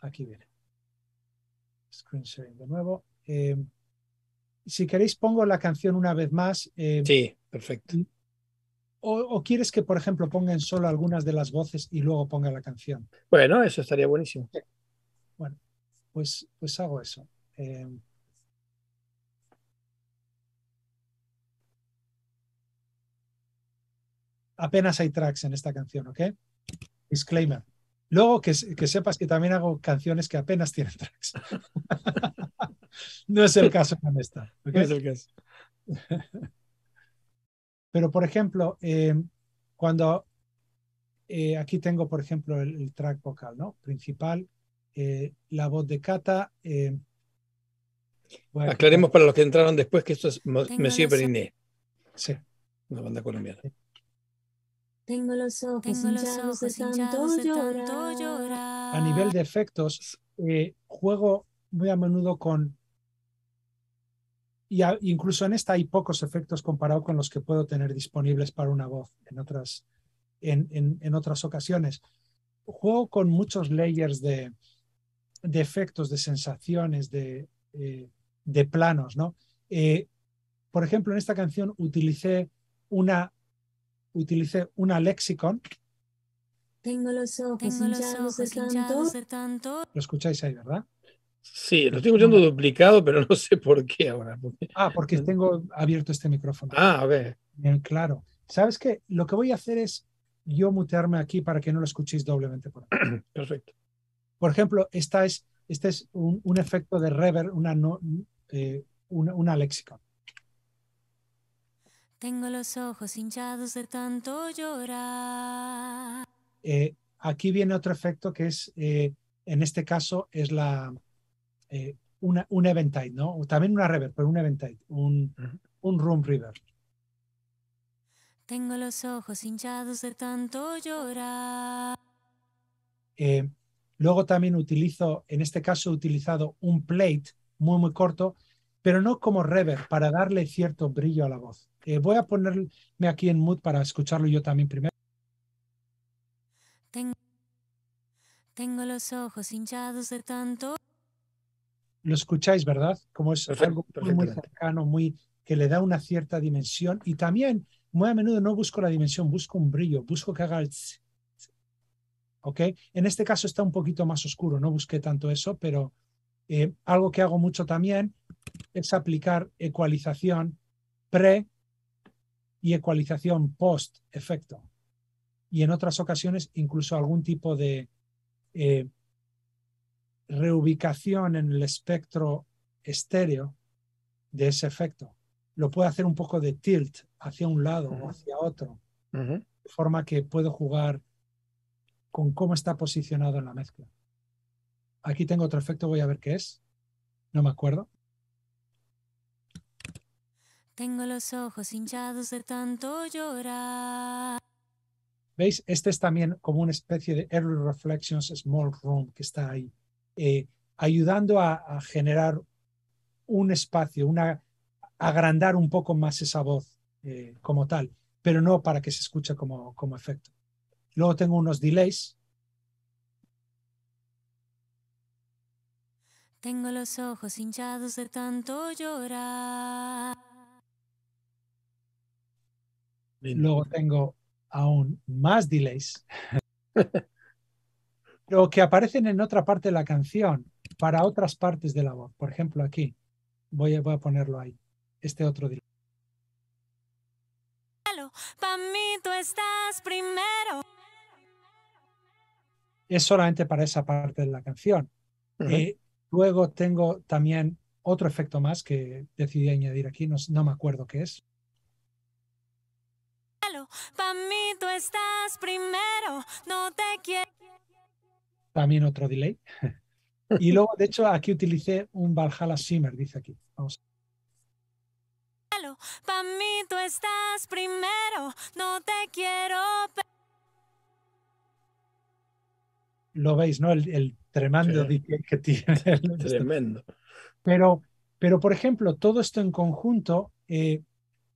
aquí viene. Screen sharing de nuevo. Em, si queréis, pongo la canción una vez más. Em, sí, perfecto. O, quieres que, por ejemplo, pongan solo algunas de las voces y luego ponga la canción? Bueno, eso estaría buenísimo. Bueno, pues, pues hago eso. Em, apenas hay tracks en esta canción, ¿ok? Disclaimer. Luego que, sepas que también hago canciones que apenas tienen tracks. no es el caso con esta. Pero, por ejemplo, eh, cuando eh, aquí tengo, por ejemplo, el, track vocal, ¿no? Principal, eh, la voz de Cata. Bueno, Aclaremos para los que entraron después que esto es Monsieur Periné. Sí. Una banda colombiana. Tengo los ojos los ojos A nivel de efectos, eh, juego muy a menudo con... Y incluso en esta hay pocos efectos comparado con los que puedo tener disponibles para una voz en otras, en, otras ocasiones. Juego con muchos layers de, de efectos, de sensaciones, de, eh, de planos, ¿no? Eh, por ejemplo, en esta canción utilicé una utilice una lexicon. Tengo los ojos de tanto. Lo escucháis ahí, ¿verdad? Sí, lo estoy escuchando ah. duplicado, pero no sé por qué ahora. Ah, porque tengo abierto este micrófono. Ah, a ver. Bien, claro. ¿Sabes qué? Lo que voy a hacer es yo mutearme aquí para que no lo escuchéis doblemente. Por Perfecto. Por ejemplo, esta este es un, efecto de reverb, una, no, eh, una lexicon. Tengo los ojos hinchados de tanto llorar. Eh, aquí viene otro efecto que es, eh, en este caso, es la eh, un eventide, ¿no? también una reverb, pero un eventide, un, un room reverb. Tengo los ojos hinchados de tanto llorar. luego también utilizo, en este caso he utilizado un plate muy, muy corto, pero no como reverb, para darle cierto brillo a la voz. Eh, voy a ponerme aquí en mood para escucharlo yo también primero. Tengo, los ojos hinchados de tanto. Lo escucháis, ¿verdad? Como es algo muy, cercano, muy que le da una cierta dimensión y también muy a menudo no busco la dimensión, busco un brillo, busco que haga el ¿Ok? En este caso está un poquito más oscuro, no busqué tanto eso, pero eh, algo que hago mucho también es aplicar ecualización pre y ecualización post-efecto. Y en otras ocasiones incluso algún tipo de eh, reubicación en el espectro estéreo de ese efecto. Lo puedo hacer un poco de tilt hacia un lado o hacia otro, de forma que puedo jugar con cómo está posicionado en la mezcla. Aquí tengo otro efecto, voy a ver qué es. No me acuerdo. Tengo los ojos hinchados de tanto llorar. ¿Veis? Este es también como una especie de Early Reflections Small Room que está ahí, eh, ayudando a, generar un espacio, una, agrandar un poco más esa voz eh, como tal, pero no para que se escuche como efecto. Luego tengo unos delays. Tengo los ojos hinchados de tanto llorar. Luego tengo aún más delays, pero que aparecen en otra parte de la canción para otras partes de la voz. Por ejemplo, aquí voy a, ponerlo ahí, este otro delay. Es solamente para esa parte de la canción. Eh, luego tengo también otro efecto más que decidí añadir aquí, no, no me acuerdo qué es para mí tú estás primero, no te quiero. También otro delay. y luego, de hecho, aquí utilicé un Valhalla Simmer dice aquí. Vamos. mí tú estás primero, no te quiero. Lo veis, ¿no? El, tremendo delay que tiene. Tremendo. Pero, pero, por ejemplo, todo esto en conjunto eh,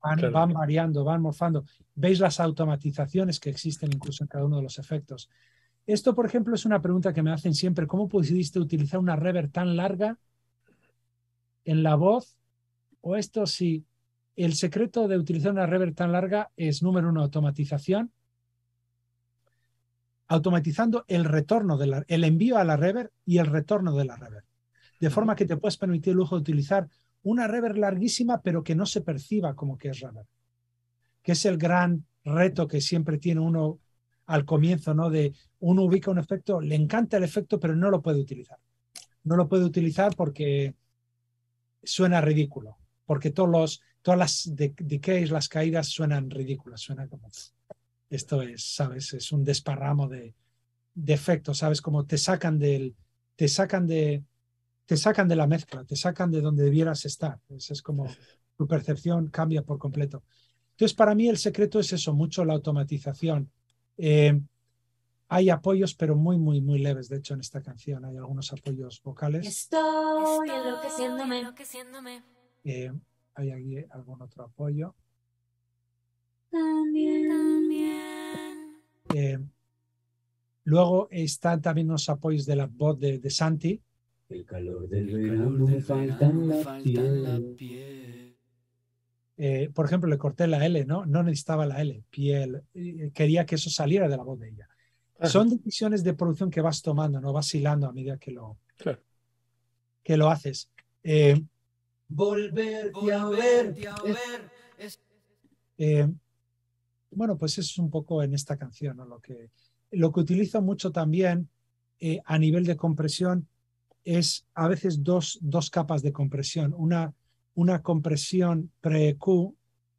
Van, variando, van morfando. Veis las automatizaciones que existen incluso en cada uno de los efectos. Esto, por ejemplo, es una pregunta que me hacen siempre. ¿Cómo pudiste utilizar una rever tan larga en la voz? O esto sí, el secreto de utilizar una rever tan larga es, número uno, automatización. Automatizando el retorno, de el envío a la rever y el retorno de la rever, De forma que te puedes permitir el lujo de utilizar una reverb larguísima, pero que no se perciba como que es rever que es el gran reto que siempre tiene uno al comienzo, ¿no? De uno ubica un efecto, le encanta el efecto, pero no lo puede utilizar. No lo puede utilizar porque suena ridículo, porque todos los, todas las decays, las caídas suenan ridículas, suena como esto es, sabes, es un desparramo de, de efectos, sabes, como te sacan del, te sacan de, te sacan de la mezcla, te sacan de donde debieras estar. Esa es como tu percepción cambia por completo. Entonces, para mí el secreto es eso, mucho la automatización. Eh, hay apoyos, pero muy, muy, muy leves. De hecho, en esta canción hay algunos apoyos vocales. Estoy enloqueciéndome. Eh, ¿Hay aquí algún otro apoyo? También. Eh, luego están también los apoyos de la voz de Santi, el calor del por ejemplo, le corté la L, ¿no? No necesitaba la L, piel. Eh, quería que eso saliera de la voz de ella. Son decisiones de producción que vas tomando, no vas a medida que lo, que lo haces. Eh, volver, a ver. Eh, bueno, pues es un poco en esta canción, Lo que, lo que utilizo mucho también eh, a nivel de compresión es a veces dos, dos capas de compresión, una, una compresión pre-Q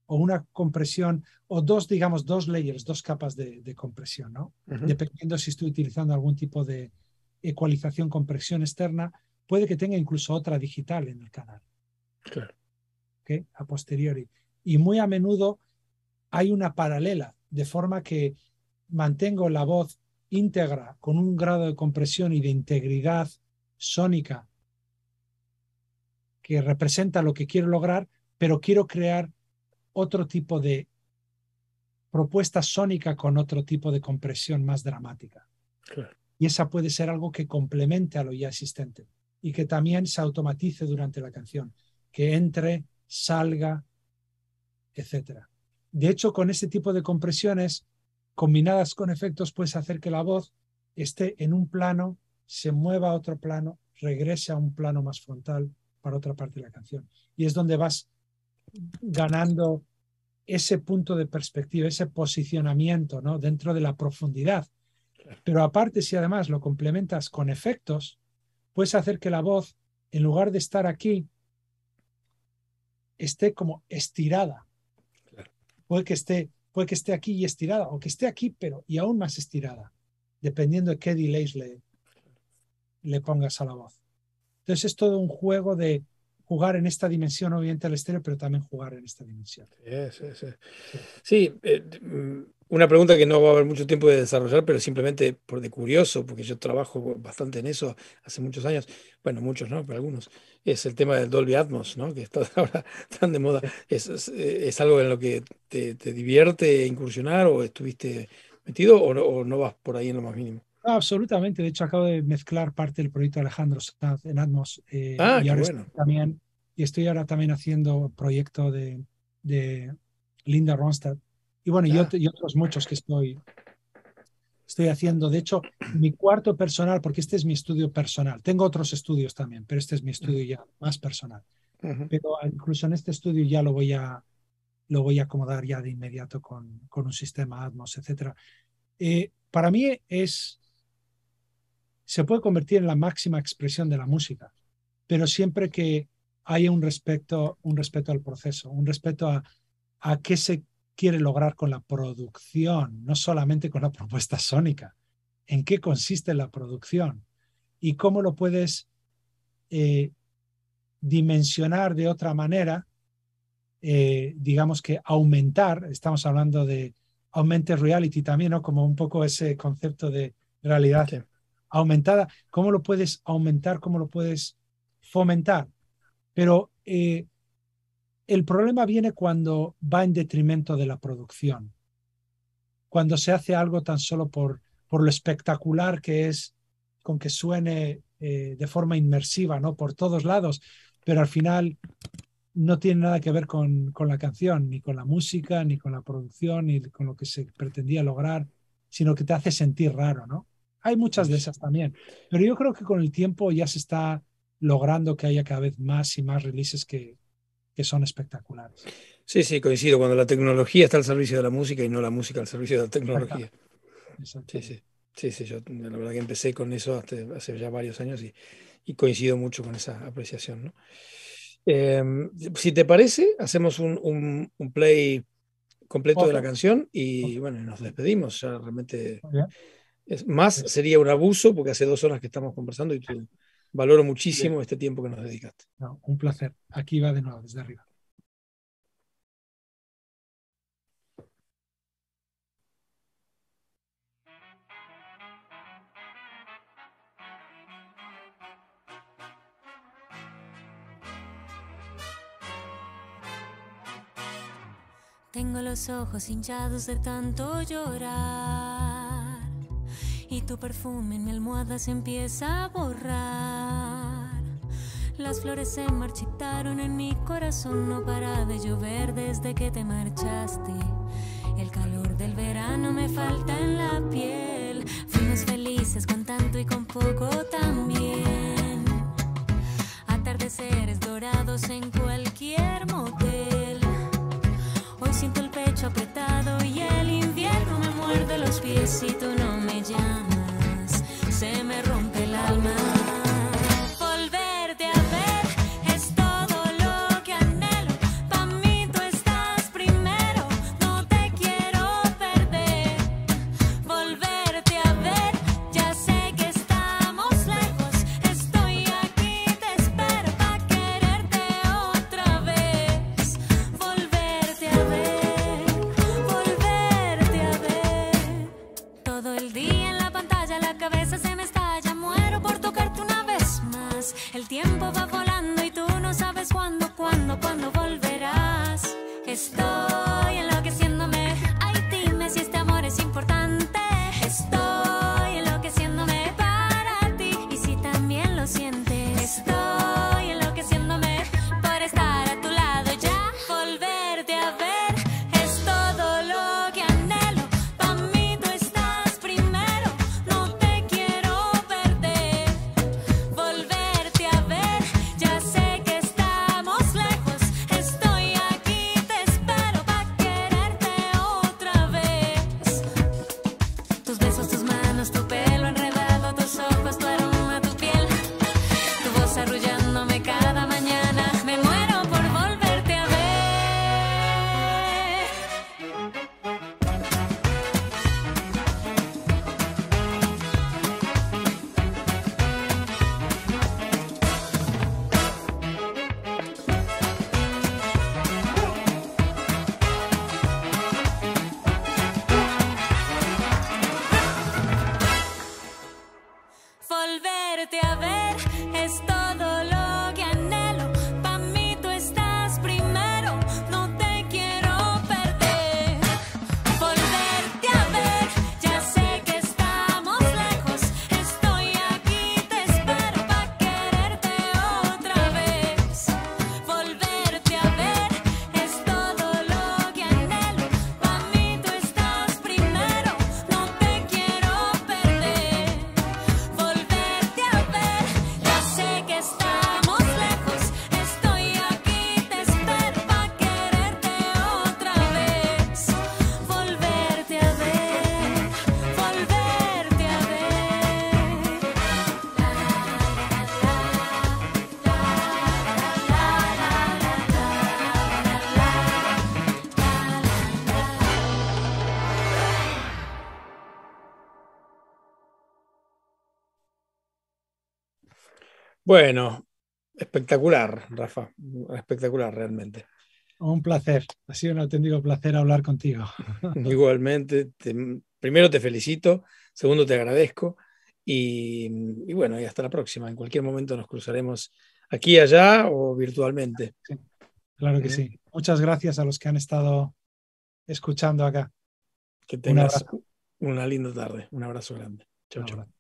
o una compresión, o dos, digamos, dos layers, dos capas de, compresión, ¿no? Dependiendo si estoy utilizando algún tipo de ecualización, compresión externa, puede que tenga incluso otra digital en el canal. Claro. ¿Okay? A posteriori. Y muy a menudo hay una paralela, de forma que mantengo la voz íntegra, con un grado de compresión y de integridad sónica que representa lo que quiero lograr, pero quiero crear otro tipo de propuesta sónica con otro tipo de compresión más dramática. Y esa puede ser algo que complemente a lo ya existente y que también se automatice durante la canción, que entre, salga, etc. De hecho, con este tipo de compresiones combinadas con efectos puedes hacer que la voz esté en un plano se mueva a otro plano, regrese a un plano más frontal para otra parte de la canción. Y es donde vas ganando ese punto de perspectiva, ese posicionamiento ¿no? dentro de la profundidad. Pero aparte, si además lo complementas con efectos, puedes hacer que la voz, en lugar de estar aquí, esté como estirada. Puede, que esté, puede que esté aquí y estirada, o que esté aquí, pero y aún más estirada, dependiendo de qué delays le, le pongas a la voz. Entonces es todo un juego de jugar en esta dimensión obviamente al estéreo, pero también jugar en esta dimensión. Sí, eh, mm, una pregunta que no va a haber mucho tiempo de desarrollar, pero simplemente por de curioso, porque yo trabajo bastante en eso hace muchos años, bueno, muchos no, pero algunos, es el tema del Dolby Atmos, ¿no? que está ahora tan de moda. ¿Es, es, algo en lo que te, te, divierte incursionar o estuviste metido o no vas por ahí en lo más mínimo? Ah, absolutamente. De hecho, acabo de mezclar parte del proyecto Alejandro Sanz en Atmos. Eh, ah, y ahora estoy también, y estoy ahora también haciendo proyecto de, de Linda Ronstadt. Y bueno, yo ah. y, otros muchos que estoy, estoy haciendo. De hecho, mi cuarto personal, porque este es mi estudio personal. Tengo otros estudios también, pero este es mi estudio ya más personal. Pero incluso en este estudio ya lo voy a, lo voy a acomodar ya de inmediato con, con un sistema Atmos, etcétera eh, para mí es se puede convertir en la máxima expresión de la música, pero siempre que haya un respeto, un respeto al proceso, un respeto a, qué se quiere lograr con la producción, no solamente con la propuesta sónica, en qué consiste la producción y cómo lo puedes eh, dimensionar de otra manera, eh, digamos que aumentar, estamos hablando de aumente reality también, Como un poco ese concepto de realidad aumentada, cómo lo puedes aumentar, cómo lo puedes fomentar. Pero eh, el problema viene cuando va en detrimento de la producción, cuando se hace algo tan solo por, por lo espectacular que es, con que suene eh, de forma inmersiva, ¿no? Por todos lados, pero al final no tiene nada que ver con, con la canción, ni con la música, ni con la producción, ni con lo que se pretendía lograr, sino que te hace sentir raro, ¿no? Hay muchas de esas también. Pero yo creo que con el tiempo ya se está logrando que haya cada vez más y más releases que, que son espectaculares. Sí, sí, coincido. Cuando la tecnología está al servicio de la música y no la música al servicio de la tecnología. Sí, sí. Sí, sí, yo la verdad que empecé con eso hace ya varios años y, y coincido mucho con esa apreciación. ¿no? Em, si te parece, hacemos un, un, play completo de la canción y bueno, nos despedimos. Ya realmente es, más sería un abuso porque hace dos horas que estamos conversando y tú, valoro muchísimo este tiempo que nos dedicaste. un placer. Aquí va de nuevo, desde arriba. Tengo los ojos hinchados de tanto llorar y tu perfume en mi almohada se empieza a borrar. Las flores se marchitaron en mi corazón, no para de llover desde que te marchaste. El calor del verano me falta en la piel. Fuimos felices con tanto y con poco también. Atardeceres dorados en cualquier motel. Hoy siento el pecho apretado y el de los pies y tú no me llamas. Se me rompe el alma. Bueno, espectacular, Rafa, espectacular realmente. Un placer, ha sido un auténtico placer hablar contigo. Igualmente, primero te felicito, segundo te agradezco y, bueno, y hasta la próxima. En cualquier momento nos cruzaremos aquí, allá o virtualmente. claro que ¿Eh? sí. Muchas gracias a los que han estado escuchando acá. Que tengas una linda tarde. Un abrazo grande. Chao, chao.